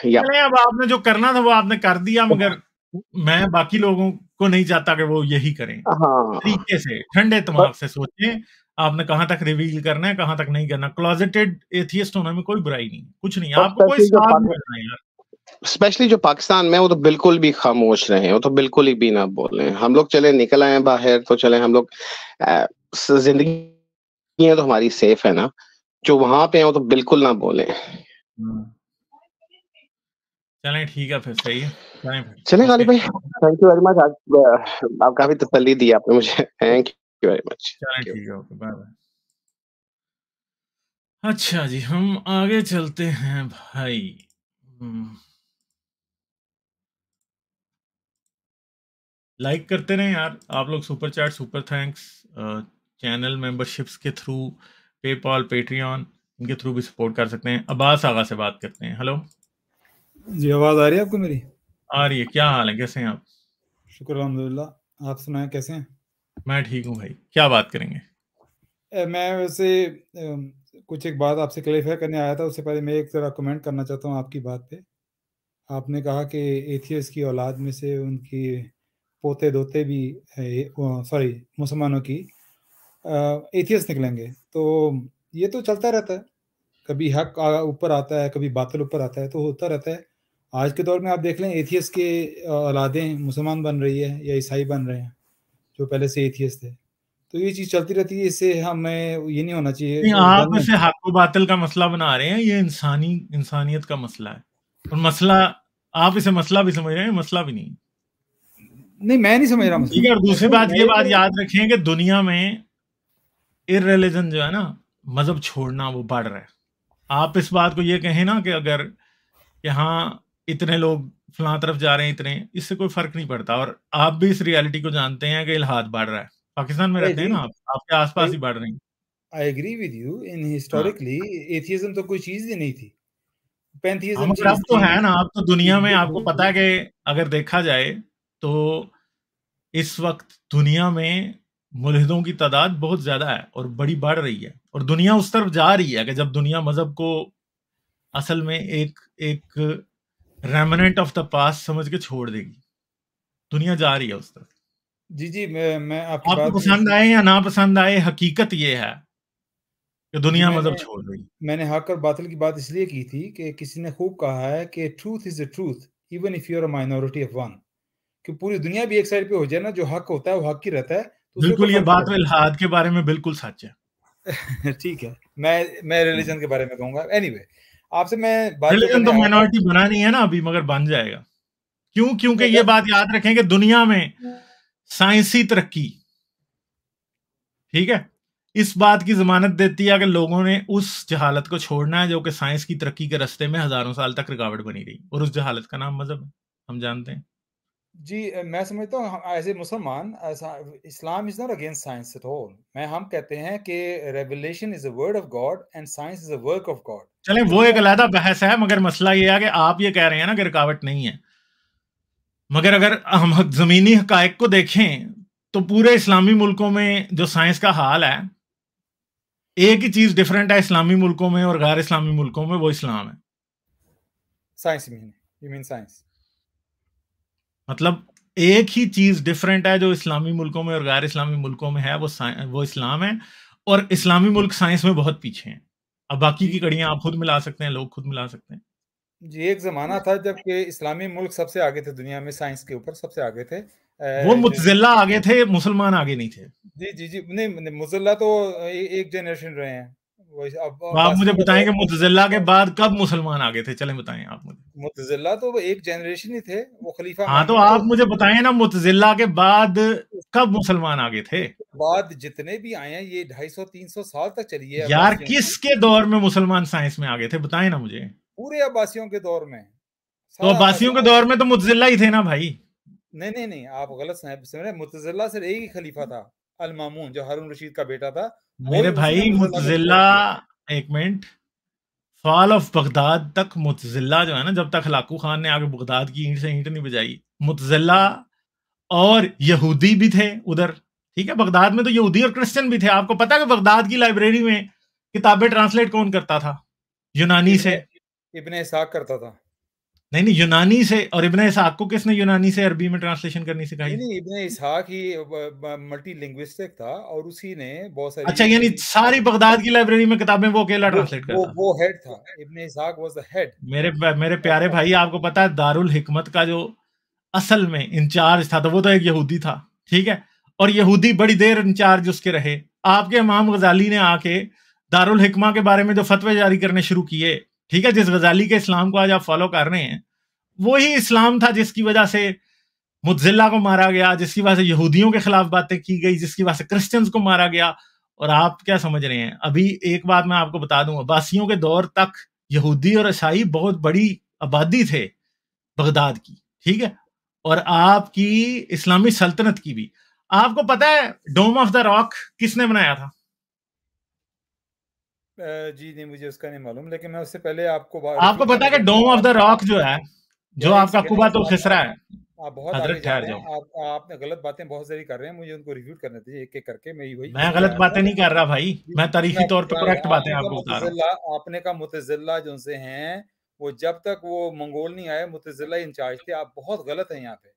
या अब आपने जो करना था वो आपने कर दिया मगर मैं बाकी लोगों को नहीं चाहता कि वो यही करें हाँ। तरीके से ठंडे दिमाग से सोचें आपने कहां तक रिवील करना है कहां तक नहीं करना क्लोजेटेड एथियस्ट होने में कोई बुराई नहीं कुछ नहीं आपको कोई साथ मिलना है यार स्पेशली जो पाकिस्तान में वो तो बिल्कुल भी खामोश रहे वो तो बिल्कुल ही भी ना बोले हम लोग चले निकल आए बाहर तो चले हम लोग जिंदगी तो हमारी सेफ है ना जो वहां पे है वो तो बिल्कुल ना बोले हम्म। चलें ठीक है फिर सही है चलें फिर भाई थैंक यू वेरी मच आप आप काफी तसल्ली दी आपने मुझे थैंक यू वेरी मच चलें ठीक है ओके बाय बाय अच्छा जी हम आगे चलते हैं भाई लाइक हम्म। करते रहे यार आप लोग super chat super thanks channel memberships के थ्रू पेपॉल पेट्रियन इनके थ्रू भी सपोर्ट कर सकते हैं अब्बास आगा से बात करते हैं हेलो जी आवाज आ रही है आपको मेरी आ रही है क्या हाल है कैसे हैं आप शुक्र अलहमदिल्ला आप सुनाए कैसे हैं मैं ठीक हूँ भाई क्या बात करेंगे ए, मैं वैसे ए, कुछ एक बात आपसे क्लेरिफाई करने आया था उससे पहले मैं एक ज़रा कमेंट करना चाहता हूँ आपकी बात पे आपने कहा कि एथियस की औलाद में से उनकी पोते दोते भी सॉरी मुसलमानों की एथियस निकलेंगे तो ये तो चलता रहता है कभी हक ऊपर आता है कभी बातल ऊपर आता है तो होता रहता है आज के दौर में आप देख लें एथियस के औलादें मुसलमान बन रही है या ईसाई बन रहे हैं जो पहले से एथियस थे तो ये चीज चलती रहती है इससे हमें ये नहीं होना चाहिए नहीं, आप इसे हक बातल का मसला बना रहे हैं ये इंसानी इंसानियत का मसला है और मसला आप इसे मसला भी समझ रहे हैं मसला भी नहीं नहीं मैं नहीं समझ रहा हूँ ठीक है दूसरी बात ये बात याद रखें कि दुनिया में इर रिलीजन जो है ना मजहब छोड़ना वो बढ़ रहा है आप इस बात को ये कहें ना कि अगर यहाँ इतने लोग फला तरफ जा रहे हैं इतने इससे कोई फर्क नहीं पड़ता और आप भी इस रियलिटी को जानते हैं कि इलाहाद बढ़ रहा है पाकिस्तान में रहते हैं ना आप आपके आसपास ही बढ़ रहे हैं I agree with you in historically atheism तो कोई चीज ही नहीं थी पेंथियज्म हाँ, अब तो है ना आप तो दुनिया में आपको पता है कि अगर देखा जाए तो इस वक्त दुनिया में मुलहदों की तादाद बहुत ज्यादा है और बड़ी बढ़ रही है और दुनिया उस तरफ जा रही है कि जब दुनिया मजहब को असल में एक एक रेमनेंट ऑफ द पास समझ के छोड़ देगी दुनिया जा रही है उस तरफ जी जी मैं मैं आपको आप पसंद आए या ना पसंद आए हकीकत ये है कि दुनिया मतलब छोड़ रही मैंने हक और बातिल की बात इसलिए की थी कि किसी ने खूब कहा है कि truth is a truth even if you are a minority of one कि पूरी दुनिया भी एक साइड पे हो जाए ना जो हक होता है वो हक ही रहता है तो बिल्कुल ये बात इलाहाद के बारे में बिल्कुल सच है ठीक है मैं मैं रिलीजन के बारे में कहूंगा एनीवे anyway, आपसे मैं लेकिन तो माइनॉरिटी तो बना नहीं है ना अभी मगर बन जाएगा क्यों क्योंकि ये मतलब बात याद रखें कि दुनिया में साइंसी तरक्की ठीक है इस बात की जमानत देती है अगर लोगों ने उस जहालत को छोड़ना है जो कि साइंस की तरक्की के रास्ते में हजारों साल तक रुकावट बनी रही और उस जहालत का नाम मजहब है हम जानते हैं जी मैं समझता हूँ एज हाँ, ए मुसलमान Islam is not against science at all मैं हम कहते हैं कि revelation is a word of God and science is a work of God चलें वो तो एक अलहदा बहस है मगर मसला ये है कि आप ये कह रहे हैं ना कि रुकावट नहीं है मगर अगर हम ज़मीनी हक को देखें तो पूरे इस्लामी मुल्कों में जो साइंस का हाल है एक ही चीज़ डिफरेंट है इस्लामी मुल्कों में और गैर इस्लामी मुल्कों में वो इस्लाम है science mean you mean science मतलब एक ही चीज डिफरेंट है जो इस्लामी मुल्कों में और गैर इस्लामी मुल्कों में है वो वो इस्लाम है और इस्लामी मुल्क साइंस में बहुत पीछे हैं अब बाकी की कड़ियां आप खुद मिला सकते हैं लोग खुद मिला सकते हैं जी एक जमाना था जबकि इस्लामी मुल्क सबसे आगे थे दुनिया में साइंस के ऊपर सबसे आगे थे वो मुतजिला आगे थे मुसलमान आगे नहीं थे जी जी जी नहीं मुजल्ला तो ए, एक जनरेशन रहे हैं आप मुझे बताएं कि मुतजिला के बाद कब मुसलमान आ गए थे चले बताएं आप मुझे मुतजिला तो एक जनरेशन ही थे वो खलीफा हाँ तो आप मुझे बताएं ना मुतजिला के बाद कब मुसलमान आ गए थे बाद जितने भी आए हैं ये ढाई सौ तीन सौ साल तक चलिए यार किसके दौर में मुसलमान साइंस में आ गए थे बताए ना मुझे पूरे अब्बासियों के दौर में तो अब्बासियों के दौर में तो मुतजिला ही थे ना भाई नहीं नहीं नहीं आप गलत रहे मुतजिला सिर्फ एक ही खलीफा था अल मामून जो हारून रशीद का बेटा था मेरे भाई मुतजिला एक मिनट फॉल ऑफ बगदाद तक मुतजिला जो है ना जब तक हलाकू खान ने आगे बगदाद की ईंट से ईंट नहीं बजाई मुतजिला और यहूदी भी थे उधर ठीक है बगदाद में तो यहूदी और क्रिश्चियन भी थे आपको पता है बगदाद की लाइब्रेरी में किताबें ट्रांसलेट कौन करता था यूनानी से इबन इसहाक करता था नहीं नहीं यूनानी से और इब्ने इसहाक को किसने यूनानी से अरबी में ट्रांसलेशन करनी सिखाई नहीं इब्ने इसहाक ही मल्टी लिंग्विस्टिक था और उसी ने बहुत सारी अच्छा यानी सारी बगदाद की लाइब्रेरी में किताबें वो अकेला ट्रांसलेट करता वो वो हेड था Ibn Ishaq was the head मेरे मेरे प्यारे भाई आपको पता है दारुल हिकमत का जो असल में इंचार्ज था तो वो तो एक यहूदी था ठीक है और यहूदी बड़ी देर इंचार्ज उसके रहे आपके इमाम गजाली ने आके दारुल हिकमा के बारे में जो फतवे जारी करने शुरू किए ठीक है जिस गजाली के इस्लाम को आज आप फॉलो कर रहे हैं वो ही इस्लाम था जिसकी वजह से मुजिल्ला को मारा गया जिसकी वजह से यहूदियों के खिलाफ बातें की गई जिसकी वजह से क्रिश्चियंस को मारा गया और आप क्या समझ रहे हैं अभी एक बात मैं आपको बता दूं अब्बासियों के दौर तक यहूदी और ईसाई बहुत बड़ी आबादी थे बगदाद की ठीक है और आपकी इस्लामी सल्तनत की भी आपको पता है डोम ऑफ द रॉक किसने बनाया था जी नहीं मुझे उसका नहीं मालूम लेकिन मैं उससे पहले आपको आपको पता है कि डोम ऑफ द रॉक जो है जो आपका कुबा तो खिसरा है आप बहुत हजरत आप आपने गलत बातें बहुत सारी कर रहे हैं मुझे उनको रिव्यू करने दीजिए एक एक करके मैं वही मैं गलत बातें नहीं कर रहा भाई मैं तारीखी तौर पर करेक्ट बातें आपको बता रहा हूं आपने कहा मुतजिला जो से हैं वो जब तक वो मंगोल नहीं आए मुतजिला इंचार्ज थे आप बहुत गलत हैं यहाँ पे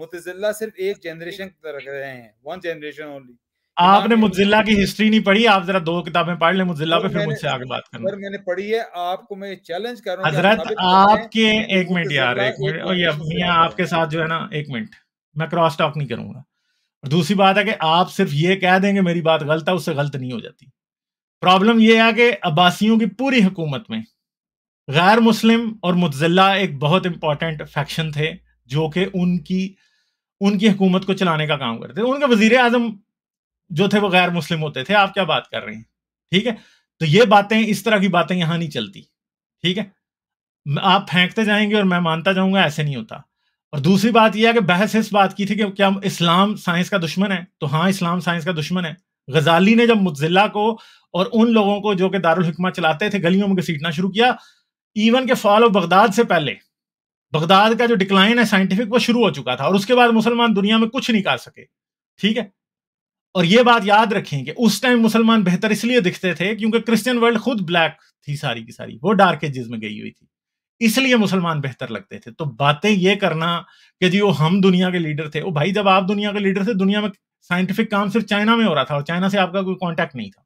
मुतजिला सिर्फ एक जनरेशन रख रहे हैं वन जनरेशन ओनली आपने मुजिला की हिस्ट्री नहीं पढ़ी आप जरा दो किताबें पढ़ लें मुजिला पे फिर मुझसे आगे बात करना मैंने पढ़ी है आपको मैं चैलेंज कर रहा हूं हजरत आपके एक मिनट यार एक मिनट और ये मियां आपके साथ जो है ना एक मिनट मैं क्रॉस टॉक नहीं करूंगा और दूसरी बात है कि आप सिर्फ ये कह देंगे मेरी बात गलत है उससे गलत नहीं हो जाती प्रॉब्लम यह है कि अब्बासियों की पूरी हुकूमत में गैर मुस्लिम और मुतजिला एक बहुत इंपॉर्टेंट फैक्शन थे जो कि उनकी उनकी हुकूमत को चलाने का काम करते थे उनका वजीर आजम जो थे वो गैर मुस्लिम होते थे आप क्या बात कर रहे हैं ठीक है तो ये बातें इस तरह की बातें यहां नहीं चलती ठीक है आप फेंकते जाएंगे और मैं मानता जाऊंगा ऐसे नहीं होता और दूसरी बात यह है कि बहस इस बात की थी कि क्या इस्लाम साइंस का दुश्मन है तो हाँ इस्लाम साइंस का दुश्मन है गजाली ने जब मुजिला को और उन लोगों को जो कि दारुल हिकमा चलाते थे गलियों में घसीटना शुरू किया इवन के फॉल ऑफ बगदाद से पहले बगदाद का जो डिक्लाइन है साइंटिफिक वो शुरू हो चुका था और उसके बाद मुसलमान दुनिया में कुछ नहीं कर सके ठीक है और ये बात याद रखें कि उस टाइम मुसलमान बेहतर इसलिए दिखते थे क्योंकि क्रिश्चियन वर्ल्ड खुद ब्लैक थी सारी की सारी वो डार्क एजेस में गई हुई थी इसलिए मुसलमान बेहतर लगते थे तो बातें ये करना कि जी वो हम दुनिया के लीडर थे वो भाई जब आप दुनिया के लीडर थे दुनिया में साइंटिफिक काम सिर्फ चाइना में हो रहा था और चाइना से आपका कोई कॉन्टैक्ट नहीं था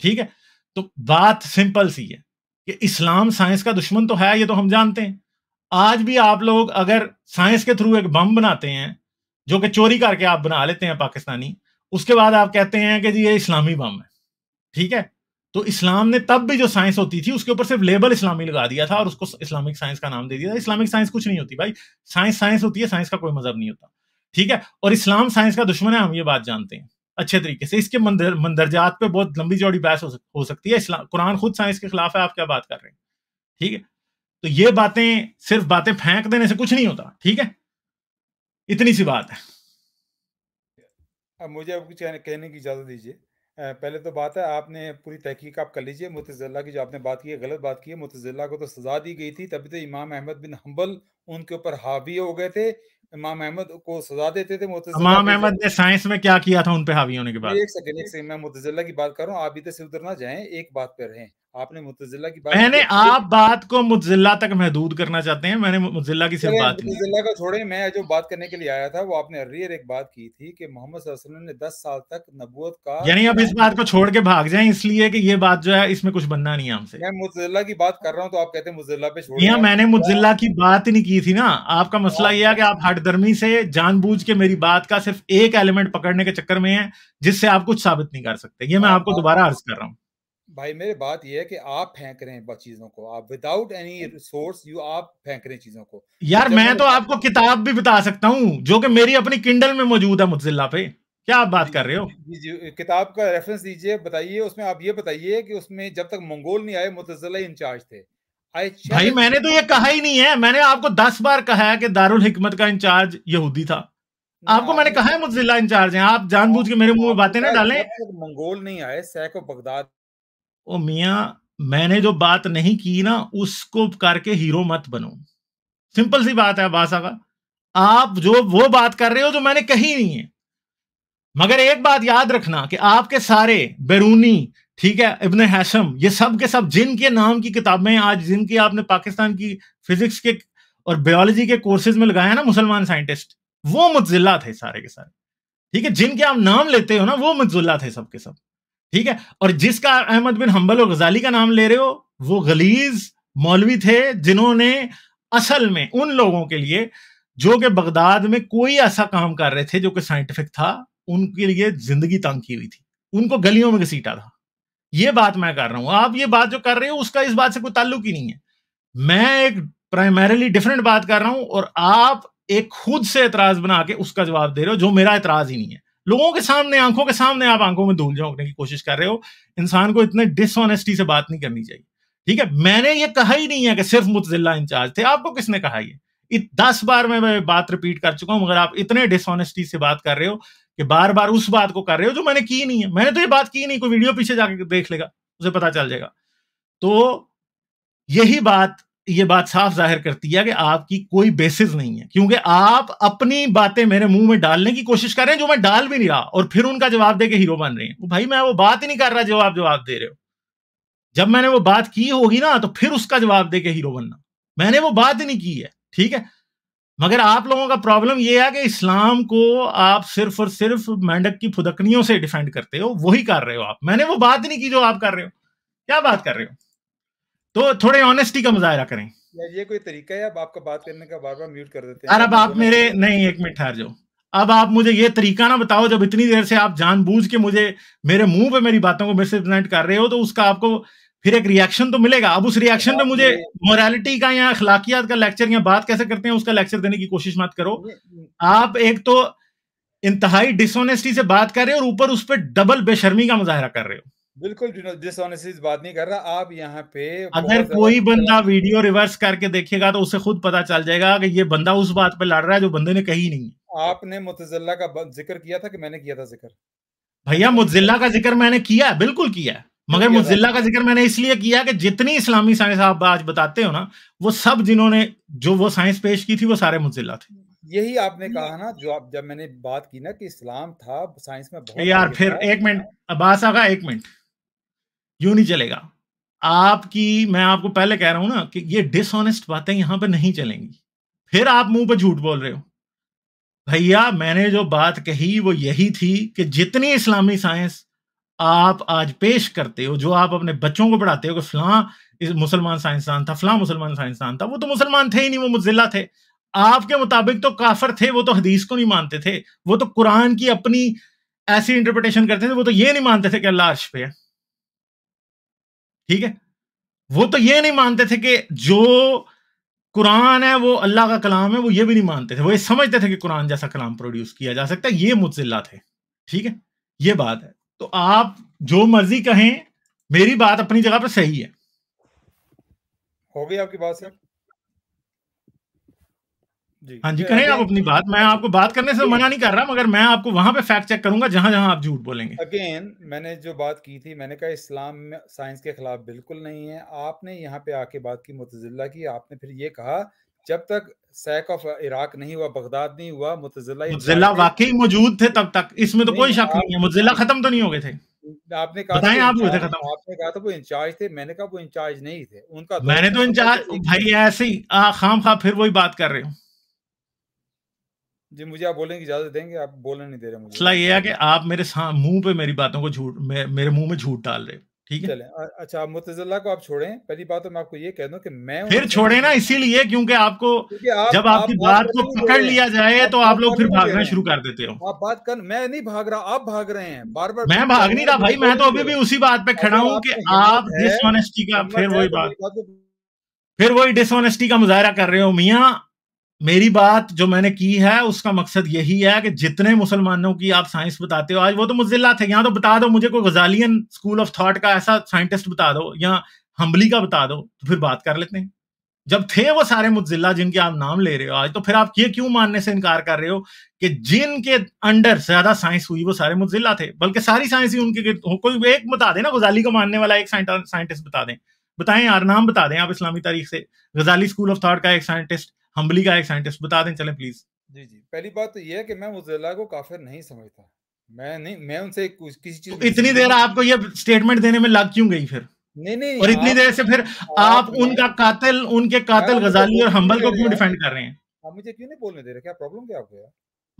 ठीक है तो बात सिंपल सी है कि इस्लाम साइंस का दुश्मन तो है ये तो हम जानते हैं आज भी आप लोग अगर साइंस के थ्रू एक बम बनाते हैं जो कि चोरी करके आप बना लेते हैं पाकिस्तानी उसके बाद आप कहते हैं कि जी ये इस्लामी बम है ठीक है तो इस्लाम ने तब भी जो साइंस होती थी उसके ऊपर सिर्फ लेबल इस्लामी लगा दिया था और उसको इस्लामिक साइंस का नाम दे दिया था इस्लामिक साइंस कुछ नहीं होती भाई साइंस साइंस होती है साइंस का कोई मजहब नहीं होता ठीक है और इस्लाम साइंस का दुश्मन है हम ये बात जानते हैं अच्छे तरीके से इसके मंदर मंदरजात पे बहुत लंबी चौड़ी बहस हो, सकती है इस्लाम कुरान खुद साइंस के खिलाफ है आप क्या बात कर रहे हैं ठीक है तो ये बातें सिर्फ बातें फेंक देने से कुछ नहीं होता ठीक है इतनी सी बात है अब मुझे अब कुछ कहने की इजाज़त दीजिए पहले तो बात है आपने पूरी तहकीक आप कर लीजिए मुतज़िला की जो आपने बात की है गलत बात की है मुतज़िला को तो सज़ा दी गई थी तभी तो इमाम अहमद बिन हम्बल उनके ऊपर हावी हो गए थे इमाम अहमद को सजा देते थे इमाम अहमद ने साइंस में क्या किया था उन पे हावी होने के बाद एक सेकंड एक सेकंड मैं मुतजिला की बात कर रहा हूँ आप इधर से उधर ना जाए एक बात पे रहें आपने मुतजिला की बात मैंने आप बात को मुतजिला तक महदूद करना चाहते हैं मैंने मुतजिला की सिर्फ बात मुतजिला को छोड़े मैं जो बात करने के लिए आया था वो आपने अर्रियर एक बात की थी कि मोहम्मद ने दस साल तक नबूवत का यानी आप इस बात को छोड़ के भाग जाए इसलिए कि ये बात जो है इसमें कुछ बनना नहीं हमसे मैं मुतजिला की बात कर रहा हूँ तो आप कहते हैं मुतजिला पे छोड़ यहाँ मैंने मुतजिला की बात नहीं की थी ना आपका मसला हाँ। यह है कि आप हटदर्मी से जानबूझ के मेरी बात का सिर्फ एक एलिमेंट पकड़ने के चक्कर में है जिससे आप कुछ साबित नहीं कर सकते ये मैं हाँ, आपको हाँ। दोबारा अर्ज कर रहा हूँ भाई मेरे बात यह है कि आप फेंक रहे हैं चीजों को आप विदाउट एनी रिसोर्स यू आप फेंक रहे हैं चीजों को यार मैं तो आपको किताब भी बता सकता हूँ जो कि मेरी अपनी किंडल में मौजूद है मुजिल्ला पे क्या आप बात कर रहे हो किताब का रेफरेंस दीजिए बताइए उसमें आप ये बताइए कि उसमें जब तक मंगोल नहीं आए मुतजिला इंचार्ज थे भाई मैंने तो ये कहा ही नहीं है मैंने आपको दस बार कहा है कि दारुल हिकमत का इंचार्ज यहूदी था आपको मैंने कहा है मुजिला जिला इंचार्ज है आप जानबूझ के मेरे मुंह में बातें ना डालें मंगोल नहीं आए सैको बगदाद ओ मिया मैंने जो बात नहीं की ना उसको करके हीरो मत बनो सिंपल सी बात है बासा का आप जो वो बात कर रहे हो जो मैंने कही नहीं है मगर एक बात याद रखना कि आपके सारे बैरूनी ठीक है इबन हैशम ये सब के सब जिनके नाम की किताबें आज जिनकी आपने पाकिस्तान की फिजिक्स के और बायोलॉजी के कोर्सेज में लगाया ना मुसलमान साइंटिस्ट वो मुजिल्ला थे सारे के सारे ठीक है जिनके आप नाम लेते हो ना वो मुजिल्ला थे सबके सब ठीक है और जिसका अहमद बिन हम्बल और गजाली का नाम ले रहे हो वो गलीज मौलवी थे जिन्होंने असल में उन लोगों के लिए जो कि बगदाद में कोई ऐसा काम कर रहे थे जो कि साइंटिफिक था उनके लिए जिंदगी तंग की हुई थी उनको गलियों में घसीटा था ये बात मैं कर रहा हूं आप ये बात जो कर रहे हो उसका इस बात से कोई ताल्लुक ही नहीं है मैं एक प्राइमरली डिफरेंट बात कर रहा हूं और आप एक खुद से एतराज बना के उसका जवाब दे रहे हो जो मेरा एतराज ही नहीं है लोगों के सामने आंखों के सामने आप आंखों में धूल झोंकने की कोशिश कर रहे हो इंसान को इतने डिसऑनेस्टी से बात नहीं करनी चाहिए ठीक है मैंने ये कहा ही नहीं है कि सिर्फ मुतजिला इंचार्ज थे आपको किसने कहा ये इत, दस बार मैं, मैं बात रिपीट कर चुका हूं मगर आप इतने डिसऑनेस्टी से बात कर रहे हो कि बार बार उस बात को कर रहे हो जो मैंने की नहीं है मैंने तो ये बात की नहीं कोई वीडियो पीछे जाके देख लेगा उसे पता चल जाएगा तो यही बात ये बात साफ जाहिर करती है कि आपकी कोई बेसिस नहीं है क्योंकि आप अपनी बातें मेरे मुंह में डालने की कोशिश कर रहे हैं जो मैं डाल भी नहीं रहा और फिर उनका जवाब दे के हीरो बन रहे हैं तो भाई मैं वो बात ही नहीं कर रहा जो आप जवाब दे रहे हो जब मैंने वो बात की होगी ना तो फिर उसका जवाब दे के हीरो बनना मैंने वो बात ही नहीं की है ठीक है मगर आप लोगों का प्रॉब्लम यह है कि इस्लाम को आप सिर्फ और सिर्फ मेंढक की फुदकनियों से डिफेंड करते हो वही कर रहे हो आप मैंने वो बात नहीं की जो आप कर रहे हो क्या बात कर रहे हो तो थोड़े ऑनेस्टी का मुजाहरा करें यार ये कोई तरीका है अब आपका बात करने का बार बार म्यूट कर देते हैं अब आप मेरे नहीं एक मिनट ठहर जाओ अब आप मुझे ये तरीका ना बताओ जब इतनी देर से आप जानबूझ के मुझे मेरे मुंह पे मेरी बातों को मिसरिप्रेजेंट कर रहे हो तो उसका आपको फिर एक रिएक्शन तो मिलेगा अब उस रिएक्शन पे मुझे मोरालिटी का या अखलाकियात का लेक्चर या बात कैसे करते हैं उसका लेक्चर देने की कोशिश मत करो आप एक तो इंतहाई डिसऑनेस्टी से बात कर रहे हो और ऊपर उस पर डबल बेशर्मी का मुजाहरा कर रहे हो बिल्कुल डिसऑनेस्टी बात नहीं कर रहा आप यहाँ पे अगर कोई बंदा वीडियो रिवर्स करके देखेगा तो उसे खुद पता चल जाएगा कि ये बंदा उस बात पे लड़ रहा है जो बंदे ने कही नहीं आपने मुतजिल्ला का जिक्र किया था कि मैंने किया था जिक्र भैया मुतजिल्ला का जिक्र मैंने किया है बिल्कुल किया है मगर मुजिला का जिक्र मैंने इसलिए किया कि जितनी इस्लामी साइंस आप आज बताते हो ना वो सब जिन्होंने जो वो साइंस पेश की थी वो सारे मुजिला थे यही आपने कहा ना जो आप जब मैंने बात की ना कि इस्लाम था साइंस में बहुत यार फिर एक मिनट अब्बास आगा एक मिनट यूं नहीं चलेगा आपकी मैं आपको पहले कह रहा हूं ना कि ये डिसऑनेस्ट बातें यहां पर नहीं चलेंगी फिर आप मुंह पर झूठ बोल रहे हो भैया मैंने जो बात कही वो यही थी कि जितनी इस्लामी साइंस आप आज पेश करते हो जो आप अपने बच्चों को पढ़ाते हो कि फलां मुसलमान साइंसदान था फलां मुसलमान साइंसदान था वो तो मुसलमान थे ही नहीं वो मुजिला थे आपके मुताबिक तो काफर थे वो तो हदीस को नहीं मानते थे वो तो कुरान की अपनी ऐसी इंटरप्रिटेशन करते थे वो तो ये नहीं मानते थे कि अल्लाह अर्श पे है ठीक है वो तो ये नहीं मानते थे कि जो कुरान है वो अल्लाह का कलाम है वो ये भी नहीं मानते थे वो ये समझते थे कि कुरान जैसा कलाम प्रोड्यूस किया जा सकता है ये मुजिल्ला थे ठीक है ये बात है तो आप जो मर्जी कहें मेरी बात अपनी जगह पर सही है हो गई आपकी बात सर हाँ जी करें आप अपनी बात मैं आपको बात करने से मना नहीं कर रहा मगर मैं आपको वहां पे फैक्ट चेक करूंगा जहां जहां आप झूठ बोलेंगे अगेन मैंने जो बात की थी मैंने कहा इस्लाम में साइंस के खिलाफ बिल्कुल नहीं है आपने यहाँ पे आके बात की मुतजिला की आपने फिर ये कहा जब तक सैक ऑफ इराक नहीं हुआ बगदाद नहीं हुआ मुतजिला मुतजिला वाकई मौजूद थे तब तक इसमें तो कोई शक नहीं है मुतजिला खत्म तो नहीं हो गए थे आपने कहा तो आप थे खत्म आपने कहा था तो वो इंचार्ज थे मैंने कहा वो इंचार्ज नहीं थे उनका मैंने तो इंचार्ज भाई ऐसे ही खाम खा फिर वही बात कर रहे हूँ जी मुझे आप बोलने की इजाजत देंगे आप बोलने नहीं दे रहे मुझे मसला ये है कि आप मेरे मुंह पे मेरी बातों को झूठ मेरे मुंह में झूठ डाल रहे ठीक है अच्छा आप मुतजल्ला को आप छोड़े पहली बात तो मैं आपको ये कह दूं कि मैं फिर छोड़े ना इसीलिए क्योंकि आपको आप, जब आप, आपकी बात को पकड़ लिया जाए तो आप लोग फिर भागना शुरू कर देते हो आप बात कर मैं नहीं भाग रहा आप भाग रहे हैं बार बार मैं भाग नहीं रहा भाई मैं तो अभी भी उसी बात पे खड़ा हूँ कि आप डिसऑनेस्टी का तो फिर वही बात फिर वही डिसऑनेस्टी का मुजाहरा कर रहे हो मियाँ मेरी बात जो मैंने की है उसका मकसद यही है कि जितने मुसलमानों की आप साइंस बताते हो आज वो तो मुजिला थे यहाँ तो बता दो मुझे कोई गजालियन स्कूल ऑफ थॉट का ऐसा साइंटिस्ट बता दो या हम्बली का बता दो तो फिर बात कर लेते हैं जब थे वो सारे मुजिला जिनके आप नाम ले रहे हो आज तो फिर आप ये क्यों मानने से इनकार कर रहे हो कि जिनके अंडर ज्यादा साइंस हुई वो सारे मुजिला थे बल्कि सारी साइंस ही उनके कोई एक बता देना गजाली को मानने वाला एक साइंटिस्ट बता दें बताएं यार नाम बता दें आप इस्लामी तारीख से गजाली स्कूल ऑफ थॉट का एक साइंटिस्ट हम्बली का एक साइंटिस्ट बता दें चले प्लीज जी जी पहली बात तो यह है कि मैं मुजिला को काफिर नहीं समझता मैं नहीं मैं उनसे कुछ किसी चीज तो इतनी देर आपको ये स्टेटमेंट देने में लग क्यों गई फिर नहीं नहीं और इतनी देर से फिर आप उनका कातिल उनके कातिल गजाली और हम्बल को क्यों डिफेंड कर रहे हैं आप मुझे क्यों नहीं बोलने दे रहे क्या प्रॉब्लम क्या आपको यार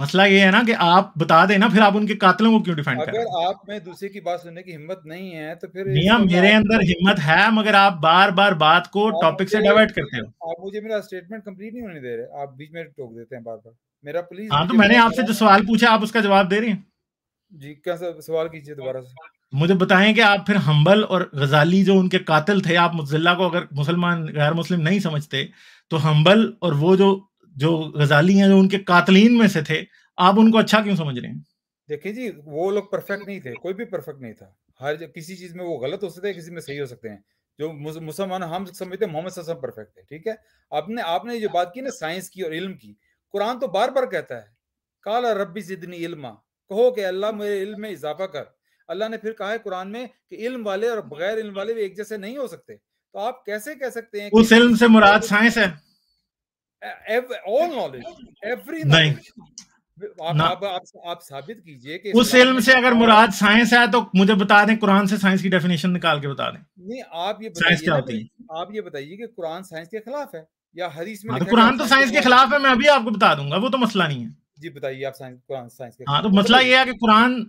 मसला ये है ना कि आप बता देना फिर आप उनके कातलों को क्यों डिफेंड अगर आप में दूसरे की बात सुनने की हिम्मत नहीं है तो फिर मियां मेरे अंदर हिम्मत है मगर आप बार बार बात को टॉपिक से डाइवर्ट करते हो आप मुझे मेरा स्टेटमेंट कंप्लीट नहीं होने दे रहे आप बीच में टोक देते हैं बार बार मेरा प्लीज हाँ तो मैंने आपसे जो सवाल पूछा आप उसका जवाब दे रहे हैं जी क्या सवाल कीजिए दोबारा से मुझे बताएं कि आप फिर हम्बल और गजाली जो उनके कातिल थे आप मुजिल्ला को अगर मुसलमान गैर मुस्लिम नहीं समझते तो हम्बल और वो जो जो गजाली हैं जो उनके कातलीन में से थे आप उनको अच्छा क्यों समझ रहे हैं देखिए जी वो लोग परफेक्ट नहीं थे कोई भी परफेक्ट नहीं था हर किसी चीज में वो गलत हो सकते हैं किसी में सही हो सकते हैं जो मुसलमान हम समझते हैं मोहम्मद परफेक्ट है ठीक है आपने आपने जो बात की ना साइंस की और इल्म की कुरान तो बार बार कहता है काला रबी जिदनी इल्मा कहो कि अल्लाह मेरे इल्म में इजाफा कर अल्लाह ने फिर कहा है कुरान में कि इल्म वाले और बगैर इल्म वाले भी एक जैसे नहीं हो सकते तो आप कैसे कह सकते हैं उस इल्म से मुराद साइंस है एव, ऑल नॉलेज एवरी नॉलेज आप, आप, आप, आप साबित कीजिए कि उस इल्म से अगर मुराद साइंस है तो मुझे बता दें कुरान से साइंस की डेफिनेशन निकाल के बता दें नहीं आप ये साइंस क्या होती है आप ये बताइए कि कुरान साइंस के खिलाफ है या हदीस में हाँ, तो कुरान तो साइंस के खिलाफ है मैं अभी आपको बता दूंगा वो तो मसला नहीं है जी बताइए आप साइंस कुरान साइंस के हाँ तो मसला ये है कि कुरान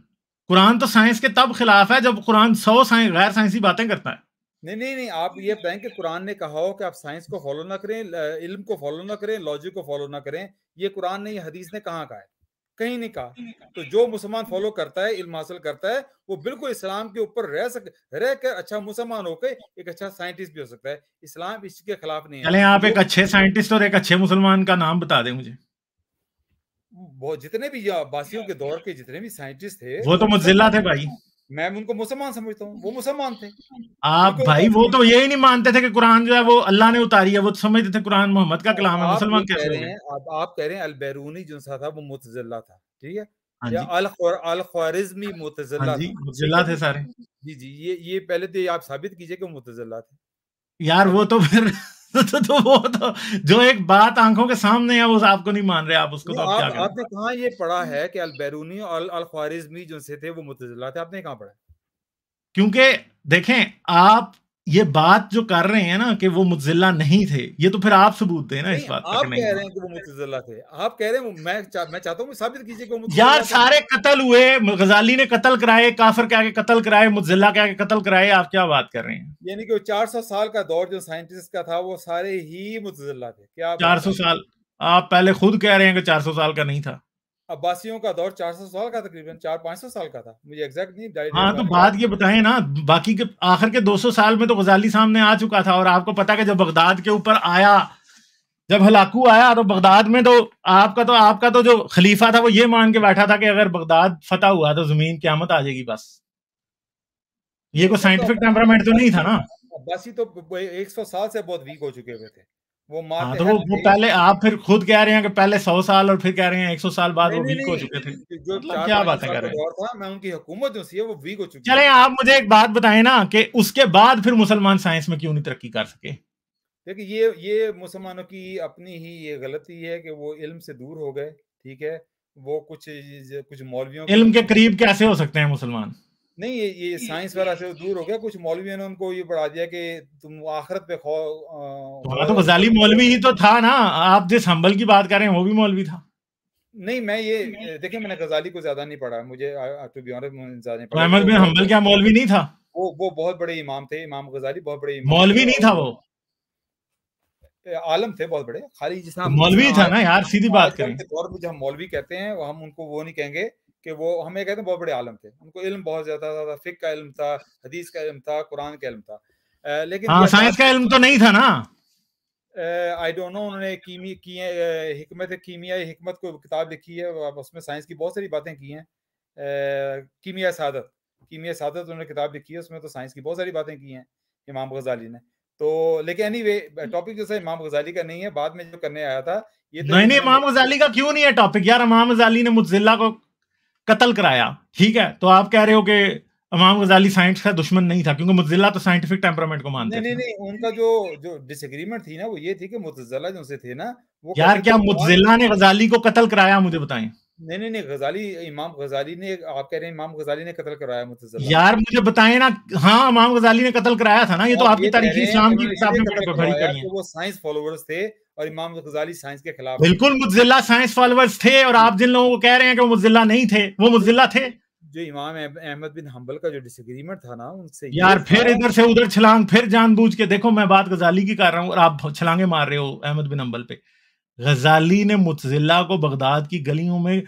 कुरान तो साइंस के तब खिलाफ है जब कुरान सौ साइंस गैर साइंसी बातें करता है नहीं नहीं नहीं आप ये बताएं कि कुरान ने कहा हो कि आप साइंस को फॉलो ना करें इल्म को फॉलो ना करें लॉजिक को फॉलो ना करें ये कुरान ने हदीस ने कहा कहा है कहीं नहीं कहा तो जो मुसलमान फॉलो करता है इल्म हासिल करता है वो बिल्कुल इस्लाम के ऊपर रह सक रह कर अच्छा मुसलमान होकर एक अच्छा साइंटिस्ट भी हो सकता है इस्लाम इसके खिलाफ नहीं है आप एक अच्छे साइंटिस्ट और एक अच्छे मुसलमान का नाम बता दें मुझे वो जितने भी बासियों के दौर के जितने भी साइंटिस्ट थे वो तो मुजिला थे भाई मैं उनको मुसलमान समझता हूँ वो मुसलमान थे आप भाई वो तो यही नहीं मानते थे कि कुरान जो है वो अल्लाह ने उतारी है वो तो समझते थे कुरान मोहम्मद का कलाम है मुसलमान कह रहे हैं आप आप कह रहे हैं अलबैरूनी जो था वो मुतजिला था ठीक है हाँ या अल हाँ थे सारे जी जी ये ये पहले तो आप साबित कीजिए कि मुतजिला थे यार वो तो फिर तो, तो वो तो जो एक बात आंखों के सामने है वो आपको नहीं मान रहे आप उसको तो, तो आप, आप क्या आपने कहा ये पढ़ा है कि अल बैरूनी और अल ख्वारिजमी जो से थे वो मुतजिला थे आपने कहा पढ़ा क्योंकि देखें आप ये बात जो कर रहे हैं ना कि वो मुजिल्ला नहीं थे ये तो फिर आप सबूत दे ना इस बात आप कह रहे हैं कि वो मुजिल्ला थे आप कह रहे हैं मैं चा, मैं चाहता हूँ साबित कीजिए कि यार सारे कत्ल हुए गजाली ने कत्ल कराए काफर के आगे कत्ल कराए मुजिल्ला के आगे कत्ल कराए आप क्या बात कर रहे हैं यानी कि चार सौ साल का दौर जो साइंटिस्ट का था वो सारे ही मुतजिला थे क्या चार सौ साल आप पहले खुद कह रहे हैं कि चार सौ साल का नहीं था अब्बासियों का दौर 400 साल का तकरीबन चार पाँच सौ साल का था मुझे एग्जैक्ट नहीं हाँ तो बाद ये बताएं ना बाकी के आखिर के 200 साल में तो गजाली सामने आ चुका था और आपको पता है जब बगदाद के ऊपर आया जब हलाकू आया तो बगदाद में तो आपका तो आपका तो जो खलीफा था वो ये मान के बैठा था कि अगर बगदाद फतह हुआ तो जमीन क्यामत आ जाएगी बस ये कोई साइंटिफिक टेम्परामेंट तो, तो नहीं था ना अब्बासी तो एक साल से बहुत वीक हो चुके हुए थे वो मार हाँ, तो वो, वो पहले आप फिर खुद कह रहे हैं कि पहले सौ साल और फिर कह रहे हैं एक सौ साल बाद वो वीक हो चुके थे जो मतलब क्या बातें कर रहे हैं मैं उनकी हुकूमत जो सी है वो वीक हो चुकी चले आप मुझे एक बात बताए ना कि उसके बाद फिर मुसलमान साइंस में क्यों नहीं तरक्की कर सके देखिए ये ये मुसलमानों की अपनी ही ये गलती है कि वो इल्म से दूर हो गए ठीक है वो कुछ कुछ मौलवियों इल्म के करीब कैसे हो सकते हैं मुसलमान नहीं ये ये साइंस वाला से दूर हो गया कुछ मौलवियों ने उनको ये पढ़ा दिया कि तुम आखिरत पे खो तो, गजाली मौलवी ही तो था ना आप जिस हम्बल की बात कर रहे हैं वो भी मौलवी था नहीं मैं ये देखिए मैंने गजाली को ज्यादा नहीं पढ़ा मुझे टू बी ऑनेस्ट ज्यादा हम्बल क्या मौलवी नहीं था वो वो बहुत बड़े इमाम थे इमाम गजाली बहुत बड़े मौलवी नहीं था वो आलम थे बहुत बड़े खाली जिस मौलवी था ना यार सीधी हाँ, बात करें दौर जो हम मौलवी कहते हैं हम उनको वो नहीं कहेंगे कि वो हमें कहते हैं बहुत बड़े आलम थे उनको इल्म बहुत ज्यादा था फिक का इल्म था हदीस का इल्म था कुरान का इल्म था लेकिन हाँ, साइंस का इल्म तो नहीं था ना आई डोंट नो उन्होंने कीमी कीमिया हिकमत को किताब लिखी है उसमें साइंस की बहुत सारी बातें की हैं कीमिया सादत कीमिया सादत उन्होंने किताब लिखी है उसमें तो साइंस की बहुत सारी बातें की हैं इमाम गजाली ने तो लेकिन एनी वे टॉपिक जैसे इमाम गजाली का नहीं है बाद में जो करने आया था ये तो नहीं नहीं इमाम गजाली का क्यों नहीं है टॉपिक यार इमाम गजाली ने मुजिला को कत्ल कराया ठीक है तो आप कह रहे हो कि इमाम गजाली साइंस का दुश्मन नहीं था क्योंकि मुतजिला तो साइंटिफिक टेम्परामेंट को मानते नहीं, नहीं नहीं उनका जो जो डिसएग्रीमेंट थी ना वो ये थी कि मुतजिला जो से थे ना वो यार क्या मुतजिला ने गजाली को कत्ल कराया मुझे बताएं नहीं नहीं नहीं गजाली इमाम गजाली ने आप कह रहे हैं इमाम गजाली ने कत्ल कराया मुतजला यार मुझे बताएं ना हाँ इमाम गजाली ने कत्ल कराया था ना ये तो आपकी तारीख इस्लाम की किताब में भरी करी है तो वो साइंस फॉलोअर्स थे और इमाम गजाली साइंस के खिलाफ बिल्कुल मुतजिला साइंस फॉलोअर्स थे और आप जिन लोगों को कह रहे हैं कि वो मुतजिला नहीं थे वो मुतजिला थे जो इमाम अहमद बिन हम्बल का जो डिसएग्रीमेंट था ना उनसे यार फिर इधर से उधर छलांग फिर जानबूझ के देखो मैं बात गजाली की कर रहा हूँ और आप छलांगे मार रहे हो अहमद बिन हम्बल पे गजाली ने मुतजिला को बगदाद की गलियों में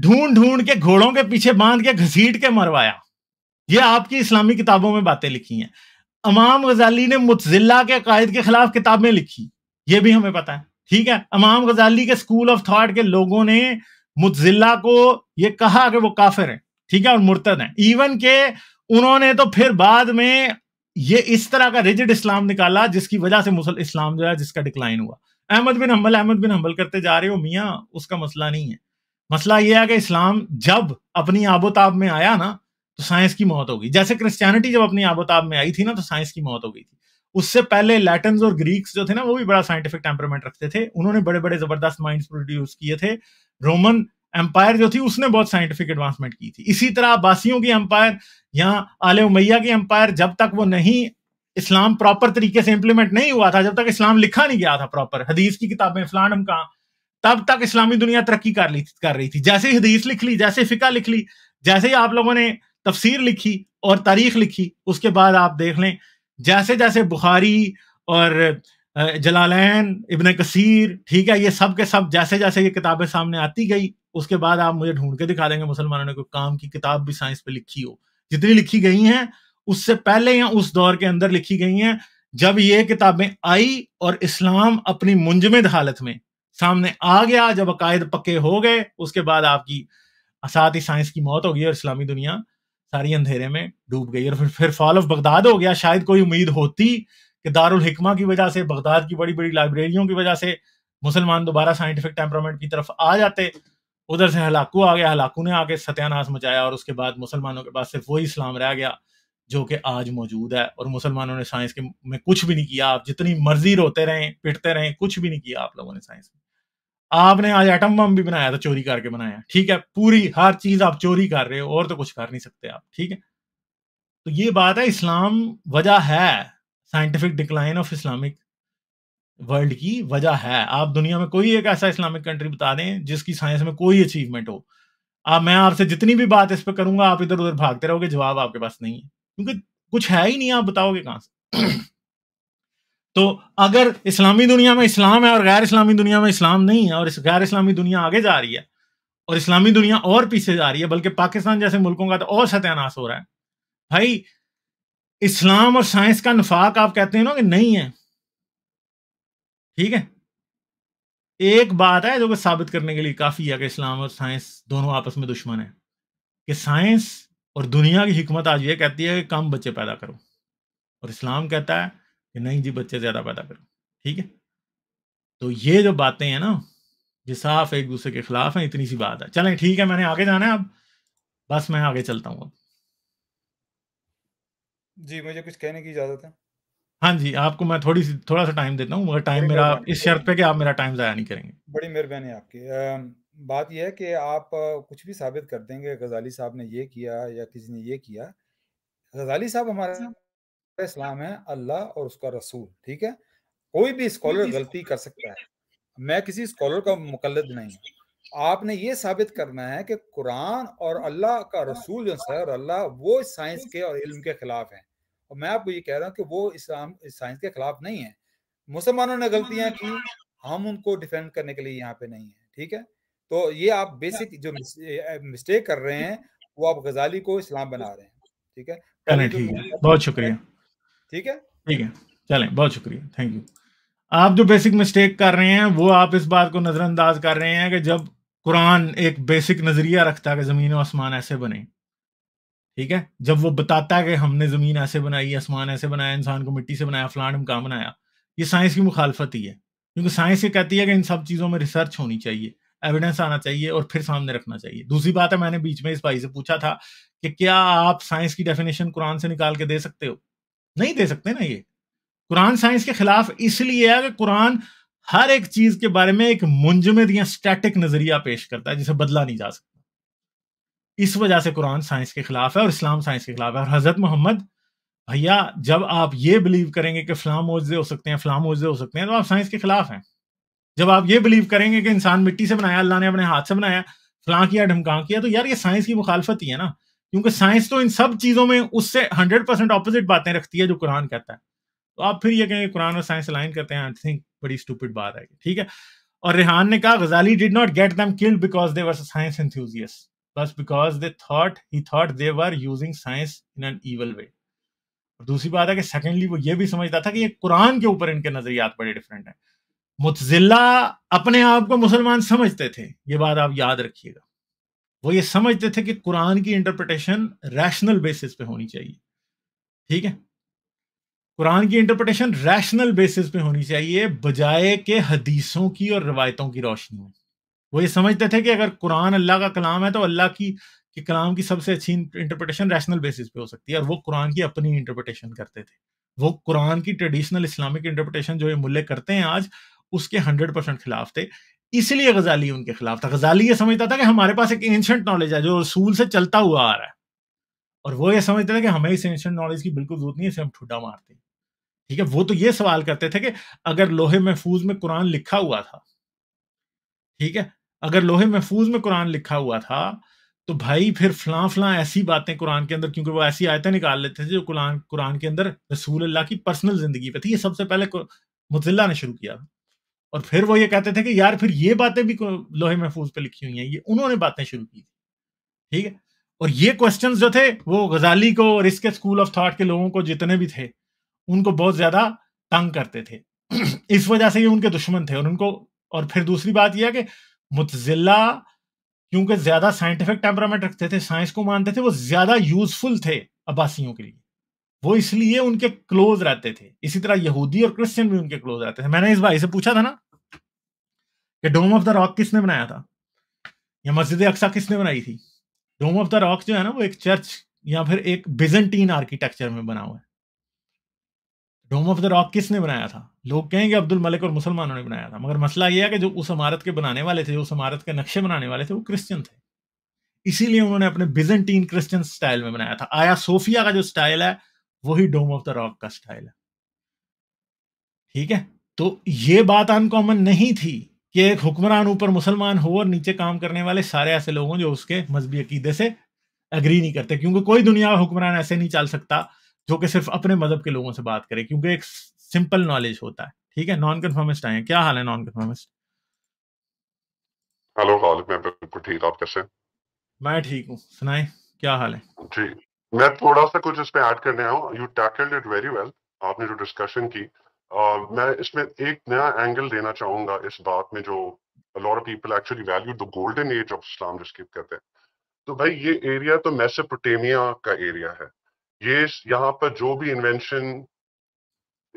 ढूंढ ढूंढ के घोड़ों के पीछे बांध के घसीट के मरवाया ये आपकी इस्लामी किताबों में बातें लिखी हैं अमाम गजाली ने मुतजिला के कायद के खिलाफ किताबें लिखी ये भी हमें पता है ठीक है अमाम गजाली के स्कूल ऑफ थॉट के लोगों ने मुतजिला को ये कहा कि वो काफिर है ठीक है और मुर्तद है इवन के उन्होंने तो फिर बाद में ये इस तरह का रिजिड इस्लाम निकाला जिसकी वजह से मुसल इस्लाम जो है जिसका डिक्लाइन हुआ Ahmad bin Hanbal Ahmad bin Hanbal करते जा रहे हो मियाँ उसका मसला नहीं है मसला यह है कि इस्लाम जब अपनी आबोताब में आया ना तो साइंस की मौत हो गई जैसे क्रिश्चियनिटी जब अपनी आबोताब में आई थी ना तो साइंस की मौत हो गई थी उससे पहले लैटिन और ग्रीक्स जो थे ना वो भी बड़ा साइंटिफिक टेम्परमेंट रखते थे उन्होंने बड़े बड़े जबरदस्त माइंड प्रोड्यूस किए थे रोमन एम्पायर जो थी उसने बहुत साइंटिफिक एडवांसमेंट की थी इसी तरह बासियों की एम्पायर या आले उमैया की एम्पायर जब तक वो नहीं इस्लाम प्रॉपर तरीके से इंप्लीमेंट नहीं हुआ था जब तक इस्लाम लिखा नहीं गया था प्रॉपर हदीस की किताबें फलान का तब तक इस्लामी दुनिया तरक्की कर ली कर रही थी जैसे ही हदीस लिख ली जैसे फिका लिख ली जैसे ही आप लोगों ने तफसीर लिखी और तारीख लिखी उसके बाद आप देख लें जैसे जैसे बुखारी और जलालैन इबन कसीर ठीक है ये सब के सब जैसे जैसे ये किताबें सामने आती गई उसके बाद आप मुझे ढूंढ के दिखा देंगे मुसलमानों ने कोई काम की किताब भी साइंस पे लिखी हो जितनी लिखी गई हैं उससे पहले या उस दौर के अंदर लिखी गई हैं जब ये किताबें आई और इस्लाम अपनी मुंजमद हालत में सामने आ गया जब अकायद पक्के हो गए उसके बाद आपकी साथ ही साइंस की मौत हो गई और इस्लामी दुनिया सारी अंधेरे में डूब गई और फिर फिर फॉल ऑफ बगदाद हो गया शायद कोई उम्मीद होती कि दारुल हिकमा की वजह से बगदाद की बड़ी बड़ी लाइब्रेरियों की वजह से मुसलमान दोबारा साइंटिफिक टेम्परामेंट की तरफ आ जाते उधर से हलाकू आ गया हलाकू ने आके सत्यानाश मचाया और उसके बाद मुसलमानों के पास सिर्फ वही इस्लाम रह गया जो कि आज मौजूद है और मुसलमानों ने साइंस के में कुछ भी नहीं किया आप जितनी मर्जी रोते रहें पिटते रहें कुछ भी नहीं किया आप लोगों ने साइंस में आपने आज एटम बम भी बनाया था तो चोरी करके बनाया ठीक है पूरी हर चीज आप चोरी कर रहे हो और तो कुछ कर नहीं सकते आप ठीक है तो ये बात है इस्लाम वजह है scientific decline of Islamic world की वजह है आप दुनिया में कोई एक ऐसा इस्लामिक कंट्री बता दें जिसकी साइंस में कोई अचीवमेंट हो आप मैं आपसे जितनी भी बात इस पर करूंगा आप इधर उधर भागते रहोगे जवाब आपके पास नहीं है क्योंकि कुछ है ही नहीं आप बताओगे कहां से तो अगर इस्लामी दुनिया में इस्लाम है और गैर इस्लामी दुनिया में इस्लाम नहीं है और इस गैर इस्लामी दुनिया आगे जा रही है और इस्लामी दुनिया और पीछे जा रही है बल्कि पाकिस्तान जैसे मुल्कों का तो और सत्यानाश हो रहा है भाई इस्लाम और साइंस का नफाक आप कहते हैं ना कि नहीं है ठीक है एक बात है जो कि साबित करने के लिए काफी है कि इस्लाम और साइंस दोनों आपस में दुश्मन है कि साइंस और दुनिया की हिकमत आज ये कहती है कि कम बच्चे पैदा करो और इस्लाम कहता है कि नहीं जी बच्चे ज़्यादा पैदा करो ठीक है तो ये जो बातें हैं ना ये साफ एक दूसरे के खिलाफ हैं इतनी सी बात है चलें ठीक है मैंने आगे जाना है अब बस मैं आगे चलता हूँ अब जी मुझे कुछ कहने की इजाज़त है हाँ जी आपको मैं थोड़ी सी थोड़ा सा टाइम देता हूँ मगर टाइम मेरा इस शर्त पे कि आप मेरा टाइम ज़ाया नहीं करेंगे बड़ी मेहरबानी आपकी बात यह है कि आप कुछ भी साबित कर देंगे गजाली साहब ने ये किया या किसी ने ये किया गजाली साहब हमारे इस्लाम है अल्लाह और उसका रसूल ठीक है कोई भी स्कॉलर गलती कर सकता है मैं किसी स्कॉलर का मुकलद नहीं हूँ आपने ये साबित करना है कि कुरान और अल्लाह का हाँ, रसूल जो हाँ। सर और अल्लाह वो साइंस के और इल्म के खिलाफ है और मैं आपको ये कह रहा हूँ कि वो इस्लाम साइंस के खिलाफ नहीं है मुसलमानों ने गलतियां की हम उनको डिफेंड करने के लिए यहाँ पे नहीं है ठीक है तो ये आप बेसिक जो मिस्टेक कर रहे हैं वो आप गजाली को इस्लाम बना रहे हैं ठीक है चले ठीक है बहुत शुक्रिया ठीक है ठीक है चलें बहुत शुक्रिया थैंक यू आप जो बेसिक मिस्टेक कर रहे हैं वो आप इस बात को नज़रअंदाज कर रहे हैं कि जब कुरान एक बेसिक नज़रिया रखता है कि ज़मीन और आसमान ऐसे बने ठीक है जब वो बताता है कि हमने ज़मीन ऐसे बनाई आसमान ऐसे बनाया इंसान को मिट्टी से बनाया फलाड मकान बनाया ये साइंस की मुखालफत ही है क्योंकि साइंस ये कहती है कि इन सब चीज़ों में रिसर्च होनी चाहिए एविडेंस आना चाहिए और फिर सामने रखना चाहिए दूसरी बात है मैंने बीच में इस भाई से पूछा था कि क्या आप साइंस की डेफिनेशन कुरान से निकाल के दे सकते हो नहीं दे सकते ना ये कुरान साइंस के खिलाफ इसलिए है कि कुरान हर एक चीज के बारे में एक मुंजमद या स्टैटिक नजरिया पेश करता है जिसे बदला नहीं जा सकता इस वजह से कुरान साइंस के खिलाफ है और इस्लाम साइंस के खिलाफ है और हजरत मोहम्मद भैया जब आप ये बिलीव करेंगे कि फ्लाम मोजे हो सकते हैं फ्लाम मोजे हो सकते हैं तो आप साइंस के खिलाफ हैं जब आप ये बिलीव करेंगे कि इंसान मिट्टी से बनाया अल्लाह ने अपने हाथ से बनाया फलां किया ढमका किया तो यार ये साइंस की मुखालफत ही है ना क्योंकि साइंस तो इन सब चीज़ों में उससे हंड्रेड परसेंट अपोजिट बातें रखती है जो कुरान कहता है तो आप फिर ये कहेंगे कुरान और साइंस अलाइन करते हैं आई थिंक बड़ी स्टूपिड बात है ठीक है और रेहान ने कहा Ghazali did not get them killed because they were science enthusiasts बस because they thought he thought they were using science in an evil way दूसरी बात है कि सेकेंडली वो ये भी समझता था कि ये कुरान के ऊपर इनके नजरियात बड़े डिफरेंट हैं मुतजिल्ला अपने आप को मुसलमान समझते थे ये बात आप याद रखिएगा वो ये समझते थे कि कुरान की इंटरप्रिटेशन रैशनल बेसिस पे होनी चाहिए ठीक है कुरान की इंटरप्रिटेशन रैशनल बेसिस पे होनी चाहिए बजाय के हदीसों की और रवायतों की रोशनी में वो ये समझते थे कि अगर कुरान अल्लाह का कलाम है तो अल्लाह की कि कलाम की सबसे अच्छी इंटरप्रिटेशन रैशनल बेसिस पे हो सकती है और वो कुरान की अपनी इंटरप्रिटेशन करते थे वो कुरान की ट्रेडिशनल इस्लामिक इंटरप्रिटेशन जो ये मुल्ले करते हैं आज उसके हंड्रेड परसेंट खिलाफ थे इसलिए गजाली उनके खिलाफ था गजाली ये समझता था कि हमारे पास एक एंशंट नॉलेज है जो रसूल से चलता हुआ आ रहा है और वो ये समझते थे कि हमें इस एंशंट नॉलेज की बिल्कुल जरूरत नहीं है इसे हम ठुड्डा मारते ठीक है वो तो ये सवाल करते थे कि अगर लोहे महफूज में कुरान लिखा हुआ था ठीक है अगर लोहे महफूज में कुरान लिखा हुआ था तो भाई फिर फलां फलां ऐसी बातें कुरान के अंदर क्योंकि वो ऐसी आयतें निकाल लेते थे जो कुरान कुरान के अंदर रसूल अल्लाह की पर्सनल जिंदगी पे थी ये सबसे पहले मुतिल्ला ने शुरू किया था और फिर वो ये कहते थे कि यार फिर ये बातें भी लोहे महफूज पे लिखी हुई हैं ये उन्होंने बातें शुरू की थी ठीक है और ये क्वेश्चन जो थे वो गजाली को और इसके स्कूल ऑफ थॉट के लोगों को जितने भी थे उनको बहुत ज्यादा तंग करते थे इस वजह से ये उनके दुश्मन थे और उनको और फिर दूसरी बात यह कि मुतजिला क्योंकि ज्यादा साइंटिफिक टेम्परामेंट रखते थे साइंस को मानते थे वो ज्यादा यूजफुल थे अब्बासियों के लिए वो इसलिए उनके क्लोज रहते थे इसी तरह यहूदी और क्रिश्चियन भी उनके क्लोज रहते थे मैंने इस भाई से पूछा था ना कि डोम ऑफ द रॉक किसने बनाया था या मस्जिद अक्सा किसने बनाई थी डोम ऑफ द रॉक जो है ना वो एक चर्च या फिर एक बिजेंटीन आर्किटेक्चर में बना हुआ है डोम ऑफ द रॉक किसने बनाया था लोग कहेंगे अब्दुल मलिक और मुसलमानों ने बनाया था मगर मसला यह है कि जो उस इमारत के बनाने वाले थे जो उस इमारत के नक्शे बनाने वाले थे वो क्रिश्चियन थे इसीलिए उन्होंने अपने बिजेंटीन क्रिश्चियन स्टाइल में बनाया था आया सोफिया का जो स्टाइल है वही डोम ऑफ द रॉक का स्टाइल है ठीक है तो ये बात अनकॉमन नहीं थी कि एक हुक्मरान ऊपर मुसलमान हो और नीचे काम करने वाले सारे ऐसे लोग हों जो उसके मजहबी अकीदे से एग्री नहीं करते क्योंकि कोई दुनिया का हुक्मरान ऐसे नहीं चल सकता जो कि सिर्फ अपने मजहब के लोगों से बात करे क्योंकि एक सिंपल नॉलेज होता है ठीक है नॉन कन्फर्मिस्ट आए क्या हाल है नॉन कन्फर्मिस्ट हेलो मैं बिल्कुल ठीक आप कैसे मैं ठीक हूँ सुनाए क्या हाल है जी मैं थोड़ा सा कुछ इसमें ऐड करने आया हूँ you tackled it very well आपने जो डिस्कशन की uh, मैं इसमें एक नया एंगल देना चाहूंगा इस बात में जो लॉर people actually value the golden age of Islam जिसकी कहते हैं तो भाई ये एरिया तो मेसोपोटेमिया का एरिया है ये यहाँ पर जो भी invention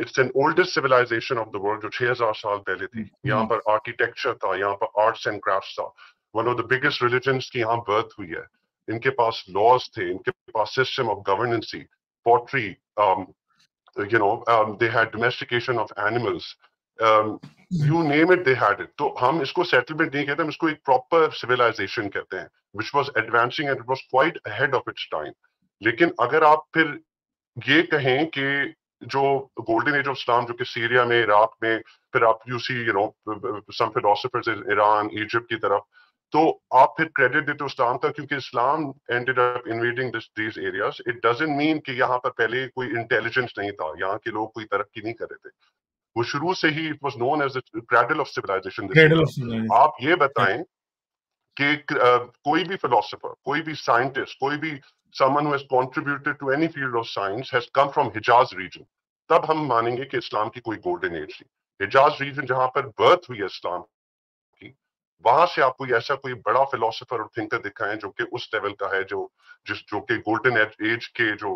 it's an oldest civilization of the world जो 6000 साल पहले थी हम्म। यहाँ पर आर्किटेक्चर था यहाँ पर आर्ट्स एंड क्राफ्ट था one of the biggest religion की यहाँ बर्थ हुई है इनके पास लॉज थे इनके पास सिस्टम ऑफ गवर्नेंस थी poetry you know they had domestication of animals you name it they had it तो हम इसको सेटलमेंट नहीं कहते हम इसको एक प्रॉपर सिविलाइजेशन कहते हैं which was advancing and it was quite ahead of its time लेकिन अगर आप फिर ये कहें कि जो गोल्डन एज ऑफ इस्लाम जो कि सीरिया में इराक में फिर आप you see you know some philosophers in Iran Egypt की तरफ तो आप फिर क्रेडिट देते हो इस्लाम का क्योंकि Islam ended up invading this areas it doesn't mean कि यहाँ पर पहले कोई इंटेलिजेंस नहीं था यहाँ के लोग कोई तरक्की नहीं कर रहे थे वो शुरू से ही it was known as cradle of civilization आप ये बताएं कि uh, कोई भी फिलोसफर कोई भी साइंटिस्ट कोई भी someone who has contributed to any field of science has come from Hijaz region तब हम मानेंगे कि इस्लाम की कोई गोल्डन एज थी हिजाज रीजन जहां पर बर्थ हुई है इस्लाम वहां से आपको ऐसा कोई बड़ा फिलोसफर और थिंकर दिखाए जो कि उस लेवल का है जो जिस जो कि गोल्डन एज के जो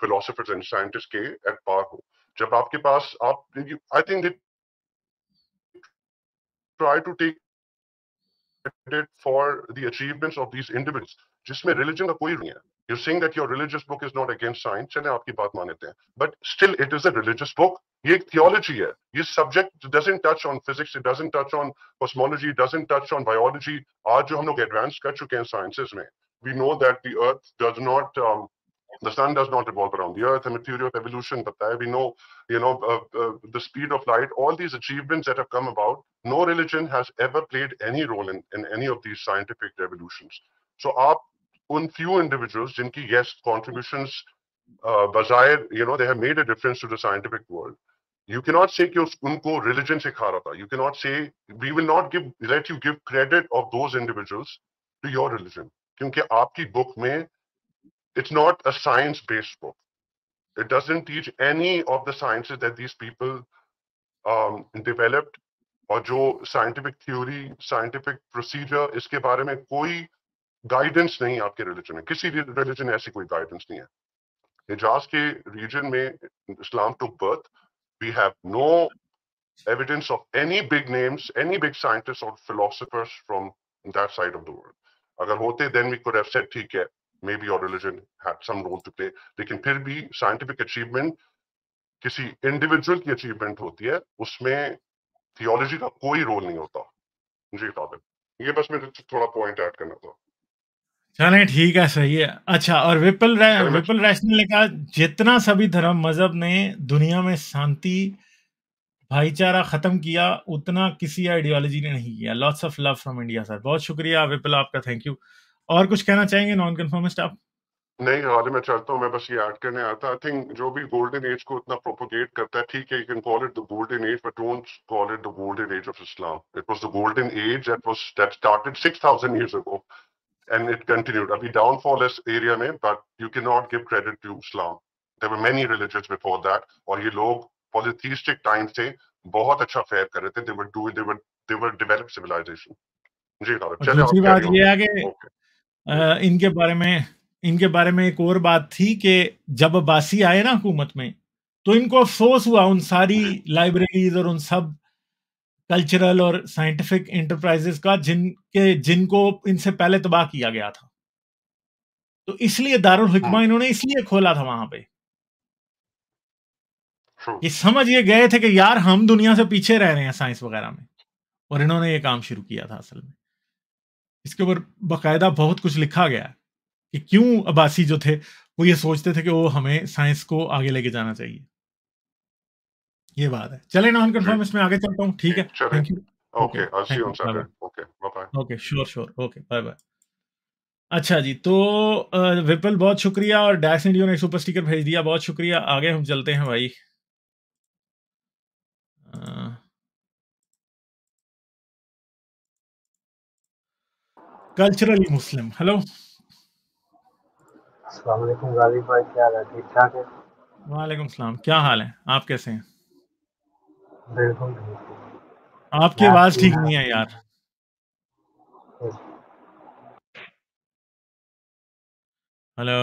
फिलोसफर्स एंड साइंटिस्ट के एट पार हो जब आपके पास आप I think try to take for for the of these these जिसमें रिलीजन का कोई नहीं है you saying that your religious book is not against science चले आपकी बात मान लेते हैं but still it is a religious book ये एक थियोलॉजी है ये subject doesn't touch on physics it doesn't touch on cosmology doesn't touch on biology आज जो हम लोग एडवांस कर चुके हैं साइंसेस में we know that the earth does not the sun does not revolve around the earth and the theory of evolution but there we know you know uh, uh, the speed of light all these achievements that have come about no religion has ever played any role in, in any of these scientific revolutions so aap उन few individuals जिनकी yes contribution बजायर you know they have made a difference to the scientific world you can not say कि उनको religion सिखा रहा था you can not say we will not give let you give credit of those individuals to your religion क्योंकि आपकी book में it's not a science based book it doesn't teach any of the science that these people developed और जो scientific theory scientific procedure इसके बारे में कोई guidance नहीं आपके रिलीजन में किसी भी रिलीजन में ऐसी कोई गाइडेंस नहीं है हिजाज के रीजन में Islam took birth we have no evidence of any big names any big scientist और philosophers from that side of the world अगर होते then we could have said ठीक है maybe your religion had some role to play लेकिन फिर भी scientific achievement किसी individual की अचीवमेंट होती है उसमें थियोलॉजी का कोई रोल नहीं होता जी ये बस मेरे थोड़ा पॉइंट ऐड करना था चले ठीक है सही है अच्छा और विपुल विपुल रैशनल ने कहा जितना सभी धर्म मजहब ने दुनिया में शांति भाईचारा खत्म किया उतना किसी आइडियोलॉजी ने नहीं किया lots of love from India sir बहुत शुक्रिया विपुल आपका थैंक यू और कुछ कहना चाहेंगे नॉन कन्फर्मिस्ट आप नहीं हाल मैं चलता हूँ मैं बस ये ऐड करने आता आई थिंक जो भी गोल्डन एज को इतना प्रोपोगेट करता है ठीक है you can call it the golden age but don't call it the golden age of Islam it was the golden age that was that started 6000 years ago and it continued. Abhi downfall is area mein, but you cannot give credit to Islam. There were many religions before that, और ye log polytheistic times se bahut acha fare kar rahe the. They were doing, they were, they were developed civilization. जी दूसरी बात ये है कि okay. इनके बारे में इनके बारे में एक और बात थी कि जब बासी आए ना हुकूमत में तो इनको अफसोस हुआ उन सारी लाइब्रेरीज और उन सब कल्चरल और साइंटिफिक इंटरप्राइजेस का जिनके जिनको इनसे पहले तबाह किया गया था तो इसलिए दारुल हुक्मा हाँ। इन्होंने इसलिए खोला था वहां पे ये समझ ये गए थे कि यार हम दुनिया से पीछे रह रहे हैं साइंस वगैरह में और इन्होंने ये काम शुरू किया था असल में इसके ऊपर बाकायदा बहुत कुछ लिखा गया कि क्यों अबासी जो थे वो ये सोचते थे कि वो हमें साइंस को आगे लेके जाना चाहिए ये बात है चले नॉन कन्फर्म इसमें आगे चलता हूँ ठीक है thank you okay okay okay sure sure okay bye bye अच्छा जी तो विपल बहुत शुक्रिया और डैश इंडियो ने सुपर स्टिकर भेज दिया बहुत शुक्रिया आगे हम चलते हैं भाई कल्चरली मुस्लिम हेलो अस्सलाम वालेकुम गालिब भाई क्या हाल है ठीक ठाक है वालेकुम सलाम क्या हाल है आप कैसे हैं आपकी आवाज ठीक नहीं है यार हेलो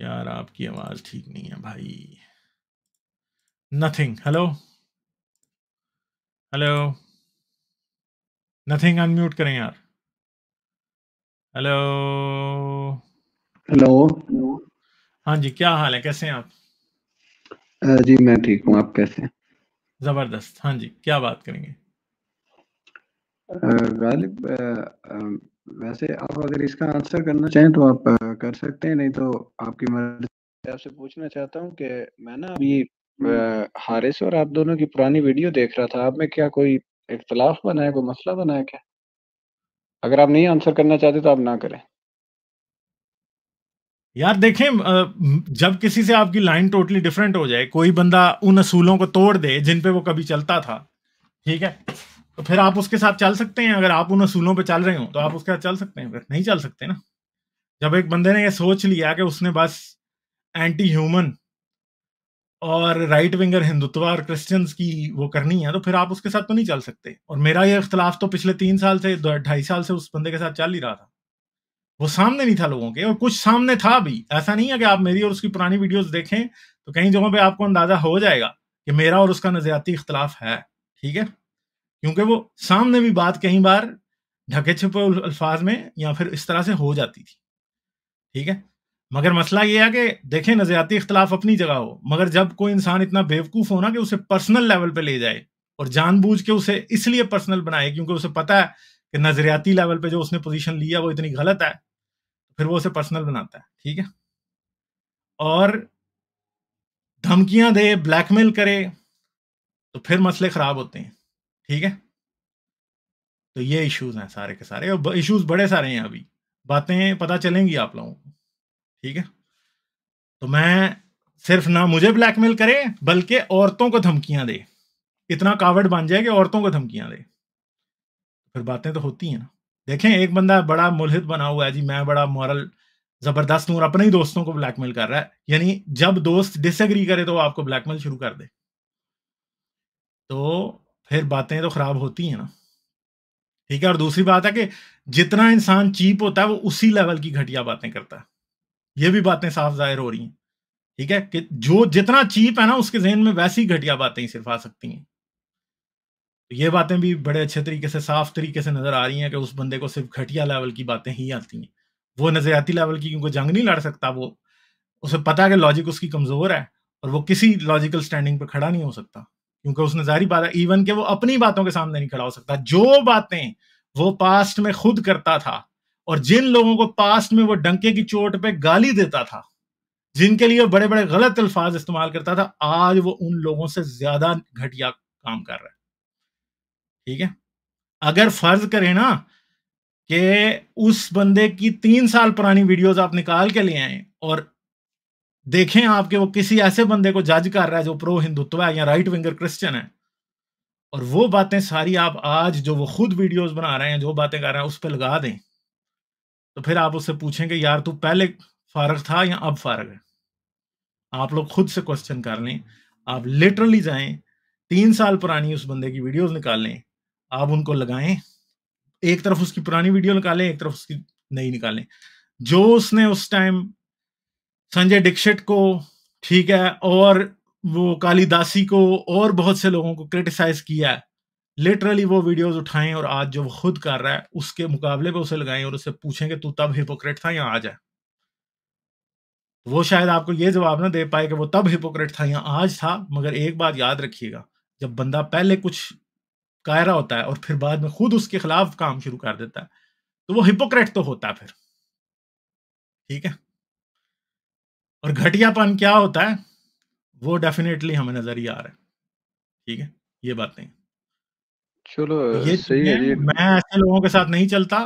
यार आपकी आवाज ठीक नहीं है भाई nothing hello hello nothing unmute करें यार हेलो हेलो हाँ जी क्या हाल है कैसे हैं आप जी मैं ठीक हूँ आप कैसे जबरदस्त हाँ जी क्या बात करेंगे गालिब वैसे आप अगर इसका आंसर करना चाहें तो आप कर सकते हैं नहीं तो आपकी मर्जी आपसे पूछना चाहता हूँ कि मैं ना अभी हारिस और आप दोनों की पुरानी वीडियो देख रहा था आप में क्या कोई इख्तलाफ बनाया कोई मसला बनाया क्या अगर आप नहीं आंसर करना चाहते तो आप ना करें यार देखें जब किसी से आपकी लाइन टोटली डिफरेंट हो जाए कोई बंदा उन असूलों को तोड़ दे जिन पे वो कभी चलता था ठीक है तो फिर आप उसके साथ चल सकते हैं अगर आप उन असूलों पे चल रहे हो तो आप उसके साथ चल सकते हैं फिर नहीं चल सकते ना जब एक बंदे ने ये सोच लिया कि उसने बस एंटी ह्यूमन और राइट विंगर हिंदुत्व और क्रिश्चियंस की वो करनी है तो फिर आप उसके साथ तो नहीं चल सकते और मेरा ये इख्तलाफ तो पिछले तीन साल से ढाई साल से उस बंदे के साथ चल ही रहा था वो सामने नहीं था लोगों के और कुछ सामने था भी ऐसा नहीं है कि आप मेरी और उसकी पुरानी वीडियोस देखें तो कई जगहों पे आपको अंदाजा हो जाएगा कि मेरा और उसका नजरियाती इख्तलाफ है ठीक है क्योंकि वो सामने भी बात कई बार ढके छुपे अल्फाज में या फिर इस तरह से हो जाती थी ठीक है मगर मसला यह है कि देखें नजरियाती इख्तलाफ अपनी जगह हो मगर जब कोई इंसान इतना बेवकूफ़ हो ना कि उसे पर्सनल लेवल पर ले जाए और जानबूझ के उसे इसलिए पर्सनल बनाए क्योंकि उसे पता है कि नजरियाती लेवल पे जो उसने पोजीशन लिया वो इतनी गलत है फिर वो उसे पर्सनल बनाता है ठीक है और धमकियां दे ब्लैकमेल करे तो फिर मसले खराब होते हैं ठीक है तो ये इश्यूज हैं सारे के सारे और इश्यूज बड़े सारे हैं अभी बातें पता चलेंगी आप लोगों को ठीक है तो मैं सिर्फ ना मुझे ब्लैकमेल करे बल्कि औरतों को धमकियां दे इतना कावड़ बन जाए कि औरतों को धमकियां दे फिर बातें तो होती हैं ना देखें एक बंदा बड़ा मुलहित बना हुआ है जी मैं बड़ा मॉरल जबरदस्त हूं और अपने ही दोस्तों को ब्लैकमेल कर रहा है यानी जब दोस्त डिसएग्री करे तो वो आपको ब्लैकमेल शुरू कर दे तो फिर बातें तो खराब होती हैं ना ठीक है और दूसरी बात है कि जितना इंसान चीप होता है वो उसी लेवल की घटिया बातें करता है ये भी बातें साफ जाहिर हो रही हैं ठीक है कि जो जितना चीप है ना उसके जहन में वैसी घटिया बातें ही सिर्फ आ सकती हैं तो ये बातें भी बड़े अच्छे तरीके से साफ तरीके से नज़र आ रही हैं कि उस बंदे को सिर्फ घटिया लेवल की बातें ही आती हैं वो नज़रियाती लेवल की क्योंकि जंग नहीं लड़ सकता वो उसे पता है कि लॉजिक उसकी कमज़ोर है और वो किसी लॉजिकल स्टैंडिंग पर खड़ा नहीं हो सकता क्योंकि उसने जारी बात है इवन के वो अपनी बातों के सामने नहीं खड़ा हो सकता जो बातें वो पास्ट में खुद करता था और जिन लोगों को पास्ट में वो डंके की चोट पे गाली देता था जिनके लिए बड़े बड़े गलत अल्फाज इस्तेमाल करता था आज वो उन लोगों से ज्यादा घटिया काम कर रहा है ठीक है अगर फर्ज करें ना कि उस बंदे की तीन साल पुरानी वीडियोस आप निकाल के ले आए और देखें आप कि वो किसी ऐसे बंदे को जज कर रहा है जो प्रो हिंदुत्व है या राइट विंगर क्रिश्चियन है और वो बातें सारी आप आज जो वो खुद वीडियोस बना रहे हैं जो बातें कर रहे हैं उस पर लगा दें तो फिर आप उससे पूछेंगे यार तू पहले फारग था या अब फारग है आप लोग खुद से क्वेश्चन कर लें आप लिटरली जाएं तीन साल पुरानी उस बंदे की वीडियोस निकाल लें आप उनको लगाएं एक तरफ उसकी पुरानी वीडियो निकालें एक तरफ उसकी नई निकालें जो उसने उस टाइम संजय दीक्षित को ठीक है और वो दासी को और बहुत से लोगों को क्रिटिसाइज किया है लिटरली वो वीडियोस उठाएं और आज जो वो खुद कर रहा है उसके मुकाबले पे उसे लगाएं और उसे पूछें कि तू तब हिपोक्रेट था या आज है वो शायद आपको ये जवाब ना दे पाए कि वो तब हिपोक्रेट था या आज था मगर एक बात याद रखिएगा जब बंदा पहले कुछ कायरा होता है और फिर बाद में खुद उसके खिलाफ काम शुरू कर देता है तो वो हिपोक्रेट तो होता है फिर ठीक है और घटियापन क्या होता है वो डेफिनेटली हमें नजर ही आ रहा है ठीक है ये बात नहीं चलो तो ये सही है मैं ऐसे लोगों के साथ नहीं चलता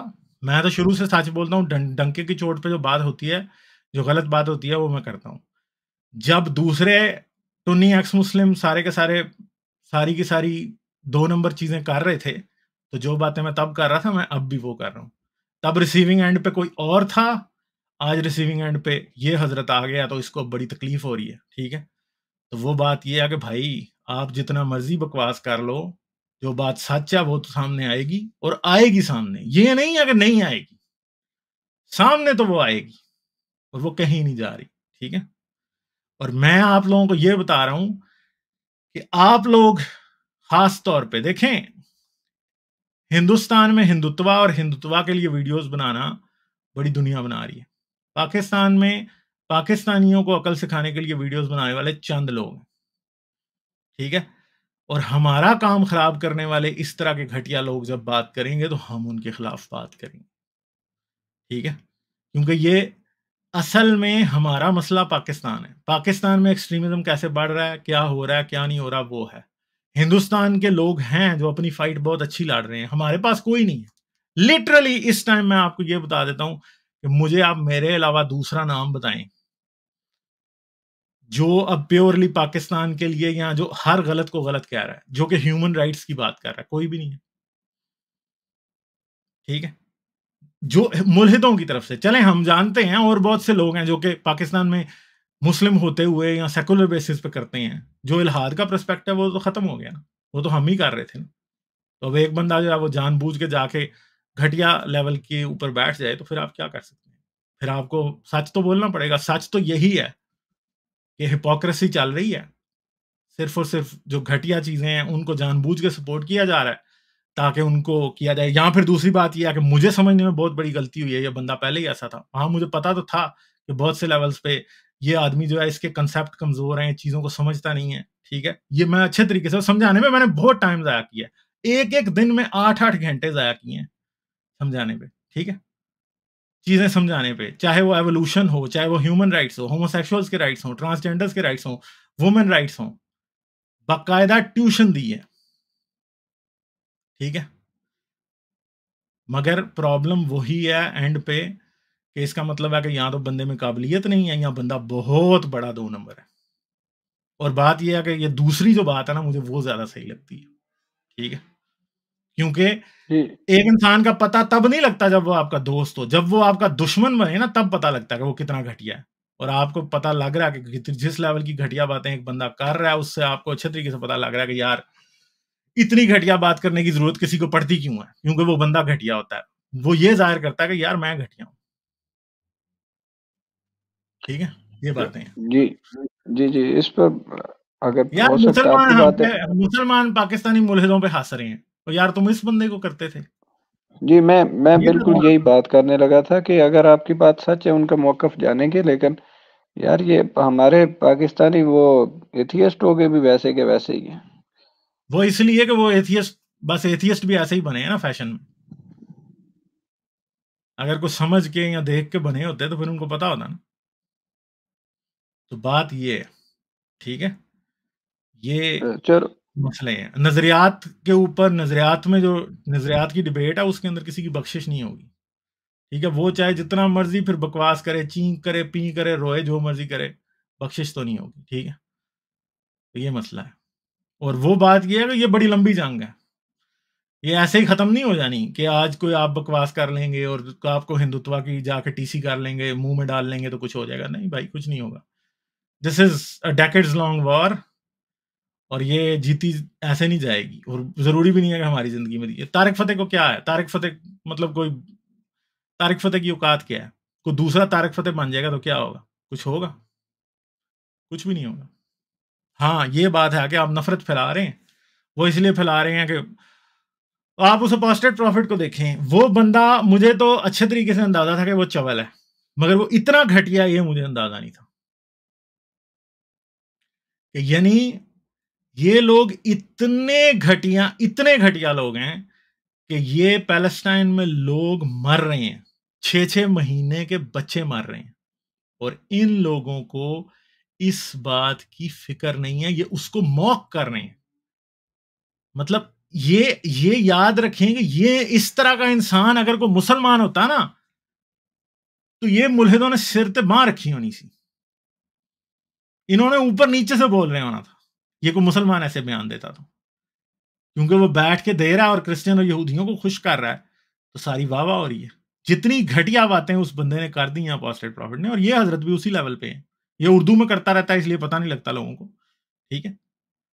मैं तो शुरू से सच बोलता हूँ डंके की चोट पे जो बात होती है जो गलत बात होती है वो मैं करता हूँ जब दूसरे टुनी एक्स मुस्लिम सारे के सारे सारी की सारी दो नंबर चीजें कर रहे थे तो जो बातें मैं तब कर रहा था मैं अब भी वो कर रहा हूँ तब रिसीविंग एंड पे कोई और था आज रिसीविंग एंड पे ये हजरत आ गया तो इसको बड़ी तकलीफ हो रही है ठीक है तो वो बात ये है कि भाई आप जितना मर्जी बकवास कर लो जो बात सच है वो तो सामने आएगी और आएगी सामने ये नहीं है कि नहीं आएगी सामने तो वो आएगी और वो कहीं नहीं जा रही ठीक है और मैं आप लोगों को ये बता रहा हूं कि आप लोग खास तौर पे देखें हिंदुस्तान में हिंदुत्वा और हिंदुत्वा के लिए वीडियोस बनाना बड़ी दुनिया बना रही है पाकिस्तान में पाकिस्तानियों को अकल सिखाने के लिए वीडियोस बनाने वाले चंद लोग हैं ठीक है और हमारा काम खराब करने वाले इस तरह के घटिया लोग जब बात करेंगे तो हम उनके खिलाफ बात करेंगे ठीक है क्योंकि ये असल में हमारा मसला पाकिस्तान है पाकिस्तान में एक्सट्रीमिज्म कैसे बढ़ रहा है क्या हो रहा है क्या नहीं हो रहा वो है हिंदुस्तान के लोग हैं जो अपनी फाइट बहुत अच्छी लड़ रहे हैं हमारे पास कोई नहीं है लिटरली इस टाइम मैं आपको ये बता देता हूं कि मुझे आप मेरे अलावा दूसरा नाम बताएं जो अब प्योरली पाकिस्तान के लिए या जो हर गलत को गलत कह रहा है जो कि ह्यूमन राइट्स की बात कर रहा है कोई भी नहीं है ठीक है जो मुलहिदों की तरफ से चले हम जानते हैं और बहुत से लोग हैं जो कि पाकिस्तान में मुस्लिम होते हुए या सेकुलर बेसिस पे करते हैं जो इलाहाद का प्रस्पेक्ट है वो तो ख़त्म हो गया ना वो तो हम ही कर रहे थे ना तो अब एक बंदा जो है वो जानबूझ के जाके घटिया लेवल के ऊपर बैठ जाए तो फिर आप क्या कर सकते हैं फिर आपको सच तो बोलना पड़ेगा सच तो यही है कि हिपोक्रेसी चल रही है सिर्फ और सिर्फ जो घटिया चीज़ें हैं उनको जानबूझ के सपोर्ट किया जा रहा है ताकि उनको किया जाए या फिर दूसरी बात यह है कि मुझे समझने में बहुत बड़ी गलती हुई है यह बंदा पहले ही ऐसा था हाँ मुझे पता तो था कि बहुत से लेवल्स पे ये आदमी जो है इसके कंसेप्ट कमजोर है चीजों को समझता नहीं है ठीक है ये मैं अच्छे तरीके से समझाने में मैंने बहुत टाइम जाया किया एक एक दिन में आठ आठ घंटे जाया किए हैं समझाने पे ठीक है चीजें समझाने पे चाहे वो एवोल्यूशन हो चाहे वो ह्यूमन राइट्स हो होमोसेक्सुअल्स के राइट्स हो ट्रांसजेंडर्स के राइट्स हो वुमेन राइट्स हो बाकायदा ट्यूशन दी है ठीक है मगर प्रॉब्लम वही है एंड पे कि इसका मतलब है कि यहाँ तो बंदे में काबिलियत नहीं है यहाँ बंदा बहुत बड़ा दो नंबर है और बात यह है कि ये दूसरी जो बात है ना मुझे वो ज्यादा सही लगती है ठीक है क्योंकि एक इंसान का पता तब नहीं लगता जब वो आपका दोस्त हो जब वो आपका दुश्मन बने ना तब पता लगता है कि वो कितना घटिया है और आपको पता लग रहा है कि जिस लेवल की घटिया बातें एक बंदा कर रहा है उससे आपको अच्छे तरीके से पता लग रहा है कि यार इतनी घटिया बात करने की जरूरत किसी को पड़ती क्यों है क्योंकि वो बंदा घटिया होता है वो ये जाहिर करता है कि यार मैं घटिया हूं ठीक है ये तो बातें जी जी जी इस पर अगर यार मुसलमान मुसलमान पाकिस्तानी मुलहदों पे हास रहे हैं तो यार तुम इस बंदे को करते थे जी मैं मैं तो बिल्कुल यही बात करने लगा था कि अगर आपकी बात सच है उनका मौकफ जानेंगे लेकिन यार ये हमारे पाकिस्तानी वो एथियस्ट हो गए भी वैसे के वैसे ही हैं वो इसलिए कि वो एथियस्ट बस एथियस्ट भी ऐसे ही बने हैं ना फैशन में अगर कुछ समझ के या देख के बने होते तो फिर उनको पता होता ना तो बात ये है ठीक है ये चलो मसले हैं नजरियात के ऊपर नजरियात में जो नजरियात की डिबेट है उसके अंदर किसी की बख्शिश नहीं होगी ठीक है वो चाहे जितना मर्जी फिर बकवास करे चीख करे पी करे रोए जो मर्जी करे बख्शिश तो नहीं होगी ठीक है तो ये मसला है और वो बात ये है कि ये बड़ी लंबी जंग है ये ऐसे ही खत्म नहीं हो जानी कि आज कोई आप बकवास कर लेंगे और आपको हिंदुत्वा की जाके टीसी कर लेंगे मुंह में डाल लेंगे तो कुछ हो जाएगा नहीं भाई कुछ नहीं होगा this is a decades long war और ये जीती ऐसे नहीं जाएगी और ज़रूरी भी नहीं है कि हमारी ज़िंदगी में ये तारक फतेह को क्या है तारक फतेह मतलब कोई तारक फतेह की औकात क्या है कोई दूसरा तारक फतेह बन जाएगा तो क्या होगा कुछ होगा कुछ भी नहीं होगा हाँ ये बात है कि आप नफरत फैला रहे हैं वो इसलिए फैला रहे हैं कि आप उस पॉस्टेड प्रॉफिट को देखें वो बंदा मुझे तो अच्छे तरीके से अंदाजा था कि वो चवल है मगर वो इतना घटिया ये मुझे अंदाजा नहीं था यानी ये लोग इतने घटिया इतने घटिया लोग हैं कि ये पैलेस्टाइन में लोग मर रहे हैं छ छः महीने के बच्चे मर रहे हैं और इन लोगों को इस बात की फिक्र नहीं है ये उसको मौक कर रहे हैं मतलब ये ये याद रखें कि ये इस तरह का इंसान अगर कोई मुसलमान होता ना तो ये मुलहदों ने सिर ते मां रखी होनी सी इन्होंने ऊपर नीचे से बोल रहे होना था ये कोई मुसलमान ऐसे बयान देता था क्योंकि वो बैठ के दे रहा है और क्रिश्चियन और यहूदियों को खुश कर रहा है तो सारी वाह वाह हो रही है जितनी घटिया बातें उस बंदे ने कर दी हैं अपोस्टेट प्रॉफिट ने और ये हजरत भी उसी लेवल पे है ये उर्दू में करता रहता है इसलिए पता नहीं लगता लोगों को ठीक है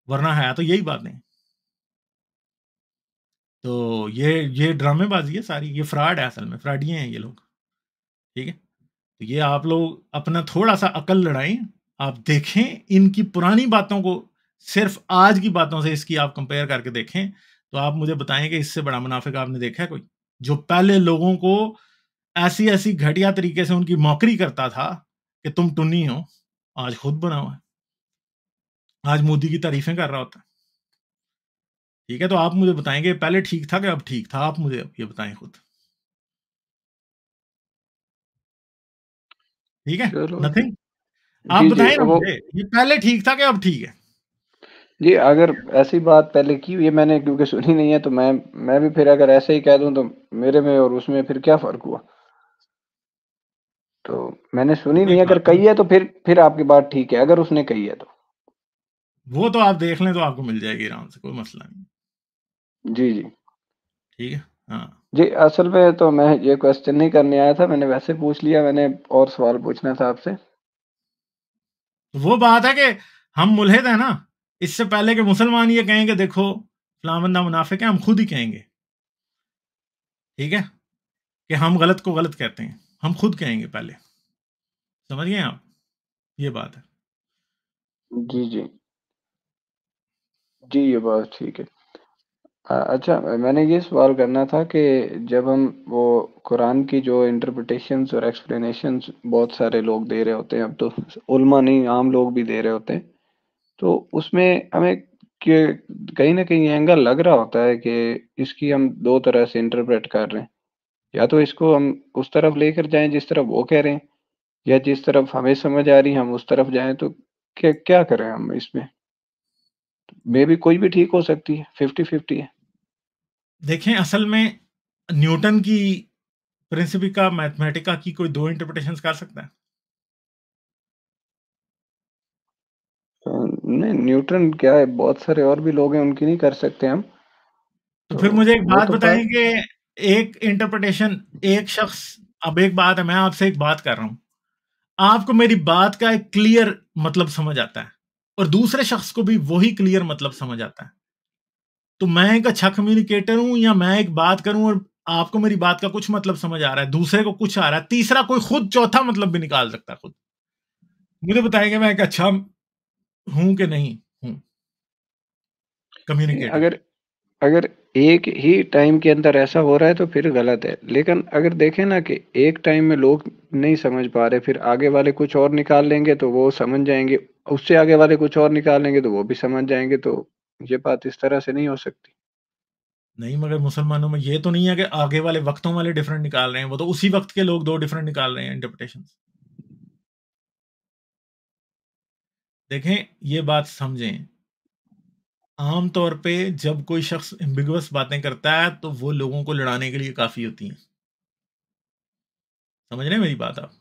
वरना है तो यही बात नहीं तो ये ये ड्रामेबाजी है सारी ये फ्रॉड है असल में फ्रॉडिये हैं ये लोग ठीक है तो ये आप लोग अपना थोड़ा सा अकल लड़ाएं आप देखें इनकी पुरानी बातों को सिर्फ आज की बातों से इसकी आप कंपेयर करके देखें तो आप मुझे बताएं कि इससे बड़ा मुनाफिक आपने देखा है कोई जो पहले लोगों को ऐसी ऐसी घटिया तरीके से उनकी नौकरी करता था कि तुम टुन्नी हो आज खुद बना हुआ है आज मोदी की तारीफें कर रहा होता है ठीक है तो आप मुझे बताएंगे पहले ठीक था कि अब ठीक था आप मुझे ये बताएं खुद ठीक है नथिंग आप बताएं ना ये पहले ठीक था कि अब ठीक है जी अगर ऐसी बात पहले की ये मैंने क्योंकि सुनी नहीं है तो मैं मैं भी फिर अगर ऐसे ही कह दूं तो मेरे में और उसमें फिर क्या फर्क हुआ तो मैंने सुनी नहीं अगर कही है तो फिर फिर आपकी बात ठीक है अगर उसने कही है तो वो तो आप देख लें तो आपको मिल जाएगी आराम से कोई मसला नहीं जी जी ठीक है हाँ जी असल में तो मैं ये क्वेश्चन नहीं करने आया था मैंने वैसे पूछ लिया मैंने और सवाल पूछना था आपसे तो वो बात है कि हम मुलहद हैं ना इससे पहले कि मुसलमान ये कहेंगे देखो फलामंदा मुनाफे मुनाफिक है हम खुद ही कहेंगे ठीक है कि हम गलत को गलत कहते हैं हम खुद कहेंगे पहले समझ गए आप ये बात है जी जी जी ये बात ठीक है अच्छा मैंने ये सवाल करना था कि जब हम वो कुरान की जो इंटरप्रिटेशंस और एक्सप्लेनेशन बहुत सारे लोग दे रहे होते हैं अब तो उल्मा नहीं आम लोग भी दे रहे होते हैं तो उसमें हमें कहीं ना कहीं एंगल लग रहा होता है कि इसकी हम दो तरह से इंटरप्रेट कर रहे हैं या तो इसको हम उस तरफ लेकर जाएं जिस तरफ वो कह रहे हैं या जिस तरफ हमें समझ आ रही है हम उस तरफ जाएं तो क्या क्या करें हम इसमें मे भी कोई भी ठीक हो सकती है फिफ्टी फिफ्टी है देखें असल में न्यूटन की प्रिंसिपिका मैथमेटिका की कोई दो इंटरप्रिटेशन कर सकता है नहीं न्यूटन क्या है बहुत सारे और भी लोग हैं उनकी नहीं कर सकते हम तो, तो फिर मुझे एक बात तो बताएं कि एक इंटरप्रिटेशन एक शख्स अब एक बात है मैं आपसे एक बात कर रहा हूं आपको मेरी बात का एक क्लियर मतलब समझ आता है और दूसरे शख्स को भी वही क्लियर मतलब समझ आता है तो मैं एक अच्छा कम्युनिकेटर हूं या मैं एक बात करूं और आपको मेरी बात का कुछ मतलब समझ आ रहा है दूसरे को कुछ आ रहा है तीसरा कोई खुद चौथा मतलब भी निकाल सकता खुद मुझे बताएंगे मैं एक अच्छा हूं कि नहीं हूं कम्युनिकेट अगर अगर एक ही टाइम के अंदर ऐसा हो रहा है तो फिर गलत है लेकिन अगर देखें ना कि एक टाइम में लोग नहीं समझ पा रहे फिर आगे वाले कुछ और निकाल लेंगे तो वो समझ जाएंगे उससे आगे वाले कुछ और निकाल लेंगे तो वो भी समझ जाएंगे तो ये बात इस तरह से नहीं हो सकती नहीं मगर मुसलमानों में ये तो नहीं है कि आगे वाले वक्तों वाले डिफरेंट निकाल रहे हैं वो तो उसी वक्त के लोग दो डिफरेंट निकाल रहे हैं इंटरप्रिटेशन देखें ये बात समझें आम तौर पे जब कोई शख्स एम्बिगस बातें करता है तो वो लोगों को लड़ाने के लिए काफ़ी होती हैं समझ रहे हैं मेरी बात आप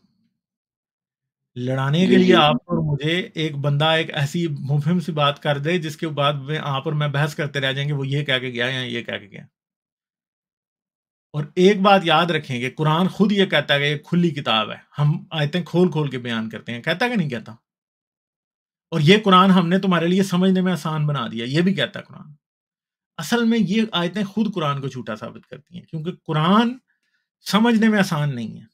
लड़ाने के लिए आप और मुझे एक बंदा एक ऐसी मुफिम सी बात कर दे जिसके बाद में आप और मैं बहस करते रह जाएंगे वो ये कह के गया या ये कह के गया और एक बात याद रखेंगे कुरान खुद ये कहता है कि ये खुली किताब है हम आयतें खोल खोल के बयान करते हैं कहता कि नहीं कहता और ये कुरान हमने तुम्हारे लिए समझने में आसान बना दिया ये भी कहता कुरान असल में ये आयतें खुद कुरान को झूठा साबित करती हैं क्योंकि कुरान समझने में आसान नहीं है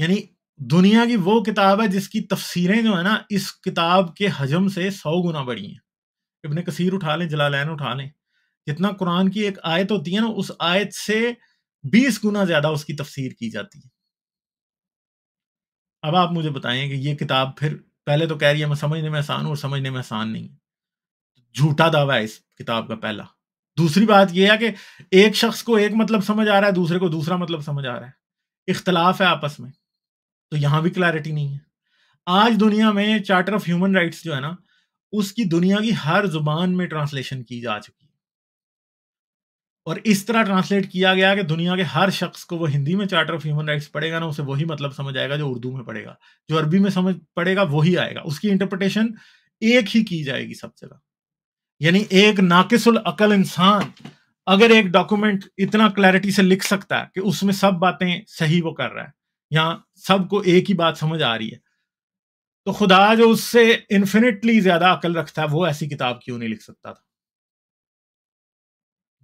यानी दुनिया की वो किताब है जिसकी तफसीरें जो है ना इस किताब के हजम से सौ गुना बड़ी हैं इबन कसीर उठा लें जलालैन उठा लें जितना कुरान की एक आयत होती है ना उस आयत से बीस गुना ज्यादा उसकी तफसीर की जाती है अब आप मुझे बताएं कि ये किताब फिर पहले तो कह रही है मैं समझने में आसान हूँ और समझने में आसान नहीं है झूठा दावा है इस किताब का पहला दूसरी बात यह है कि एक शख्स को एक मतलब समझ आ रहा है दूसरे को दूसरा मतलब समझ आ रहा है इख्तलाफ है आपस में तो यहां भी क्लैरिटी नहीं है आज दुनिया में चार्टर ऑफ ह्यूमन राइट्स जो है ना उसकी दुनिया की हर जुबान में ट्रांसलेशन की जा चुकी है और इस तरह ट्रांसलेट किया गया कि दुनिया के हर शख्स को वो हिंदी में चार्टर ऑफ ह्यूमन राइट्स पढ़ेगा ना उसे वही मतलब समझ आएगा जो उर्दू में पढ़ेगा जो अरबी में समझ पड़ेगा वही आएगा उसकी इंटरप्रिटेशन एक ही की जाएगी सब जगह यानी एक नाकिसुल अकल इंसान अगर एक डॉक्यूमेंट इतना क्लैरिटी से लिख सकता है कि उसमें सब बातें सही वो कर रहा है यहाँ सबको एक ही बात समझ आ रही है तो खुदा जो उससे इन्फिनिटली ज्यादा अकल रखता है वो ऐसी किताब क्यों नहीं लिख सकता था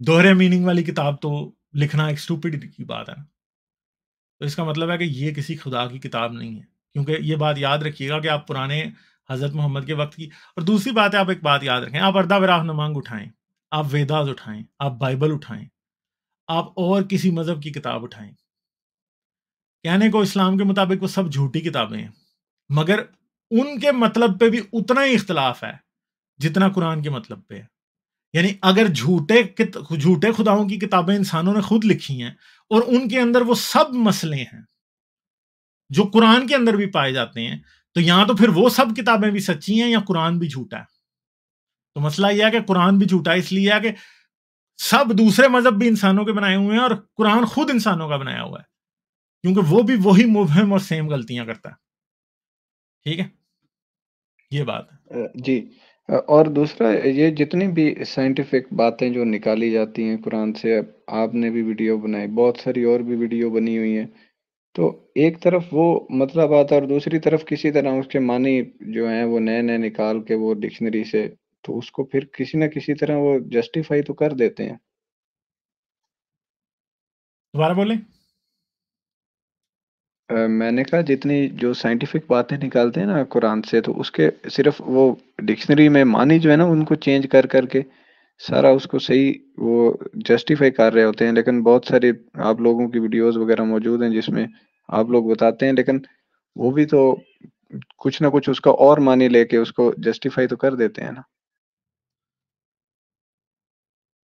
दोहरे मीनिंग वाली किताब तो लिखना एक स्टूपिड की बात है तो इसका मतलब है कि ये किसी खुदा की किताब नहीं है क्योंकि ये बात याद रखिएगा कि आप पुराने हजरत मोहम्मद के वक्त की और दूसरी बात है आप एक बात याद रखें आप अर्दा विराह नमांग उठाएं आप वेदाज उठाएं आप बाइबल उठाएं आप और किसी मजहब की किताब उठाएं कहने को इस्लाम के मुताबिक वो सब झूठी किताबें हैं मगर उनके मतलब पे भी उतना ही इख्तलाफ है जितना कुरान के मतलब पे है यानी अगर झूठे झूठे खुदाओं की किताबें इंसानों ने खुद लिखी हैं और उनके अंदर वो सब मसले हैं जो कुरान के अंदर भी पाए जाते हैं तो यहाँ तो फिर वो सब किताबें भी सच्ची हैं या कुरान भी झूठा है तो मसला यह है कि कुरान भी झूठा है इसलिए है कि सब दूसरे मजहब भी इंसानों के बनाए हुए हैं और कुरान खुद इंसानों का बनाया हुआ है क्योंकि वो भी वही मुहिम और सेम गलतियां करता है ठीक है ये बात है जी और दूसरा ये जितनी भी साइंटिफिक बातें जो निकाली जाती हैं कुरान से आपने भी वीडियो बनाई बहुत सारी और भी वीडियो बनी हुई हैं तो एक तरफ वो मतलब आता है और दूसरी तरफ किसी तरह उसके मानी जो हैं वो नए नए निकाल के वो डिक्शनरी से तो उसको फिर किसी ना किसी तरह वो जस्टिफाई तो कर देते हैं दोबारा बोले मैंने कहा जितनी जो साइंटिफिक बातें निकालते हैं ना कुरान से तो उसके सिर्फ वो डिक्शनरी में मानी जो है ना उनको चेंज कर करके सारा उसको सही वो जस्टिफाई कर रहे होते हैं लेकिन बहुत सारे आप लोगों की वीडियोस वगैरह मौजूद हैं जिसमें आप लोग बताते हैं लेकिन वो भी तो कुछ ना कुछ उसका और मानी लेके उसको जस्टिफाई तो कर देते हैं ना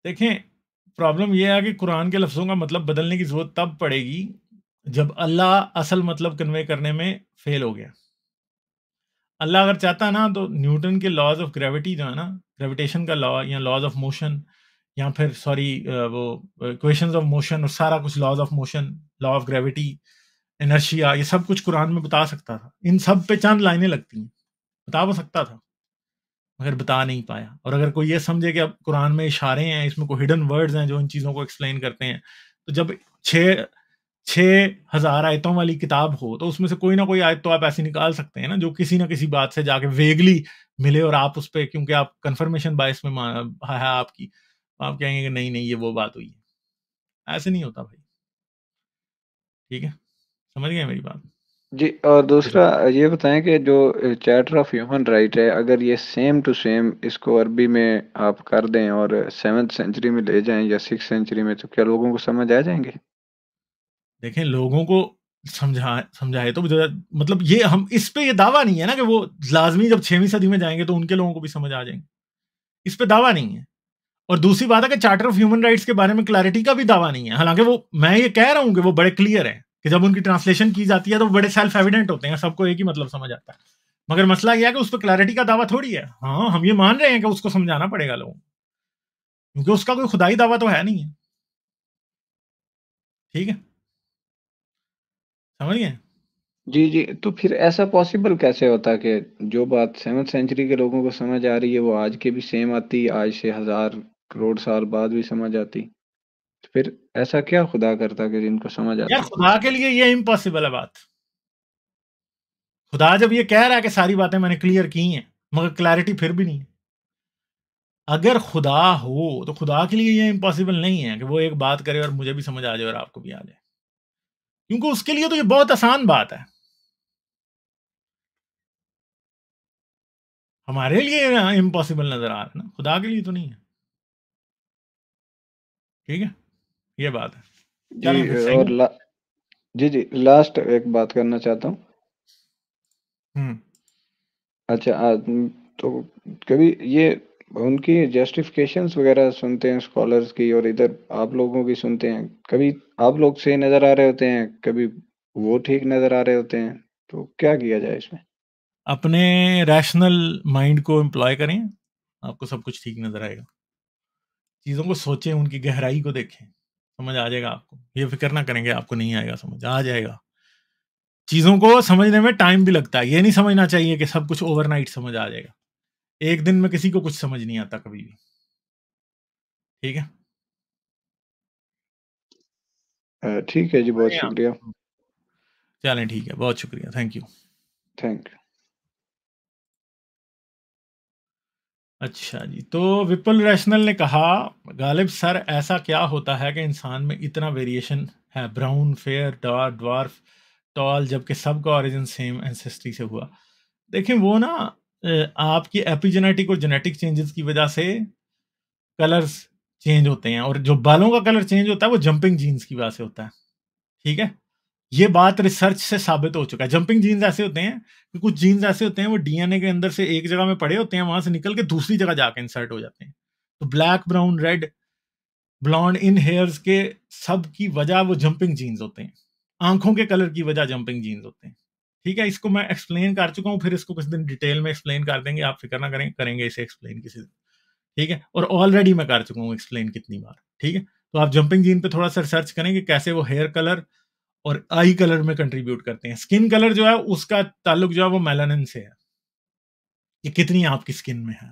देखें, प्रॉब्लम ये है कि कुरान के लफ्ज़ों का मतलब बदलने की ज़रूरत तब पड़ेगी जब अल्लाह असल मतलब कन्वे करने में फेल हो गया अल्लाह अगर चाहता ना तो न्यूटन के लॉज ऑफ ग्रेविटी जो है ना ग्रेविटेशन का लॉ या लॉज ऑफ मोशन या फिर सॉरी वो इक्वेशंस ऑफ मोशन और सारा कुछ laws of motion law of gravity inertia ये सब कुछ कुरान में बता सकता था इन सब पे चंद लाइनें लगती हैं बता वो सकता था मगर बता नहीं पाया और अगर कोई ये समझे कि अब कुरान में इशारे हैं इसमें कोई हिडन वर्ड्स हैं जो इन चीज़ों को एक्सप्लेन करते हैं तो जब छः छः हजार आयतों वाली किताब हो तो उसमें से कोई ना कोई आयत तो आप ऐसी निकाल सकते हैं ना जो किसी ना किसी बात से जाके वेगली मिले और आप उस पर क्योंकि आप कन्फर्मेशन बायस में है आपकी आप कहेंगे कि नहीं नहीं ये वो बात हुई है ऐसे नहीं होता भाई ठीक है समझ गए मेरी बात जी और दूसरा ये बताएं कि जो चैटर ऑफ ह्यूमन राइट है अगर ये सेम टू सेम इसको अरबी में आप कर दें और सेवन्थ सेंचुरी में ले जाएं या सिक्स सेंचुरी में तो क्या लोगों को समझ आ जाएंगे देखें लोगों को समझा समझाए तो मतलब ये हम इस पे ये दावा नहीं है ना कि वो लाजमी जब छवीं सदी में जाएंगे तो उनके लोगों को भी समझ आ जाएंगे इस पे दावा नहीं है और दूसरी बात है कि चार्टर ऑफ ह्यूमन राइट्स के बारे में क्लैरिटी का भी दावा नहीं है हालांकि वो मैं ये कह रहा हूँ कि वो बड़े क्लियर है कि जब उनकी ट्रांसलेशन की जाती है तो बड़े सेल्फ एविडेंट होते हैं सबको एक ही मतलब समझ आता है मगर मसला यह है कि उस पर क्लैरिटी का दावा थोड़ी है हाँ हम ये मान रहे हैं कि उसको समझाना पड़ेगा लोगों को क्योंकि उसका कोई खुदाई दावा तो है नहीं है ठीक है समझ गए जी जी तो फिर ऐसा पॉसिबल कैसे होता कि जो बात सेवन सेंचुरी के लोगों को समझ आ रही है वो आज के भी सेम आती आज से हजार करोड़ साल बाद भी समझ आती तो फिर ऐसा क्या खुदा करता कि जिनको समझ यार खुदा के लिए ये इम्पॉसिबल है बात खुदा जब ये कह रहा है कि सारी बातें मैंने क्लियर की हैं मगर क्लैरिटी फिर भी नहीं है अगर खुदा हो तो खुदा के लिए ये इम्पॉसिबल नहीं है कि वो एक बात करे और मुझे भी समझ आ जाए और आपको भी आ जाए क्योंकि उसके लिए तो ये बहुत आसान बात है हमारे लिए इम्पॉसिबल नजर आ रहा है ना खुदा के लिए तो नहीं है ठीक है ये बात है जी और ला, जी जी लास्ट एक बात करना चाहता हूँ हम्म। अच्छा आ, तो कभी ये उनकी जस्टिफिकेशन वगैरह सुनते हैं स्कॉलर्स की और इधर आप लोगों की सुनते हैं कभी आप लोग सही नजर आ रहे होते हैं कभी वो ठीक नजर आ रहे होते हैं तो क्या किया जाए इसमें अपने रैशनल माइंड को एम्प्लॉय करें आपको सब कुछ ठीक नजर आएगा चीज़ों को सोचें उनकी गहराई को देखें समझ आ जाएगा आपको ये फिक्र ना करेंगे आपको नहीं आएगा समझ आ जाएगा चीज़ों को समझने में टाइम भी लगता है ये नहीं समझना चाहिए कि सब कुछ ओवरनाइट समझ आ जाएगा एक दिन में किसी को कुछ समझ नहीं आता कभी भी ठीक है ठीक है जी बहुत शुक्रिया चलें ठीक है बहुत शुक्रिया थैंक यू थैंक यू अच्छा जी तो विपुल रैशनल ने कहा गालिब सर ऐसा क्या होता है कि इंसान में इतना वेरिएशन है brown fair dark dwarf tall जबकि सबका ओरिजिन सेम एंसेस्ट्री से हुआ देखें वो ना आपकी एपिजेनेटिक और जेनेटिक चेंजेस की वजह से कलर्स चेंज होते हैं और जो बालों का कलर चेंज होता है वो जंपिंग जीन्स की वजह से होता है ठीक है ये बात रिसर्च से साबित हो चुका है जंपिंग जीन्स ऐसे होते हैं कि कुछ जीन्स ऐसे होते हैं वो डीएनए के अंदर से एक जगह में पड़े होते हैं वहां से निकल के दूसरी जगह जाके इंसर्ट हो जाते हैं तो ब्लैक ब्राउन रेड ब्लॉन्ड इन हेयर्स के सब की वजह वो जंपिंग जीन्स होते हैं आंखों के कलर की वजह जंपिंग जीन्स होते हैं ठीक है इसको मैं एक्सप्लेन कर चुका हूँ फिर इसको कुछ दिन डिटेल में एक्सप्लेन कर देंगे आप फिक्र ना करें करेंगे इसे एक्सप्लेन किसी दिन ठीक है और ऑलरेडी मैं कर चुका हूँ एक्सप्लेन कितनी बार ठीक है तो आप जंपिंग जीन पे थोड़ा सा रिसर्च करें कि कैसे वो हेयर कलर और आई कलर में कंट्रीब्यूट करते हैं स्किन कलर जो है उसका ताल्लुक जो है वो मेलानिन से है कि कितनी आपकी स्किन में है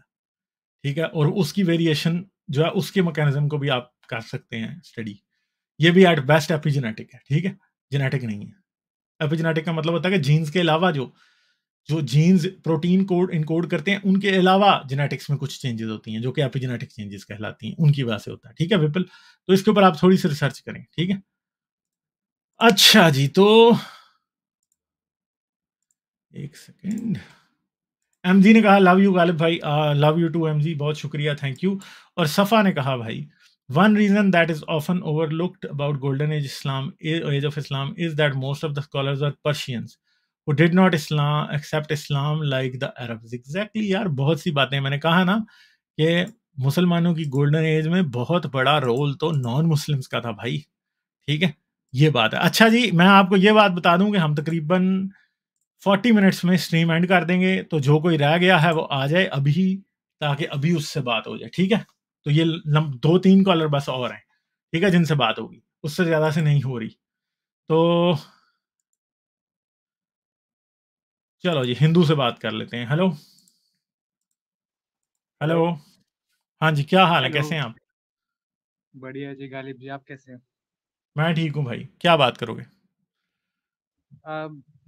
ठीक है और उसकी वेरिएशन जो है उसके मैकेनिज्म को भी आप कर सकते हैं स्टडी ये भी एट बेस्ट जेनेटिक है ठीक है जेनेटिक नहीं है एपिजेनेटिक का मतलब होता है कि जीन्स के अलावा जो जो जीन्स प्रोटीन कोड इनकोड करते हैं उनके अलावा जेनेटिक्स में कुछ चेंजेस होती हैं जो कि एपिजेनेटिक चेंजेस कहलाती हैं उनकी वजह से होता है ठीक है विपल तो इसके ऊपर आप थोड़ी सी रिसर्च करें ठीक है अच्छा जी तो एक सेकेंड एम जी ने कहा लव यू गालिब भाई love you too M G बहुत शुक्रिया थैंक यू और सफ़ा ने कहा भाई One reason that is often overlooked about Golden Age Islam, Age of Islam, is that most of the scholars are Persians who did not Islam accept Islam like the Arabs. Exactly, यार बहुत सी बातें मैंने कहा ना कि मुसलमानों की golden age में बहुत बड़ा रोल तो नॉन मुस्लिम्स का था भाई ठीक है ये बात है अच्छा जी मैं आपको ये बात बता दूं कि हम तकरीबन 40 मिनट्स में स्ट्रीम एंड कर देंगे तो जो कोई रह गया है वो आ जाए अभी ताकि अभी उससे बात हो जाए ठीक है तो ये दो तीन कॉलर बस और हैं ठीक है जिनसे बात होगी उससे ज़्यादा से नहीं हो रही तो चलो जी हिंदू से बात कर लेते हैं हेलो हेलो हाँ जी क्या हाल है कैसे हैं आप बढ़िया जी गालिब जी आप कैसे हैं मैं ठीक हूँ भाई क्या बात करोगे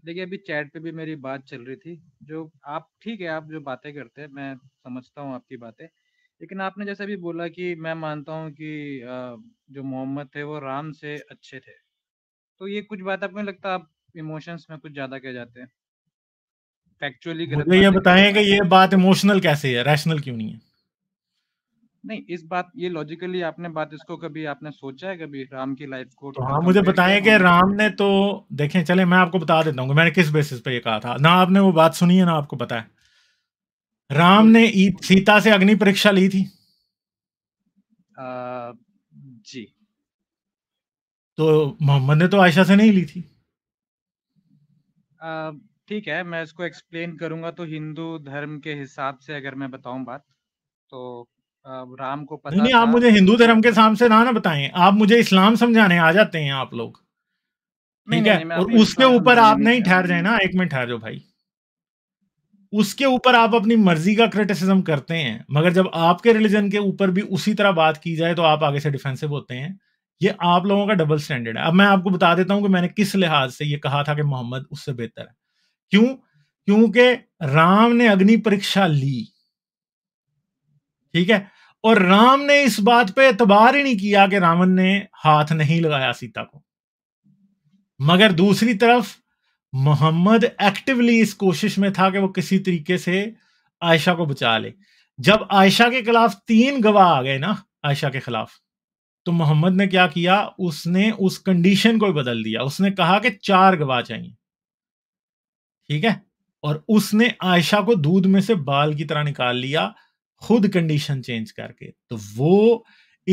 देखिए अभी चैट पे भी मेरी बात चल रही थी जो आप ठीक है आप जो बातें करते हैं मैं समझता हूँ आपकी बातें लेकिन आपने जैसे भी बोला कि मैं मानता हूँ कि जो मोहम्मद थे वो राम से अच्छे थे। तो ये कुछ बात आपको लगता आप इमोशंस में कुछ ज़्यादा कह जाते हैं? फैक्चुअली गलत ये बताएं कि ये बात इमोशनल कैसे है? रैशनल क्यों नहीं है? नहीं, इस बात ये लॉजिकली आपने बात इसको कभी आपने सोचा है कभी राम की लाइफ को तो हाँ मुझे बताएं कि राम ने तो देखें चले मैं आपको बता देता हूँ मैंने किस बेसिस पे ये कहा था। ना आपने वो बात सुनी है ना आपको पता है। राम ने सीता से अग्नि परीक्षा ली थी जी तो मोहम्मद ने तो आयशा से नहीं ली थी ठीक है मैं इसको एक्सप्लेन करूंगा तो हिंदू धर्म के हिसाब से अगर मैं बताऊं बात तो आ, राम को पता नहीं, आप मुझे हिंदू धर्म के हिसाब से ना ना बताएं आप मुझे इस्लाम समझाने आ जाते हैं आप लोग ठीक है और उसके ऊपर आप नहीं ठहर जाए ना एक मिनट ठहर जाओ भाई उसके ऊपर आप अपनी मर्जी का क्रिटिसिज्म करते हैं मगर जब आपके रिलीजन के ऊपर भी उसी तरह बात की जाए तो आप आगे से डिफेंसिव होते हैं ये आप लोगों का डबल स्टैंडर्ड है अब मैं आपको बता देता हूं कि मैंने किस लिहाज से ये कहा था कि मोहम्मद उससे बेहतर है क्यों क्योंकि राम ने अग्नि परीक्षा ली ठीक है और राम ने इस बात पे एतबार ही नहीं किया कि रावण ने हाथ नहीं लगाया सीता को मगर दूसरी तरफ मोहम्मद एक्टिवली इस कोशिश में था कि वो किसी तरीके से आयशा को बचा ले जब आयशा के खिलाफ तीन गवाह आ गए ना आयशा के खिलाफ तो मोहम्मद ने क्या किया उसने उस कंडीशन को बदल दिया उसने कहा कि चार गवाह चाहिए ठीक है और उसने आयशा को दूध में से बाल की तरह निकाल लिया खुद कंडीशन चेंज करके तो वो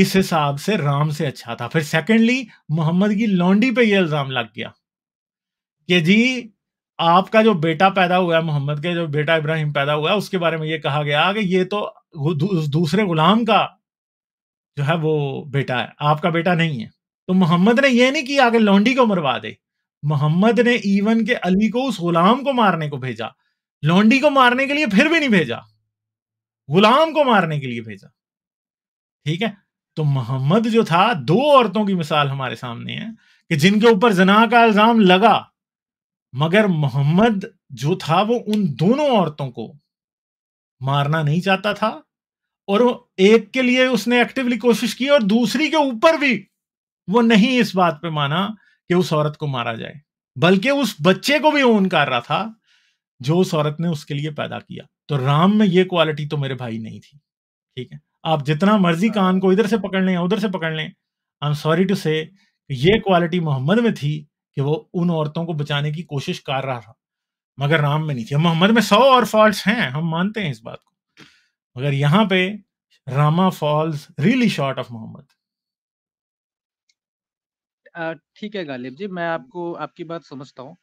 इस हिसाब से राम से अच्छा था फिर सेकेंडली मोहम्मद की लॉन्डी पे ये इल्जाम लग गया कि जी आपका जो बेटा पैदा हुआ है मोहम्मद के जो बेटा इब्राहिम पैदा हुआ है उसके बारे में ये कहा गया कि ये तो दूसरे गुलाम का जो है वो बेटा है आपका बेटा नहीं है तो मोहम्मद ने ये नहीं किया आगे लौंडी को मरवा दे मोहम्मद ने इवन के अली को उस गुलाम को मारने को भेजा लौंडी को मारने के लिए फिर भी नहीं भेजा गुलाम को मारने के लिए भेजा ठीक है तो मोहम्मद जो था दो औरतों की मिसाल हमारे सामने है कि जिनके ऊपर जना का इल्जाम लगा मगर मोहम्मद जो था वो उन दोनों औरतों को मारना नहीं चाहता था और एक के लिए उसने एक्टिवली कोशिश की और दूसरी के ऊपर भी वो नहीं इस बात पे माना कि उस औरत को मारा जाए बल्कि उस बच्चे को भी ओन कर रहा था जो उस औरत ने उसके लिए पैदा किया तो राम में ये क्वालिटी तो मेरे भाई नहीं थी ठीक है आप जितना मर्जी कान को इधर से पकड़ लें उधर से पकड़ लें आई एम सॉरी टू से ये क्वालिटी मोहम्मद में थी कि वो उन औरतों को बचाने की कोशिश कर रहा था मगर राम में नहीं थी मोहम्मद में सौ और फॉल्ट हैं हम मानते हैं इस बात को मगर यहाँ पे Rama falls really short of Muhammad ठीक है गालिब जी मैं आपको आपकी बात समझता हूँ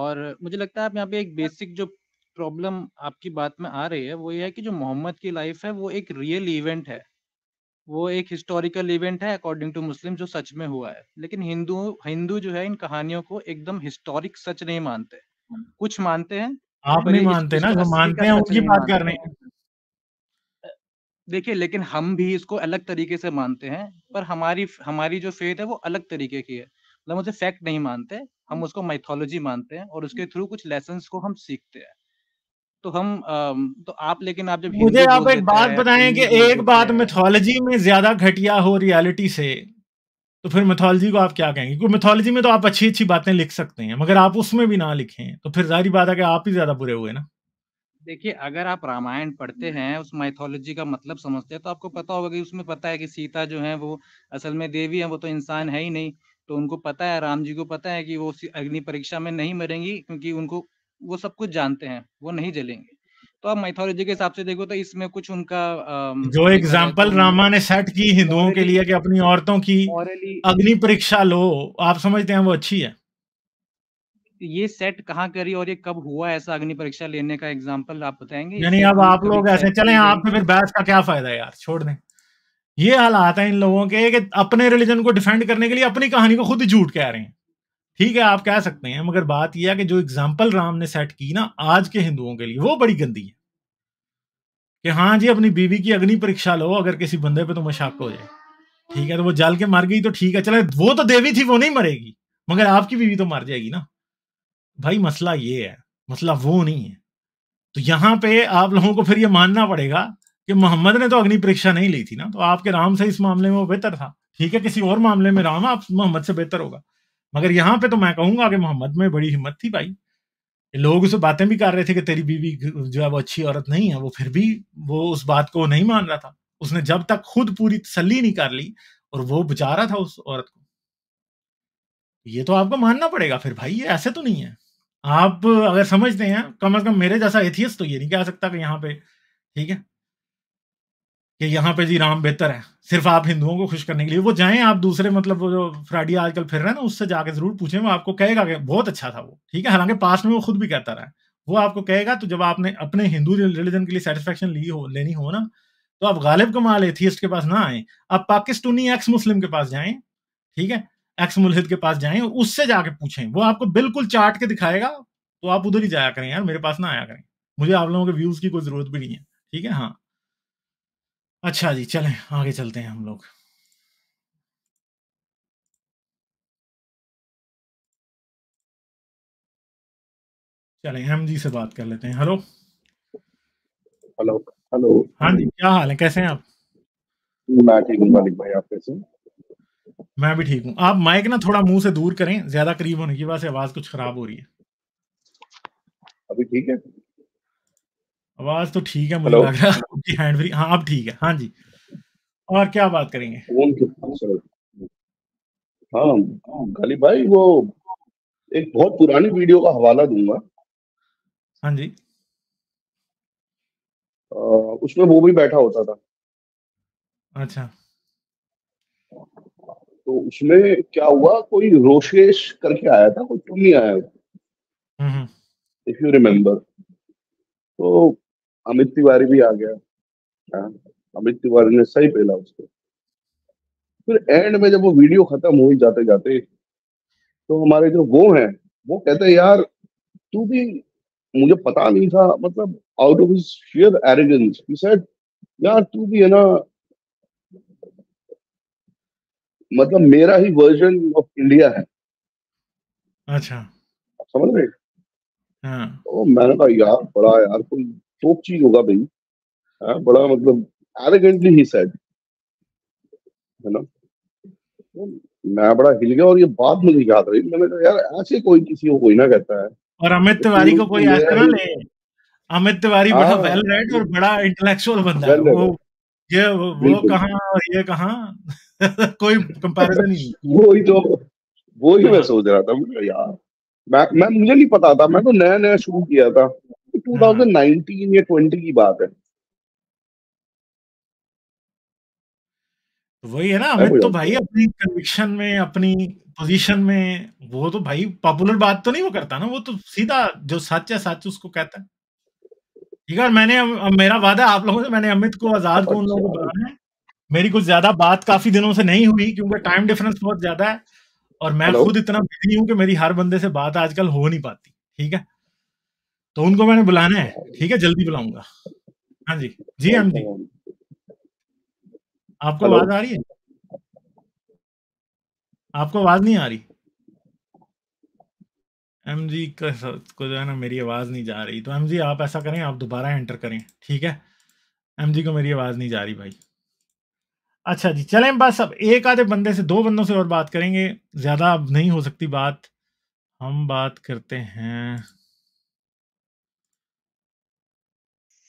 और मुझे लगता है आप यहाँ पे एक बेसिक जो प्रॉब्लम आपकी बात में आ रही है वो ये है कि जो मोहम्मद की लाइफ है वो एक रियल इवेंट है वो एक हिस्टोरिकल इवेंट है अकॉर्डिंग टू मुस्लिम जो सच में हुआ है लेकिन हिंदू हिंदू जो है इन कहानियों को एकदम हिस्टोरिक सच नहीं मानते हाँ। कुछ मानते हैं आप नहीं मानते ना जो मानते हैं उनकी बात कर रहे हैं देखिए लेकिन हम भी इसको अलग तरीके से मानते हैं पर हमारी हमारी जो फेथ है वो अलग तरीके की है मतलब उसे फैक्ट नहीं मानते हम हाँ। उसको माइथोलॉजी मानते हैं और उसके थ्रू हाँ। कुछ लेसन को हम सीखते हैं तो हम तो आप लेकिन आप जब मुझे आप एक बात बताएं कि एक बात मिथोलॉजी में ज्यादा घटिया हो रियलिटी से तो फिर मिथोलॉजी को आप क्या कहेंगे क्योंकि मिथोलॉजी में तो आप अच्छी अच्छी बातें लिख सकते हैं मगर आप उसमें भी ना लिखें तो फिर जारी बात है कि आप ही ज्यादा बुरे हुए ना देखिए अगर आप रामायण पढ़ते हम्म। हैं उस माइथोलॉजी का मतलब समझते हैं तो आपको पता होगा कि उसमें पता है कि सीता जो है वो असल में देवी है वो तो इंसान है ही नहीं तो उनको पता है राम जी को पता है कि वो अग्नि परीक्षा में नहीं मरेंगी क्योंकि उनको वो सब कुछ जानते हैं वो नहीं जलेंगे तो आप माइथोलॉजी के हिसाब से देखो तो इसमें कुछ उनका जो एग्जाम्पल रामा ने सेट की हिंदुओं के लिए कि अपनी औरतों की अग्नि परीक्षा लो आप समझते हैं वो अच्छी है ये सेट कहाँ करी और ये कब हुआ ऐसा अग्नि परीक्षा लेने का एग्जाम्पल आप बताएंगे यानी अब आप लोग ऐसे चले आप फिर बहस का क्या फायदा है यार छोड़ दें ये हालात है इन लोगों के अपने रिलीजन को डिफेंड करने के लिए अपनी कहानी को खुद झूठ कह रहे हैं ठीक है आप कह सकते हैं मगर बात यह है कि जो एग्जाम्पल राम ने सेट की ना आज के हिंदुओं के लिए वो बड़ी गंदी है कि हाँ जी अपनी बीवी की अग्नि परीक्षा लो अगर किसी बंदे पे तो मशाक हो जाए ठीक है तो वो जल के मर गई तो ठीक है चले वो तो देवी थी वो नहीं मरेगी मगर आपकी बीवी तो मर जाएगी ना भाई मसला ये है मसला वो नहीं है तो यहाँ पे आप लोगों को फिर ये मानना पड़ेगा कि मोहम्मद ने तो अग्नि परीक्षा नहीं ली थी ना तो आपके राम से इस मामले में वो बेहतर था ठीक है किसी और मामले में राम आप मोहम्मद से बेहतर होगा मगर यहाँ पे तो मैं कहूंगा कि मोहम्मद में बड़ी हिम्मत थी भाई लोग उसे बातें भी कर रहे थे कि तेरी बीवी जो है वो अच्छी औरत नहीं है वो फिर भी वो उस बात को नहीं मान रहा था उसने जब तक खुद पूरी तसली नहीं कर ली और वो बचा रहा था उस औरत को ये तो आपको मानना पड़ेगा फिर भाई ये ऐसे तो नहीं है आप अगर समझते हैं कम अज कम मेरे जैसा एथियस तो ये नहीं कह सकता कि यहाँ पे ठीक है कि यहाँ पे जी राम बेहतर है सिर्फ आप हिंदुओं को खुश करने के लिए वो जाएं आप दूसरे मतलब वो जो फ्राइडी आजकल फिर रहे हैं ना उससे जाके जरूर पूछें वो आपको कहेगा कि बहुत अच्छा था वो ठीक है हालांकि पास्ट में वो खुद भी कहता रहा है वो आपको कहेगा तो जब आपने अपने हिंदू रिलीजन के लिए सेटिस्फेक्शन ली हो लेनी हो ना तो आप गालिब कमाल एथियस्ट के पास ना आए आप पाकिस्तानी एक्स मुस्लिम के पास जाएं ठीक है एक्स मुलहिद के पास जाएं उससे जाके पूछें वो आपको बिल्कुल चाट के दिखाएगा तो आप उधर ही जाया करें यार मेरे पास ना आया करें मुझे आप लोगों के व्यूज की कोई जरूरत भी नहीं है ठीक है हाँ अच्छा जी चलें आगे चलते हैं हम लोग चलें हम जी से बात कर लेते हैं हेलो हेलो हेलो हाँ जी क्या हाल है कैसे हैं आप मैं ठीक हूँ मालिक भाई आप कैसे मैं भी ठीक हूँ आप माइक ना थोड़ा मुंह से दूर करें ज्यादा करीब होने की वजह से आवाज कुछ खराब हो रही है अभी ठीक है आवाज तो ठीक है मुझे लग रहा है आपकी हैंड फ्री हाँ आप ठीक है हाँ जी और क्या बात करेंगे हाँ खाली हाँ, भाई वो एक बहुत पुरानी वीडियो का हवाला दूंगा हाँ जी आ, उसमें वो भी बैठा होता था अच्छा तो उसमें क्या हुआ कोई रोशेश करके आया था कोई तुम नहीं आया इफ यू रिमेम्बर तो अमित तिवारी भी आ गया हाँ, अमित तिवारी ने सही पहला उसको फिर एंड में जब वो वीडियो खत्म हुई जाते जाते तो हमारे जो वो हैं वो कहते हैं यार तू भी मुझे पता नहीं था मतलब out of sheer arrogance he said यार तू भी है ना मतलब मेरा ही वर्जन ऑफ इंडिया है अच्छा समझ रहे हाँ। तो मैंने कहा यार बड़ा यार कोई टोक चीज होगा भाई हाँ, बड़ा मतलब एरोगेंटली ही सेड है ना तो मैं बड़ा हिल गया और ये बात मुझे याद रही मैंने कहा यार ऐसे कोई किसी को कोई ना कहता है और अमित तिवारी को कोई याद तो करा ले अमित तिवारी बड़ा वेल हाँ। रेड और बड़ा इंटेलेक्चुअल बंदा है वो ये वो कहाँ और ये कहाँ कोई कंपैरिजन नहीं वो ही तो वो ही हाँ। मैं सोच रहा था यार मैं मैं मुझे नहीं पता था मैं तो नया नया शुरू किया था 2019 हाँ। या 20 की बात है वही है ना अमित तो भाई अपनी कन्विक्शन में अपनी पोजीशन में वो तो भाई पॉपुलर बात तो नहीं वो करता ना वो तो सीधा जो सच है सच उसको कहता है ठीक है मैंने अब मेरा वादा आप लोगों से मैंने अमित को आजाद को उन लोगों को अच्छा। बताना है मेरी कुछ ज्यादा बात काफी दिनों से नहीं हुई क्योंकि टाइम डिफरेंस बहुत ज्यादा है और मैं खुद इतना बिजी हूँ कि मेरी हर बंदे से बात आजकल हो नहीं पाती ठीक है तो उनको मैंने बुलाना है हाँ ठीक है जल्दी बुलाऊंगा हाँ जी जी हाँ एम हाँ जी आपको आवाज आ रही है आपको आवाज नहीं आ रही एम जी को जो है ना मेरी आवाज नहीं जा रही तो एम जी आप ऐसा करें आप दोबारा एंटर करें ठीक है एम जी को मेरी आवाज नहीं जा रही भाई अच्छा जी चलें बस अब एक आधे बंदे से दो बंदों से और बात करेंगे ज्यादा अब नहीं हो सकती बात हम बात करते हैं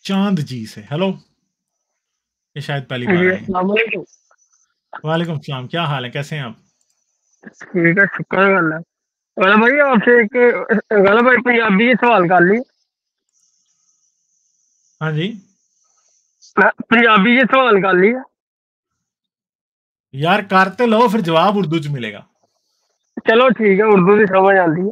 चांद जी से हेलो ये शायद पहली बार वालेकुम सलाम क्या हाल है कैसे हैं आप शुक्र भाई आपसे एक भाई पंजाबी सवाल कर ली हाँ जी पंजाबी सवाल कर ली यार करते लो फिर जवाब उर्दू च मिलेगा चलो ठीक है उर्दू की समझ आती है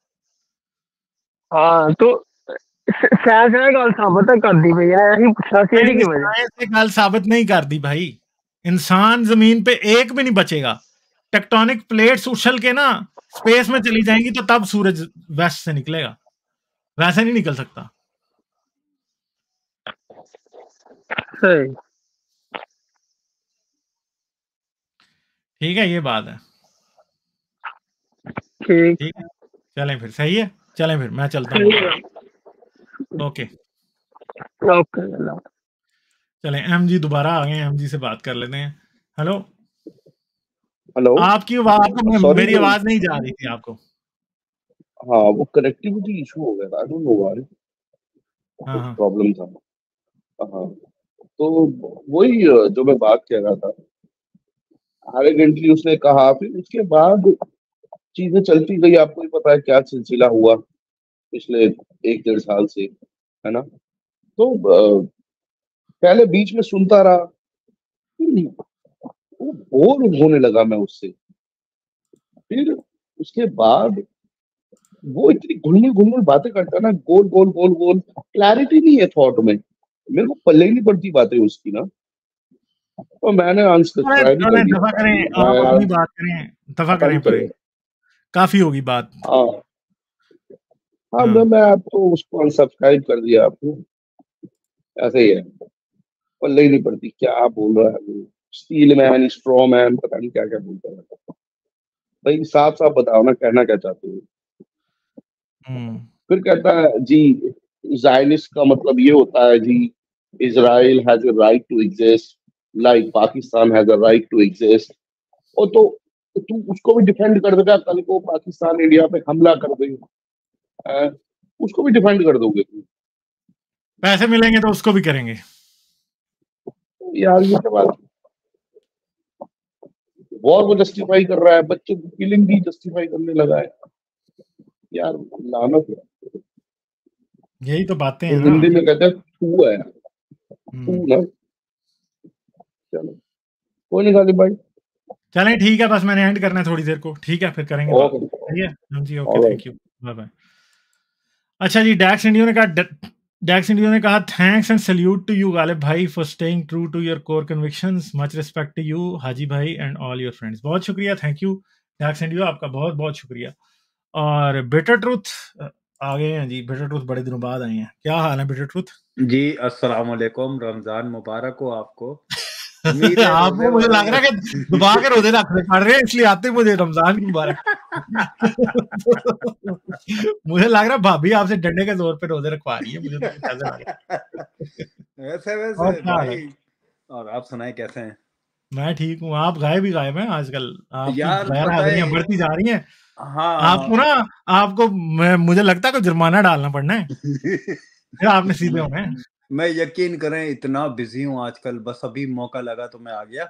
हाँ, तो तो साबित नहीं कर दी भाई इंसान जमीन पे एक भी नहीं बचेगा टेक्टोनिक प्लेट्स उछल के ना स्पेस में चली जाएंगी तो तब सूरज वेस्ट से निकलेगा वैसे नहीं निकल सकता ठीक है ये बात है ठीक चलें फिर सही है चलें फिर मैं चलता हूँ ओके ओके चले एम जी दोबारा आ गए एम जी से बात कर लेते हैं हेलो हेलो आपकी आवाज मेरी आवाज नहीं जा रही थी आपको हाँ वो कनेक्टिविटी इशू हो गया था आई डोंट नो व्हाई हाँ प्रॉब्लम हाँ। था हाँ तो वही जो मैं बात कह रहा था एलिगेंटली उसने कहा फिर उसके बाद चीजें चलती गई आपको ही पता है क्या सिलसिला हुआ पिछले एक डेढ़ साल से है ना तो पहले बीच में सुनता रहा फिर बोर होने लगा मैं उससे फिर उसके बाद वो इतनी घुलनी घुलमुल बातें करता ना गोल गोल गोल गोल क्लैरिटी नहीं है थॉट में मेरे को पल्ले ही नहीं पड़ती बातें उसकी ना तो मैंने आंसर दफा करें दफा करें काफी होगी बात हाँ हाँ, हाँ। तो मैं आपको उसको अनसब्सक्राइब कर दिया आपको ऐसे ही है पल्ले ही नहीं पड़ती क्या आप बोल रहा है स्टील मैन स्ट्रॉ मैन पता नहीं क्या क्या बोलता रहता भाई साफ साफ बताओ ना कहना क्या चाहते हो हम्म। फिर कहता है जी जायनिस का मतलब ये होता है जी Israel has a right to exist like Pakistan has a right to exist और तो तो तू उसको भी डिफेंड कर देगा कल को पाकिस्तान इंडिया पे हमला कर दे उसको भी डिफेंड कर दोगे तू पैसे मिलेंगे तो उसको भी करेंगे यार ये तो बात वॉर को जस्टिफाई कर रहा है बच्चों की किलिंग भी जस्टिफाई करने लगा है यार लानत है यही तो बातें हैं तो हिंदी में कहते हैं तू है हम्म। तू ना चलो कोई नहीं खाली भाई चलें ठीक है बस मैंने एंड करना है थोड़ी देर को ठीक है फिर करेंगे थैंक यू बाय बाय अच्छा जी डैक्स इंडियो ने कहा डैक्स इंडियो ने कहा thanks and salute to you Ghalib भाई for staying true to your core conviction much respect to you Haji भाई एंड ऑल योर फ्रेंड्स बहुत शुक्रिया थैंक यू डैक्स इंडियो आपका बहुत बहुत शुक्रिया और बेटर ट्रूथ आ गए हैं जी बेटर ट्रूथ बड़े दिनों बाद आए हैं क्या हाल है बेटर ट्रूथ जी अस्सलाम रमजान मुबारक हो आपको आप मुझे लग रहा है कि दबा के रोजे रहे हैं इसलिए आते मुझे रमजान की मुबारक मुझे लग रहा है भाभी आपसे डंडे के जोर पे रोजे रखवा रही है मुझे तो वैसे वैसे और, भाई, और आप सुनाए कैसे हैं मैं ठीक हूँ आप गायब ही गायब हैं आजकल आप बढ़ती जा रही है हाँ आपको ना आपको मुझे लगता है जुर्माना डालना पड़ना है फिर आपने सीधे होना है मैं यकीन करें इतना बिजी हूँ आजकल बस अभी मौका लगा तो मैं आ गया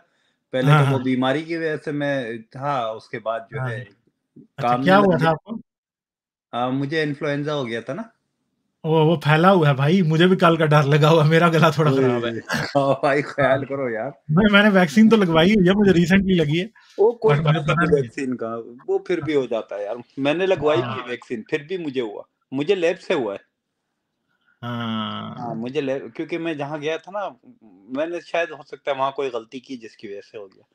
पहले हाँ, तो वो हाँ। बीमारी की वजह से मैं था उसके बाद जो हाँ, है अच्छा, काम क्या हुआ था आपको मुझे इन्फ्लुएंजा हो गया था ना वो वो फैला हुआ है भाई मुझे भी काल का डर लगा हुआ मेरा गला थोड़ा खराब है भाई ख्याल करो यार मैं मैंने वैक्सीन तो लगवाई हुई है मुझे रिसेंटली लगी है वो कोई वैक्सीन का वो फिर भी हो जाता है यार मैंने लगवाई थी वैक्सीन फिर भी मुझे हुआ मुझे लैब से हुआ है हाँ, हाँ मुझे ले, क्योंकि मैं जहाँ गया था ना मैंने शायद हो सकता है वहाँ कोई गलती की जिसकी वजह से हो गया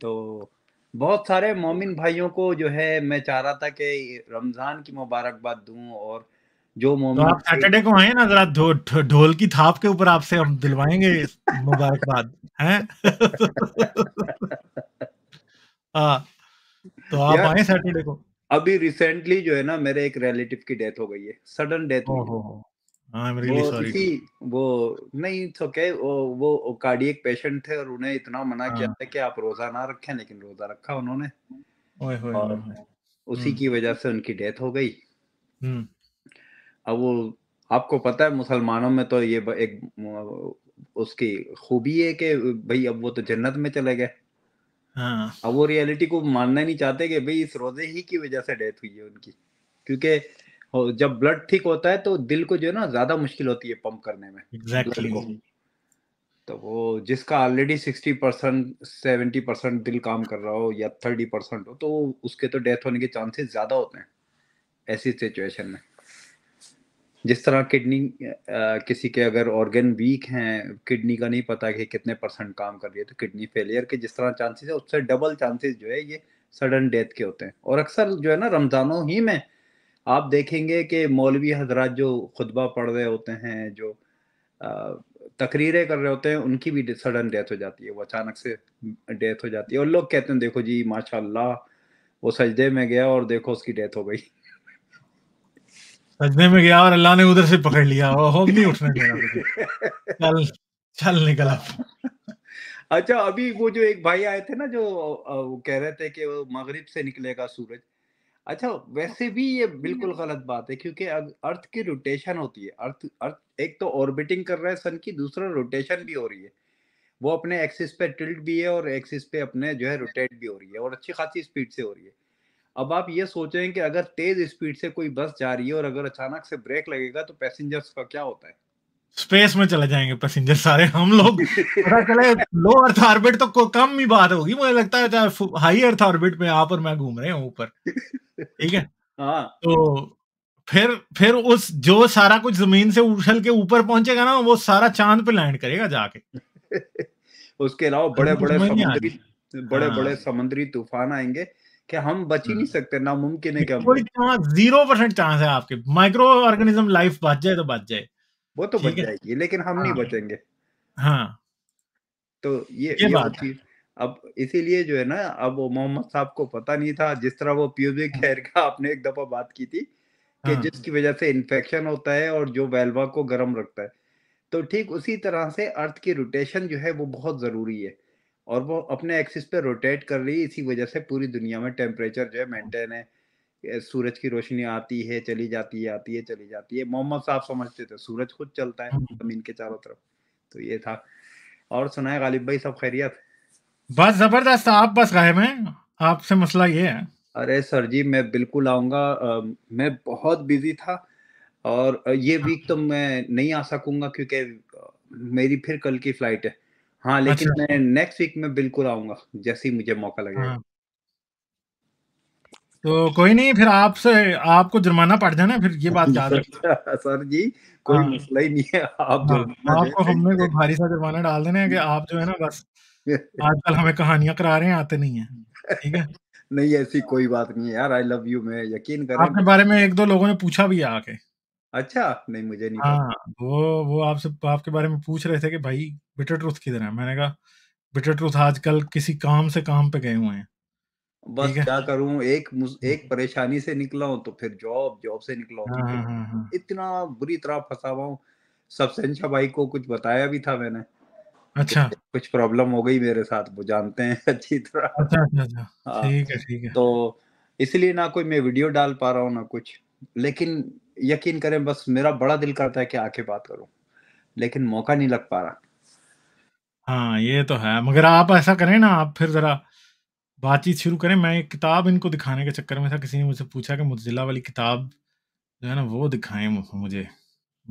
तो बहुत सारे मोमिन भाइयों को जो है मैं चाह रहा था कि रमजान की मुबारकबाद दूं और जो तो मोमिन तो आप सैटरडे को आए ना जरा ढोल धो, धो, की थाप के ऊपर आपसे हम दिलवाएंगे मुबारकबाद हैं हाँ, तो आप आए सैटरडे को अभी रिसेंटली जो है ना मेरे एक रिलेटिव की डेथ हो गई है सडन डेथ हो पेशेंट हाँ, थे और उन्हें इतना मना किया था हाँ। कि आप रोजा ना रखें लेकिन रोजा रखा उन्होंने उसी हम्म। की वजह से उनकी डेथ हो गई हम्म। अब वो आपको पता है मुसलमानों में तो ये एक उसकी खूबी है कि भाई अब वो तो जन्नत में चले गए हाँ। अब वो रियलिटी को मानना नहीं चाहते कि भाई इस रोजे ही की वजह से डेथ हुई है उनकी क्योंकि जब ब्लड ठीक होता है तो दिल को जो है ना ज्यादा मुश्किल होती है पंप करने में exactly. तो वो जिसका already sixty percent seventy percent दिल काम कर रहा हो या थर्टी परसेंट हो तो उसके तो डेथ होने के चांसेस ज्यादा होते हैं ऐसी सिचुएशन में जिस तरह किडनी किसी के अगर ऑर्गन वीक हैं किडनी का नहीं पता कि कितने परसेंट काम कर रही है तो किडनी फेलियर के जिस तरह चांसेस है उससे डबल चांसेस जो है ये सडन डेथ के होते हैं और अक्सर जो है ना रमजानों ही में आप देखेंगे कि मौलवी हजरा जो खुतबा पढ़ रहे होते हैं जो तकरीरें कर रहे होते हैं उनकी भी सडन डेथ हो जाती है वो अचानक से डेथ हो जाती है और लोग कहते हैं देखो जी माशाल्लाह वो सजदे में गया और देखो उसकी डेथ हो गई सजदे में गया और अल्लाह ने उधर से पकड़ लिया नहीं उठने चल चल निकला अच्छा अभी वो जो एक भाई आए थे ना जो वो कह रहे थे कि वो मगरिब से निकलेगा सूरज अच्छा वैसे भी ये बिल्कुल हम्म। गलत बात है क्योंकि अर्थ की रोटेशन होती है अर्थ अर्थ एक तो ऑर्बिटिंग कर रहा है सन की दूसरा रोटेशन भी हो रही है वो अपने एक्सिस पे टिल्ट भी है और एक्सिस पे अपने जो है हम्म। रोटेट भी हो रही है और अच्छी खासी स्पीड से हो रही है अब आप ये सोचें कि अगर तेज स्पीड से कोई बस जा रही है और अगर अचानक से ब्रेक लगेगा तो पैसेंजर्स का क्या होता है स्पेस में चले जाएंगे पैसेंजर सारे हम लोग पता चले लो अर्थ ऑर्बिट तो कम ही बात होगी मुझे लगता है चाहे हाई अर्थ ऑर्बिट में आप और मैं घूम रहे हैं ऊपर ठीक है हाँ। तो फिर फिर उस जो सारा कुछ जमीन से उछल के ऊपर पहुंचेगा ना वो सारा चांद पे लैंड करेगा जाके उसके अलावा बड़े बड़े समुद्री बड़े बड़े हाँ। समुद्री तूफान आएंगे कि हम बच ही नहीं हम्म। सकते नामुमकिन है क्या जीरो परसेंट चांस है आपके माइक्रो ऑर्गेनिज्म लाइफ बच जाए तो बच जाए वो तो बच जाएगी लेकिन हम नहीं हाँ। बचेंगे हाँ तो ये ये, बात है अब इसीलिए जो है ना अब मोहम्मद साहब को पता नहीं था जिस तरह वो पीयूबी हाँ। खैर का आपने एक दफा बात की थी कि हाँ। जिसकी वजह से इन्फेक्शन होता है और जो वेल्वा को गर्म रखता है तो ठीक उसी तरह से अर्थ की रोटेशन जो है वो बहुत जरूरी है और वो अपने एक्सिस पे रोटेट कर रही है इसी वजह से पूरी दुनिया में टेम्परेचर जो है मेंटेन है सूरज की रोशनी आती है चली जाती है आती है चली जाती है मोहम्मद साहब समझते थे सूरज खुद चलता है हम्म। जमीन के चारों तरफ तो ये था और सुनाए गालिब भाई सब खैरियत बस जबरदस्त आप बस गायब हैं आपसे मसला ये है अरे सर जी मैं बिल्कुल आऊंगा मैं बहुत बिजी था और ये हाँ। वीक तो मैं नहीं आ सकूंगा क्योंकि मेरी फिर कल की फ्लाइट है हाँ लेकिन अच्छा। मैं नेक्स्ट वीक में बिल्कुल आऊंगा जैसे ही मुझे मौका लगेगा हाँ। तो कोई नहीं फिर आपसे आपको जुर्माना पड़ जाना फिर ये बात याद रखना सर जी कोई हाँ, मसला ही नहीं है आप हाँ, आपको हमने कोई भारी सा जुर्माना डाल देना है कि हम्म। आप जो है ना बस आजकल हमें कहानियां करा रहे हैं आते नहीं है ठीक है नहीं ऐसी कोई बात नहीं है यार आई लव यू मैं यकीन कर आपके बारे में एक दो लोगों ने पूछा भी आके अच्छा नहीं मुझे नहीं हाँ वो वो आपसे आपके बारे में पूछ रहे थे कि भाई बिटर ट्रूथ किधर है मैंने कहा बिटर ट्रूथ आजकल किसी काम से काम पे गए हुए हैं बस क्या करूं एक एक हम्म। परेशानी से निकला हूं तो फिर जॉब जॉब से निकला हूं तो हाँ, हाँ, हाँ, इतना बुरी तरह फंसा हुआ हूं सबसेंशा भाई को कुछ बताया भी था मैंने अच्छा कुछ प्रॉब्लम हो गई मेरे साथ वो जानते हैं अच्छी तरह अच्छा अच्छा, अच्छा। ठीक है ठीक है तो इसलिए ना कोई मैं वीडियो डाल पा रहा हूँ ना कुछ लेकिन यकीन करें बस मेरा बड़ा दिल करता है कि आके बात करूं लेकिन मौका नहीं लग पा रहा हाँ ये तो है मगर आप ऐसा करें ना आप फिर जरा बातचीत शुरू करें मैं एक किताब इनको दिखाने के चक्कर में था किसी ने मुझसे पूछा कि मुतजिला वाली किताब जो है ना वो दिखाएं मुझे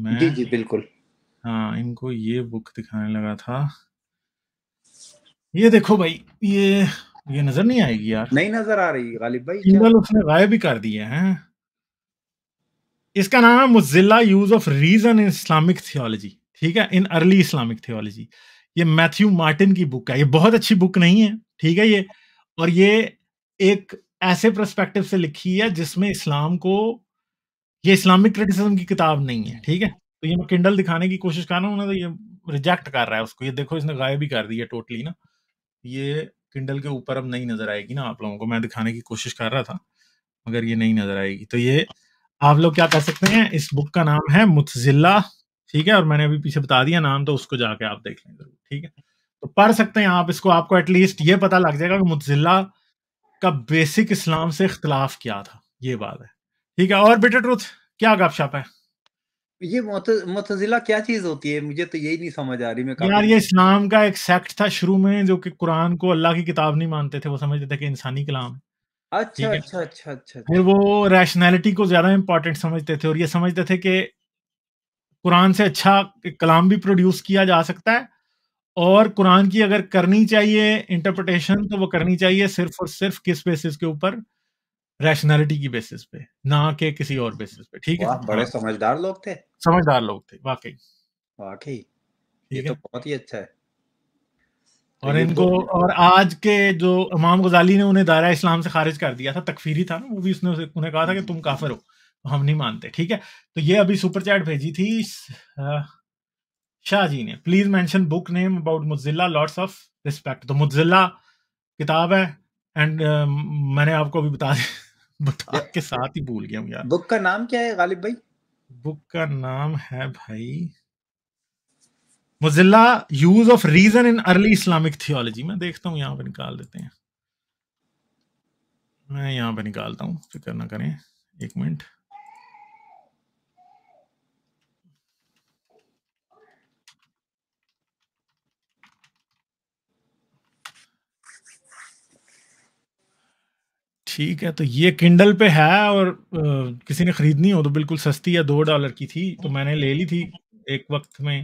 मैं जी जी बिल्कुल हाँ इनको ये बुक दिखाने लगा था ये देखो भाई ये ये नजर नहीं आएगी यार नहीं नजर आ रही गालिब भाई क्या किंडल उसने गायब भी कर दिया है इसका नाम है मुजिला use of reason in Islamic theology ठीक है इन अर्ली इस्लामिक थियोलॉजी ये मैथ्यू मार्टिन की बुक है ये बहुत अच्छी बुक नहीं है ठीक है ये और ये एक ऐसे प्रस्पेक्टिव से लिखी है जिसमें इस्लाम को ये इस्लामिक क्रिटिसिज्म की किताब नहीं है ठीक है तो ये मैं किंडल दिखाने की कोशिश कर रहा हूँ ना तो ये रिजेक्ट कर रहा है उसको ये देखो इसने गायब ही कर है टोटली ना ये किंडल के ऊपर अब नहीं नजर आएगी ना आप लोगों को मैं दिखाने की कोशिश कर रहा था मगर ये नहीं नजर आएगी तो ये आप लोग क्या कर सकते हैं इस बुक का नाम है मुतजिला ठीक है और मैंने अभी पीछे बता दिया नाम तो उसको जाके आप देख लें जरूर ठीक है तो पढ़ सकते हैं आप इसको आपको एटलीस्ट ये पता लग जाएगा कि मुतजिला का बेसिक इस्लाम से इख्तलाफ क्या था ये बात है ठीक है और बेटा ट्रुथ क्या शप है ये मुतजिला क्या चीज होती है मुझे तो यही नहीं समझ आ रही मैं यार ये इस्लाम का एक सेक्ट था शुरू में जो कि कुरान को अल्लाह की किताब नहीं मानते थे वो समझते थे कि इंसानी कलाम है अच्छा अच्छा, अच्छा अच्छा अच्छा फिर वो रैशनैलिटी को ज्यादा इंपॉर्टेंट समझते थे और ये समझते थे कि कुरान से अच्छा कलाम भी प्रोड्यूस किया जा सकता है और कुरान की अगर करनी चाहिए इंटरप्रिटेशन तो वो करनी चाहिए सिर्फ और सिर्फ किस बेसिस के ऊपर रैशनैलिटी की बेसिस पे ना के किसी और बेसिस पे ठीक है बड़े हाँ। समझदार लोग थे समझदार लोग थे वाकई वाकई ये तो बहुत ही अच्छा है तो और इनको और आज के जो इमाम गजाली ने उन्हें दायरा इस्लाम से खारिज कर दिया था तकफीरी था ना वो भी उसने उन्हें कहा था कि तुम काफर हो हम नहीं मानते ठीक है तो ये अभी सुपर चैट भेजी थी शाह जी ने please mention book name about मुजिला लॉर्ड्स ऑफ रिस्पेक्ट तो मुजिला किताब है एंड uh, मैंने आपको अभी बता बता के साथ ही भूल गया हूँ यार बुक का नाम क्या है गालिब भाई बुक का नाम है भाई मुजिला use of reason in early Islamic theology मैं देखता हूँ यहाँ पे निकाल देते हैं मैं यहाँ पे निकालता हूँ फिक्र ना करें एक मिनट ठीक है तो ये किंडल पे है और आ, किसी ने खरीदनी हो तो बिल्कुल सस्ती या दो डॉलर की थी तो मैंने ले ली थी एक वक्त में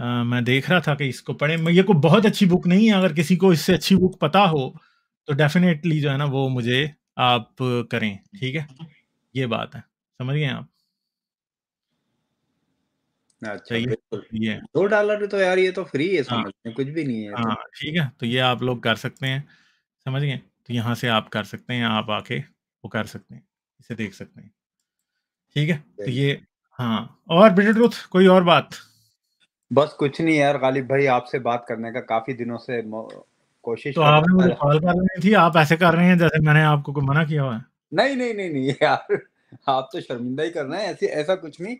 आ, मैं देख रहा था कि इसको पढ़े मैं ये कोई बहुत अच्छी बुक नहीं है अगर किसी को इससे अच्छी बुक पता हो तो डेफिनेटली जो है ना वो मुझे आप करें ठीक है ये बात है समझ गए आप अच्छा ये दो डॉलर तो यार ये तो फ्री है हाँ। समझ कुछ भी नहीं है हाँ ठीक है तो ये आप लोग कर सकते हैं समझ गए यहाँ से आप कर सकते हैं आप आके वो कर सकते हैं इसे देख सकते हैं ठीक है तो ये हाँ और बिटर ट्रुथ कोई और बात बस कुछ नहीं यार गालिब भाई आपसे बात करने का काफी दिनों से कोशिश तो आपने मुझे कॉल कर रही थी आप ऐसे कर रहे हैं जैसे मैंने आपको को मना किया हुआ है नहीं नहीं नहीं नहीं यार आप तो शर्मिंदा ही करना है ऐसे ऐसा कुछ नहीं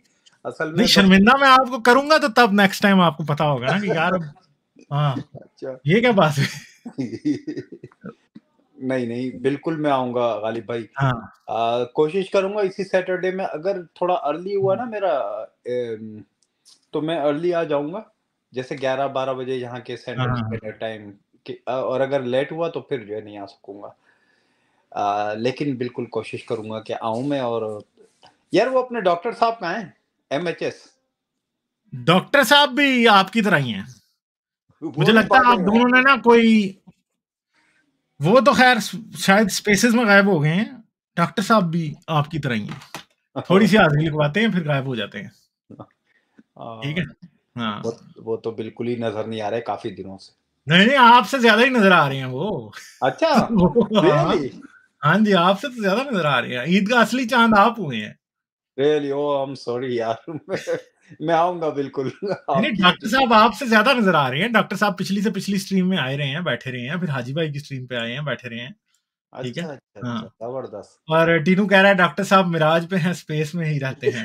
असल में नहीं शर्मिंदा मैं आपको करूंगा तो तब नेक्स्ट टाइम आपको पता होगा ना कि यार हाँ अच्छा। ये क्या बात है नहीं, नहीं, बिल्कुल मैं आऊंगा गालिब भाई। हाँ। कोशिश करूँगा इसी सैटरडे में अगर थोड़ा अर्ली हुआ ना हम्म। मेरा ए, तो मैं अर्ली आ जाऊंगा जैसे 11-12 बजे यहाँ के हाँ, सेंट्रल हाँ। टाइम हाँ। के और अगर लेट हुआ तो फिर जो है नहीं आ सकूंगा आ, लेकिन बिल्कुल कोशिश करूंगा कि आऊं मैं और यार वो अपने डॉक्टर साहब कहाँ हैं? एमएचएस। डॉक्टर साहब भी आपकी तरह ही हैं। मुझे लगता है आप दोनों ने ना कोई वो तो खैर शायद स्पेसेस में गायब हो गए हैं डॉक्टर साहब भी आपकी तरह ही हैं थोड़ी सी आदमी लिखवाते हैं फिर गायब हो जाते हैं ठीक है हाँ। हाँ। वो, वो तो बिल्कुल ही नजर नहीं आ रहे काफी दिनों से नहीं नहीं आपसे ज्यादा ही नजर आ रहे हैं वो अच्छा हाँ।, हाँ जी आपसे तो ज्यादा नजर आ रहे हैं ईद का असली चांद आप हुए हैं really oh I am sorry यार मैं आऊंगा बिल्कुल डॉक्टर साहब आपसे ज्यादा नजर आ रहे हैं डॉक्टर साहब पिछली से पिछली स्ट्रीम में आए रहे हैं बैठे रहे हैं फिर हाजी भाई की स्ट्रीम पे आए हैं बैठे रहे हैं ठीक है अच्छा, अच्छा, हाँ। अच्छा, जबरदस्त और टीनू कह रहा है डॉक्टर साहब मिराज पे हैं स्पेस में ही रहते हैं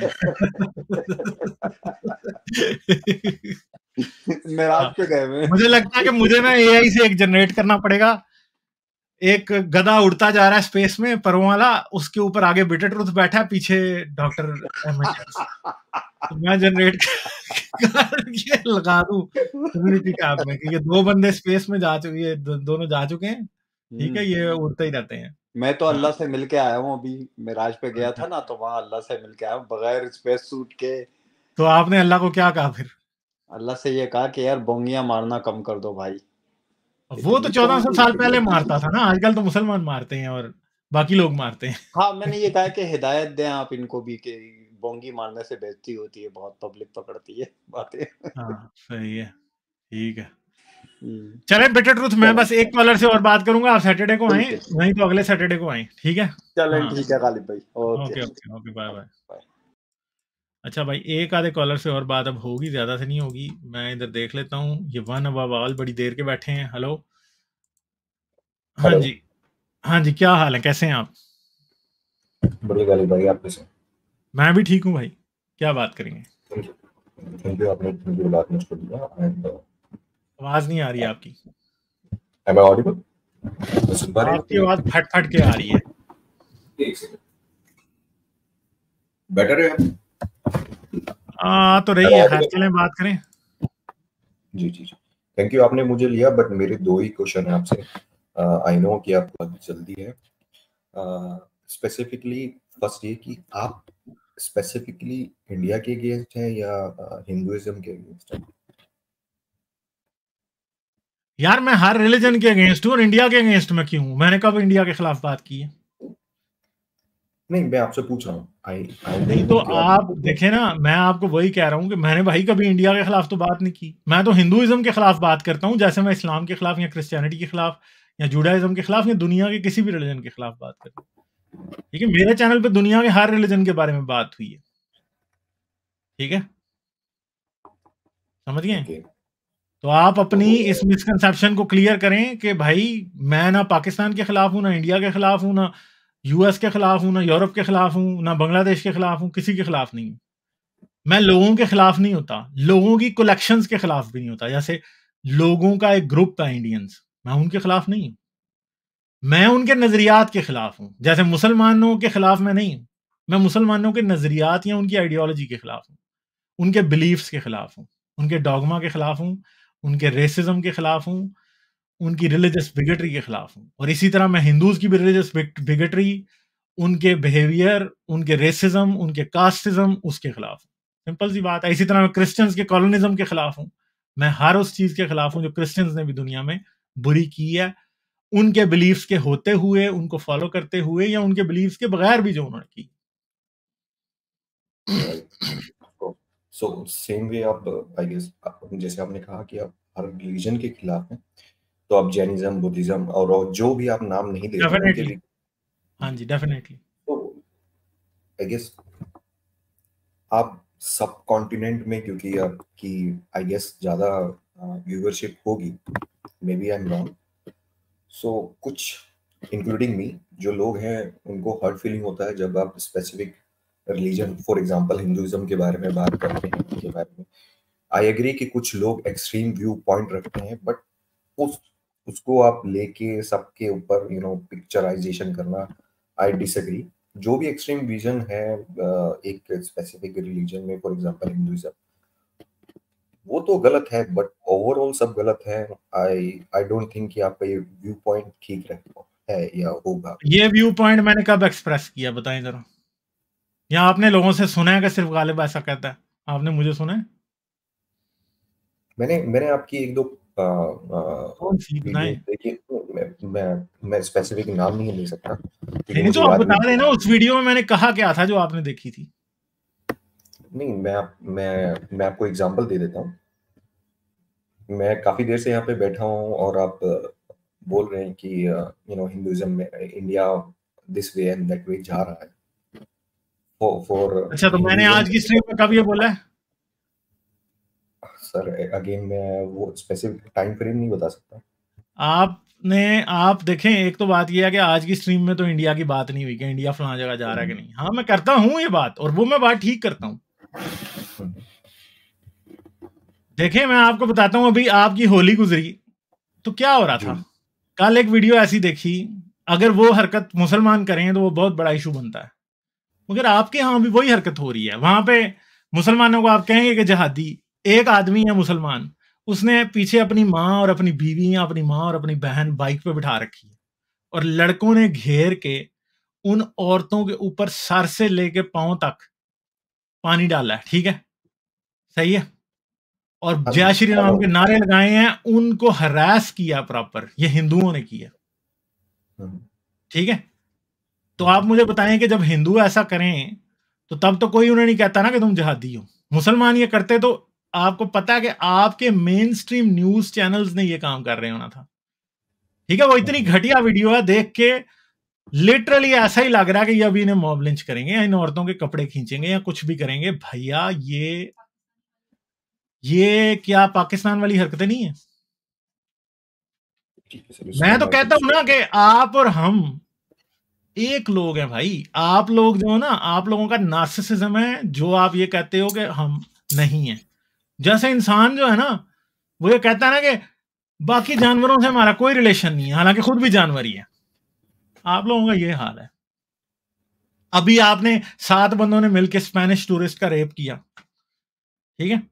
मिराज हाँ। पे गए हुए मुझे लगता है कि मुझे ना एआई से एक जनरेट करना पड़ेगा एक गधा उड़ता जा रहा है स्पेस में परों वाला उसके ऊपर आगे बिटर ट्रुथ बैठा है पीछे डॉक्टर तो मैं जनरेट ये लगा दू कम्युनिटी के टैब में क्योंकि दो बंदे स्पेस में जा चुके हैं दो, दोनों जा चुके हैं ठीक है ये हम्म। उड़ते ही रहते हैं मैं तो अल्लाह हाँ। से मिलके आया हूँ अभी मिराज पे गया था अच्छा। ना तो वहाँ अल्लाह से मिलके आया हूँ बगैर स्पेस सूट के तो आपने अल्लाह को क्या कहा फिर अल्लाह से ये कहा कि यार बोंगिया मारना कम कर दो भाई वो तो चौदह सौ तो साल पहले तो मारता था ना आजकल तो मुसलमान मारते हैं और बाकी लोग मारते हैं हाँ मैंने ये कहा कि हिदायत दें आप इनको भी कि बोंगी मारने से बेइज्जती होती है बहुत पब्लिक पकड़ती है बातें हाँ, सही है ठीक है हम्म। चले बेटर ट्रूथ मैं बस एक कॉलर से और बात करूंगा आप सैटरडे को आए नहीं तो अगले सैटरडे को आए ठीक है चलें हाँ। ठीक है गालिब भाई okay okay okay bye bye अच्छा भाई एक आधे कॉलर से और बात अब होगी ज्यादा से नहीं होगी मैं इधर देख लेता हूँ ये वन अब बड़ी देर के बैठे हैं हेलो हाँ जी हाँ जी क्या हाल है कैसे हैं आप बढ़िया गालिब भाई आप कैसे मैं भी ठीक हूँ भाई क्या बात करेंगे आवाज नहीं आ रही आपकी आपकी आवाज फट फट के आ रही है बेटर है हाँ तो रही है चलें बात करें जी जी जी थैंक यू आपने मुझे लिया बट मेरे दो ही क्वेश्चन है आपसे आई uh, नो कि आप बहुत जल्दी है स्पेसिफिकली फर्स्ट ये कि आप स्पेसिफिकली इंडिया के अगेंस्ट है या हिंदुइज्म uh, के अगेंस्ट है यार मैं हर रिलीजन के अगेंस्ट हूँ और इंडिया के अगेंस्ट में क्यों मैंने कब इंडिया के खिलाफ बात की है नहीं मैं आपसे पूछ रहा हूँ नहीं तो आप देखे ना मैं आपको वही कह रहा हूँ कि मैंने भाई कभी इंडिया के खिलाफ तो बात नहीं की मैं तो हिंदुइज्म के खिलाफ बात करता हूँ जैसे मैं इस्लाम के खिलाफ या क्रिश्चियनिटी के खिलाफ या जुडाइज्म के खिलाफ या दुनिया के किसी भी रिलीजन के खिलाफ बात करता हूँ ठीक है मेरे चैनल पे दुनिया के हर रिलीजन के बारे में बात हुई है ठीक है समझ गए तो आप अपनी तो इस मिसकनसेप्शन को क्लियर करें कि भाई मैं ना पाकिस्तान के खिलाफ हूं ना इंडिया के खिलाफ हूं ना यूएस के खिलाफ हूं ना यूरोप के खिलाफ हूं ना बांग्लादेश के खिलाफ हूं किसी के खिलाफ नहीं हूं मैं लोगों के खिलाफ नहीं होता लोगों की कलेक्शंस के खिलाफ भी नहीं होता जैसे लोगों का एक ग्रुप है इंडियंस मैं उनके खिलाफ नहीं हूं मैं उनके नज़रियात के ख़िलाफ़ हूं जैसे मुसलमानों के ख़िलाफ़ मैं नहीं हूं मैं मुसलमानों के नज़रियात या उनकी आइडियोलॉजी के ख़िलाफ़ हूँ उनके बिलीफ्स के ख़िलाफ़ हूँ उनके डॉगमा के ख़िलाफ़ हूँ उनके रेसिज्म के ख़िलाफ़ हूँ उनकी रिलीजियस बिगटरी के ख़िलाफ़ हूँ और इसी तरह मैं हिंदूज़ की भी रिलीजियस बिगटरी उनके बिहेवियर उनके रेसिज्म उनके कास्टिज़म उसके ख़िलाफ़ हूँ सिंपल सी बात है इसी तरह मैं क्रिश्चियंस के कॉलोनिज्म के ख़िलाफ़ हूँ मैं हर उस चीज़ के ख़िलाफ़ हूँ जो क्रिश्चियंस ने भी दुनिया में बुरी की है उनके बिलीव्स के होते हुए उनको फॉलो करते हुए या उनके बिलीव्स के बगैर भी जो उन्होंने की सो सेम वे आप आई गेस जैसे आपने कहा कि आप हर रिलीजन के खिलाफ हैं तो आप जैनिज्म बुद्धिज्म और, जो भी आप नाम नहीं दे रहे हाँ जी डेफिनेटली आई गेस आप सब कॉन्टिनेंट में क्योंकि आपकी आई गेस ज्यादा व्यूवरशिप होगी maybe I am wrong so कुछ इंक्लूडिंग मी जो लोग हैं उनको हर्ट फीलिंग होता है जब आप specific religion for example Hinduism के बारे में बात करते हैं उनके बारे में आई एग्री कि कुछ लोग एक्सट्रीम व्यू पॉइंट रखते हैं बट उस उसको आप लेके सबके ऊपर यू नो पिक्चराइजेशन करना आई डिसएग्री जो भी एक्सट्रीम विजन है uh, एक स्पेसिफिक रिलीजन में फॉर एग्जाम्पल हिंदुइज्म वो तो गलत है बट ओवरऑल सब गलत है आई आई डोंट थिंक कि आपका ये व्यू पॉइंट ठीक रहेगा है या होगा ये व्यू पॉइंट मैंने कब एक्सप्रेस किया बताएं जरा या आपने लोगों से सुना है कि सिर्फ गालिब ऐसा कहता है आपने मुझे सुना है मैंने मैंने आपकी एक दो आ, आ, मैं, मैं, मैं स्पेसिफिक नाम नहीं ले सकता नहीं तो आप बता रहे ना उस वीडियो में मैंने कहा क्या था जो आपने देखी थी नहीं मैं आप मैं मैं आपको एग्जांपल दे देता हूँ मैं काफ़ी देर से यहाँ पे बैठा हूँ और आप बोल रहे हैं कि यू नो हिंदुइज्म में India this way and that way जा रहा है फॉर फॉर अच्छा तो मैंने आज की स्ट्रीम में कभी ये बोला है सर अगेन मैं वो स्पेसिफिक टाइम फ्रेम नहीं बता सकता आप ने आप देखें एक तो बात यह है कि आज की स्ट्रीम में तो इंडिया की बात नहीं हुई कि इंडिया फला जगह जा रहा है कि हम्म। नहीं हाँ मैं करता हूँ ये बात और वो मैं बात ठीक करता हूँ देखिए मैं आपको बताता हूं अभी आपकी होली गुजरी तो क्या हो रहा था कल एक वीडियो ऐसी देखी अगर वो हरकत मुसलमान करें तो वो बहुत बड़ा इशू बनता है मगर आपके यहाँ भी वही हरकत हो रही है वहां पे मुसलमानों को आप कहेंगे कि जहादी एक आदमी है मुसलमान उसने पीछे अपनी माँ और अपनी बीवी या अपनी माँ और अपनी बहन बाइक पे बिठा रखी है और लड़कों ने घेर के उन औरतों के ऊपर सर से लेके पाओ तक पानी डाला है ठीक है सही है और हाँ जय श्री राम के नारे लगाए हैं उनको हरास किया प्रॉपर ये हिंदुओं ने किया हाँ। ठीक है तो आप मुझे बताएं कि जब हिंदू ऐसा करें तो तब तो कोई उन्हें नहीं कहता ना कि तुम जहादी हो मुसलमान ये करते तो आपको पता है कि आपके मेन स्ट्रीम न्यूज चैनल्स ने ये काम कर रहे होना था ठीक है वो इतनी हाँ। घटिया वीडियो है देख के लिटरली ऐसा ही लग रहा है कि अभी इन्हें मॉब लिंच करेंगे या इन औरतों के कपड़े खींचेंगे या कुछ भी करेंगे भैया ये ये क्या पाकिस्तान वाली हरकतें नहीं है मैं तो कहता हूं ना कि आप और हम एक लोग हैं भाई आप लोग जो है ना आप लोगों का नार्सिसिज्म है जो आप ये कहते हो कि हम नहीं है जैसे इंसान जो है ना वो ये कहता है ना कि बाकी जानवरों से हमारा कोई रिलेशन नहीं है हालांकि खुद भी जानवर ही है आप लोगों का ये हाल है अभी आपने सात बंदों ने मिलकर स्पेनिश टूरिस्ट का रेप किया ठीक है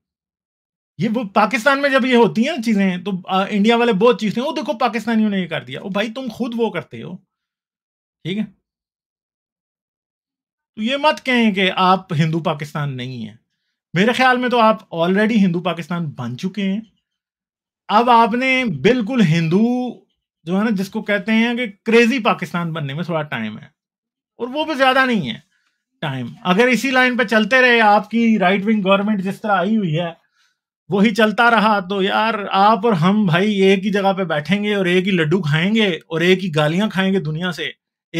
ये वो पाकिस्तान में जब ये होती हैं चीजें तो आ, इंडिया वाले बहुत चीजें वो देखो पाकिस्तानियों ने ये कर दिया वो भाई तुम खुद वो करते हो ठीक है तो ये मत कहें कि आप हिंदू पाकिस्तान नहीं है मेरे ख्याल में तो आप ऑलरेडी हिंदू पाकिस्तान बन चुके हैं अब आपने बिल्कुल हिंदू जो है ना जिसको कहते हैं कि क्रेजी पाकिस्तान बनने में थोड़ा टाइम है और वो भी ज्यादा नहीं है टाइम अगर इसी लाइन पे चलते रहे आपकी राइट विंग गवर्नमेंट जिस तरह आई हुई है वही चलता रहा तो यार आप और हम भाई एक ही जगह पे बैठेंगे और एक ही लड्डू खाएंगे और एक ही गालियां खाएंगे दुनिया से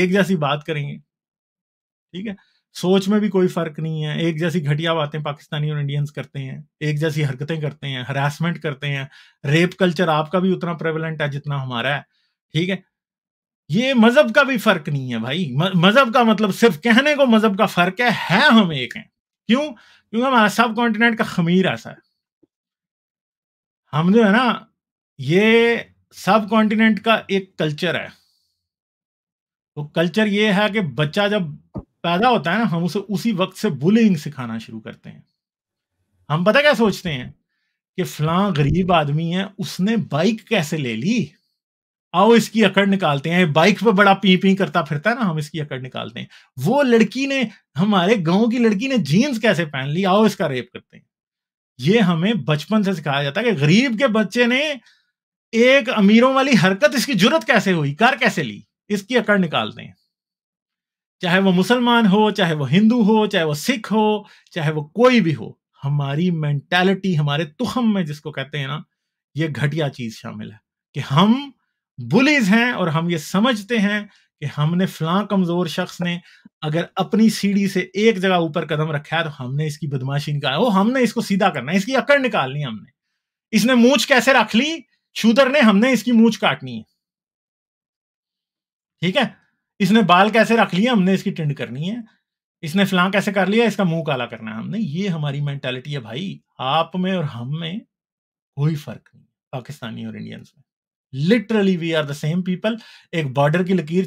एक जैसी बात करेंगे ठीक है सोच में भी कोई फर्क नहीं है एक जैसी घटिया बातें पाकिस्तानी और इंडियंस करते हैं एक जैसी हरकतें करते हैं हरासमेंट करते हैं रेप कल्चर आपका भी उतना प्रेवलेंट है जितना हमारा है ठीक है ये मजहब का भी फर्क नहीं है भाई मजहब का मतलब सिर्फ कहने को मजहब का फर्क है, है हम एक हैं क्यों क्योंकि हम सब कॉन्टिनेंट का खमीर ऐसा है हम जो है ना ये सब कॉन्टिनेंट का एक कल्चर है तो कल्चर ये है कि बच्चा जब पैदा होता है ना हम उसे उसी वक्त से बुलिंग सिखाना शुरू करते हैं हम पता क्या सोचते हैं कि फलां गरीब आदमी है उसने बाइक कैसे ले ली आओ इसकी अकड़ निकालते हैं बाइक पर बड़ा पी पी करता फिरता है ना हम इसकी अकड़ निकालते हैं वो लड़की ने हमारे गांव की लड़की ने जीन्स कैसे पहन ली आओ इसका रेप करते हैं ये हमें बचपन से सिखाया जाता है कि गरीब के बच्चे ने एक अमीरों वाली हरकत इसकी जरूरत कैसे हुई कार कैसे ली इसकी अकड़ निकालते हैं चाहे वो मुसलमान हो चाहे वो हिंदू हो चाहे वो सिख हो चाहे वो कोई भी हो हमारी मेंटेलिटी हमारे तुखम में जिसको कहते हैं ना ये घटिया चीज शामिल है कि हम बुलीज हैं और हम ये समझते हैं कि हमने फला कमजोर शख्स ने अगर अपनी सीढ़ी से एक जगह ऊपर कदम रखा है तो हमने इसकी बदमाशी निकाला वो हमने इसको सीधा करना है इसकी अकड़ निकालनी हमने इसने मूछ कैसे रख ली शूदर ने हमने इसकी मूछ काटनी है ठीक है इसने बाल कैसे रख लिया हमने इसकी टिंड करनी है इसने फलां कैसे कर लिया इसका मुंह काला करना है हमने ये हमारी मेंटेलिटी है भाई आप में और हम में कोई फर्क नहीं पाकिस्तानी और इंडियंस में literally we are the same people एक बॉर्डर की लकीर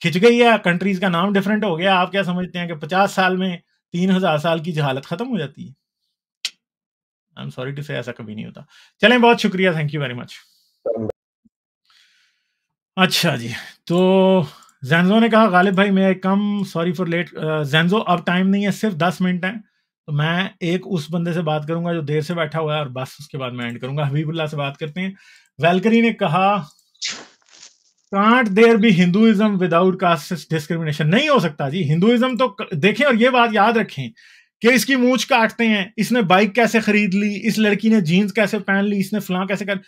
खिंच गई है कंट्रीज का नाम डिफरेंट हो गया आप क्या समझते हैं कि पचास साल में तीन हजार साल की जहालत खत्म हो जाती है आई एम सॉरी टू से ऐसा कभी नहीं होता चलें बहुत शुक्रिया थैंक यू वेरी मच अच्छा जी तो जैनजो ने कहा गालिब भाई मैं कम सॉरी फॉर लेट जैनजो अब टाइम नहीं है सिर्फ दस मिनट है तो मैं एक उस बंदे से बात करूंगा जो देर से बैठा हुआ है और बस उसके बाद मैं एंड करूंगा हबीबुल्ला से बात करते हैं वेलकरी ने कहा can't there be Hinduism without caste discrimination नहीं हो सकता जी हिंदुइज्म तो देखें और ये बात याद रखें कि इसकी मूछ काटते हैं इसने बाइक कैसे खरीद ली इस लड़की ने जीन्स कैसे पहन ली इसने फ्लां कैसे कर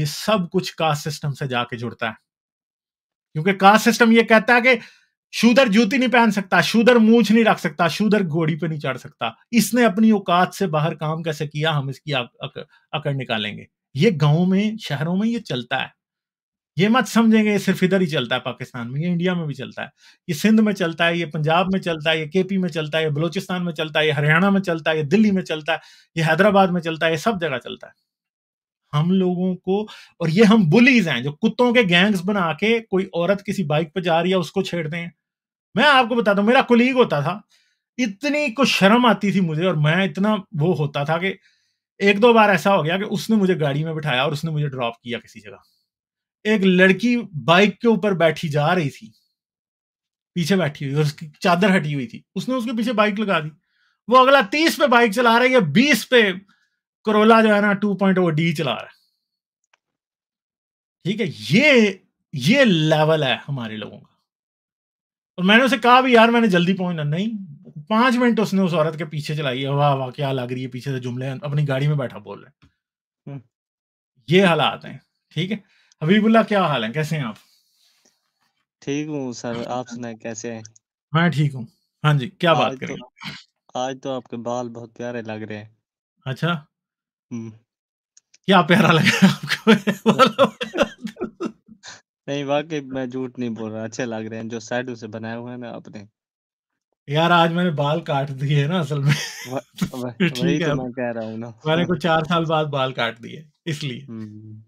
ये सब कुछ कास्ट सिस्टम से जाके जुड़ता है क्योंकि कास्ट सिस्टम ये कहता है कि शूदर जूती नहीं पहन सकता शूदर मूछ नहीं रख सकता शूदर घोड़ी पे नहीं चढ़ सकता इसने अपनी औकात से बाहर काम कैसे किया हम इसकी अकड़ निकालेंगे ये गाँव में शहरों में ये चलता है ये मत समझेंगे ये सिर्फ इधर ही चलता है पाकिस्तान में ये इंडिया में भी चलता है ये सिंध में चलता है ये पंजाब में चलता है ये केपी में चलता है ये बलूचिस्तान में चलता है ये हरियाणा में चलता है ये दिल्ली में चलता है ये हैदराबाद में चलता है ये सब जगह चलता है हम लोगों को और ये हम बुलीज हैं जो कुत्तों के गैंग्स बना के कोई औरत किसी बाइक पर जा रही है उसको छेड़ते हैं मैं आपको बता दू मेरा कुलीग होता था इतनी को शर्म आती थी मुझे और मैं इतना वो होता था कि एक दो बार ऐसा हो गया कि उसने मुझे गाड़ी में बिठाया और उसने मुझे ड्रॉप किया किसी जगह एक लड़की बाइक के ऊपर बैठी जा रही थी पीछे बैठी हुई और उसकी चादर हटी हुई थी उसने उसके पीछे बाइक लगा दी वो अगला तीस पे बाइक चला रही है बीस पे करोला जो है ना टू पॉइंट वो डी चला रहा है ठीक है ये ये लेवल है हमारे लोगों का और मैंने उसे कहा भी यार मैंने जल्दी पहुंचना नहीं पांच मिनट उसने उस औरत के पीछे चलाई है वाह वाह क्या लग रही है पीछे से जुमले अपनी गाड़ी में बैठा बोल रहे हम्म। ये हालात हैं ठीक है हबीबुल्ला क्या हाल है कैसे हैं आप ठीक हूँ सर हाँ आप सुनाए कैसे हैं मैं ठीक हूँ हाँ जी क्या बात तो करें तो, आज तो आपके बाल बहुत प्यारे लग रहे हैं अच्छा हम्म। क्या प्यारा लग रहा है आपको नहीं वाकई मैं झूठ नहीं बोल रहा अच्छे लग रहे हैं जो साइड से बनाए हुए हैं ना आपने यार आज मैंने बाल काट दिए ना असल में तो ठीक तो है तो मैं कह रहा हूँ ना मैंने कुछ चार साल बाद बाल काट दिए इसलिए हम्म,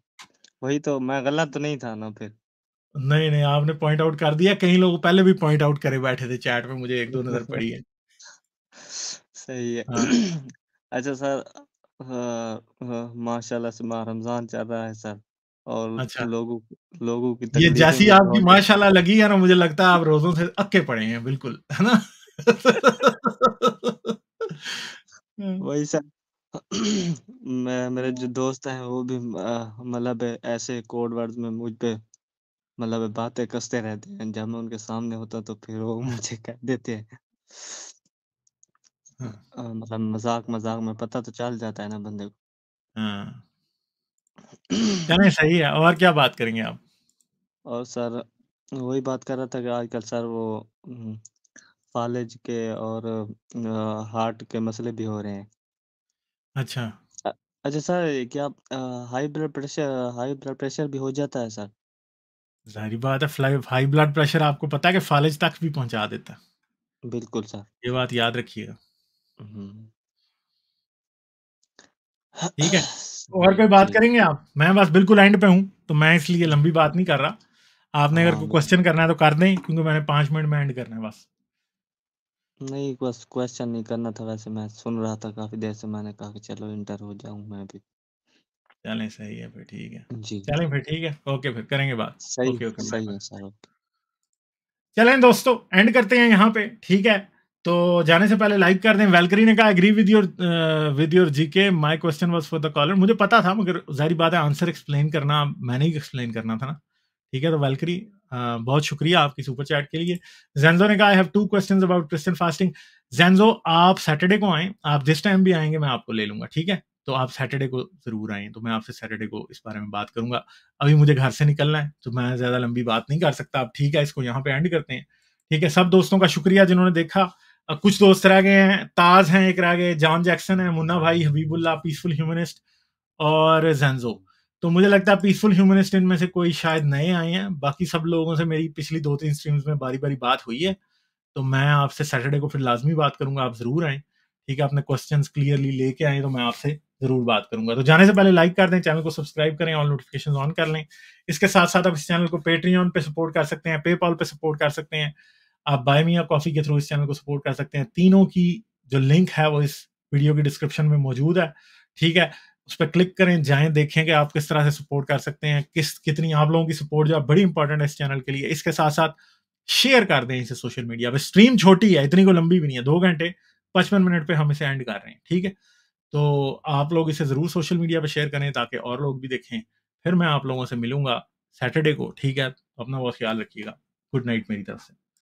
वही तो मैं गलत तो नहीं था ना फिर नहीं नहीं आपने पॉइंट आउट कर दिया कई लोग पहले भी पॉइंट आउट करे बैठे थे चैट में मुझे एक दो नजर पड़ी है सही है हाँ। अच्छा सर माशाल्लाह से माह रमजान चल रहा है सर और अच्छा। लोगों लोगों की ये जैसी आपकी माशाल्लाह लगी है ना मुझे लगता है आप रोजों से अक्के पड़े हैं बिल्कुल है ना हम्म। वही सर मैं मेरे जो दोस्त हैं वो भी मतलब ऐसे कोड वर्ड में मुझ पे मतलब बातें कसते रहते हैं। जब मैं उनके सामने होता तो फिर वो मुझे कह देते हैं। हाँ। मतलब मज़ाक-मज़ाक में पता तो चल जाता है ना बंदे को। हाँ। सही है। और क्या बात करेंगे आप? और सर, वही बात कर रहा था कि आजकल सर वो हम्म, फालेज के और हार्ट के मसले भी हो रहे हैं। अच्छा। अच्छा सर क्या अ, high blood pressure high blood pressure भी हो जाता है सर? ज़ाहिर बात है फ्लाइ हाई ब्लड प्रेशर आपको पता है कि फालेज तक भी पहुंचा देता है। बिल्कुल सर। ये बात याद रखिएगा। हम्म। ठीक है। हाँ, तो और कोई बात करेंगे आप? मैं बस बिल्कुल एंड पे हूँ, तो मैं इसलिए लंबी बात नहीं कर रहा। आपने अगर कोई क्वेश्चन हाँ। करना है तो कर दें क्योंकि मैंने पांच मिनट में एंड करना है बस। नहीं बस क्वेश्चन नहीं करना था वैसे मैं सुन रहा था काफी देर से मैंने कहा कि चलो इंटर हो जाऊं मैं भी चलें सही है फिर ठीक है जी चलें फिर ठीक है ओके फिर करेंगे बात सही ओके ओके सही है सर चलें दोस्तों एंड करते हैं यहाँ पे ठीक है तो जाने से पहले लाइक कर दें वेलकरी ने कहा agree with your with your GK my question was for the caller मुझे पता था मगर जारी बात है आंसर एक्सप्लेन करना मैंने ही एक्सप्लेन करना था ना ठीक है तो वेलकरी बहुत शुक्रिया आपकी सुपर चैट के लिए जेंजो ने कहा I have to about fasting जेंजो आप सैटरडे को आए आप जिस टाइम भी आएंगे मैं आपको ले लूंगा ठीक है तो आप सैटरडे को जरूर आए तो मैं आपसे सैटरडे को इस बारे में बात करूंगा अभी मुझे घर से निकलना है तो मैं ज्यादा लंबी बात नहीं कर सकता आप ठीक है इसको यहाँ पे एंड करते हैं ठीक है सब दोस्तों का शुक्रिया जिन्होंने देखा कुछ दोस्त रह गए हैं ताज हैं एक रह गए जॉन जैक्सन है मुन्ना भाई हबीबुल्ला पीसफुल ह्यूमनिस्ट और जेंजो तो मुझे लगता है पीसफुल ह्यूमनिस्ट इनमें से कोई शायद नए आए हैं बाकी सब लोगों से मेरी पिछली दो तीन स्ट्रीम्स में बारी बारी बात हुई है तो मैं आपसे सैटरडे को फिर लाजमी बात करूंगा आप जरूर आए ठीक है अपने क्वेश्चन क्लियरली लेके आए तो मैं आपसे जरूर बात करूंगा तो जाने से पहले लाइक कर दें चैनल को सब्सक्राइब करें ऑल नोटिफिकेशन ऑन कर लें इसके साथ साथ आप इस चैनल को पेट्रीऑन पे सपोर्ट कर सकते हैं पेपॉल पे सपोर्ट कर सकते हैं आप बाय मिया कॉफी के थ्रू इस चैनल को सपोर्ट कर सकते हैं तीनों की जो लिंक है वो इस वीडियो की डिस्क्रिप्शन में मौजूद है ठीक है उस पर क्लिक करें जाएं देखें कि आप किस तरह से सपोर्ट कर सकते हैं किस कितनी आप लोगों की सपोर्ट जो है बड़ी इंपॉर्टेंट है इस चैनल के लिए इसके साथ साथ शेयर कर दें इसे सोशल मीडिया पर स्ट्रीम छोटी है इतनी को लंबी भी नहीं है दो घंटे पचपन मिनट पर हम इसे एंड कर रहे हैं ठीक है तो आप लोग इसे ज़रूर सोशल मीडिया पर शेयर करें ताकि और लोग भी देखें फिर मैं आप लोगों से मिलूंगा सैटरडे को ठीक है अपना बहुत ख्याल रखिएगा गुड नाइट मेरी तरफ से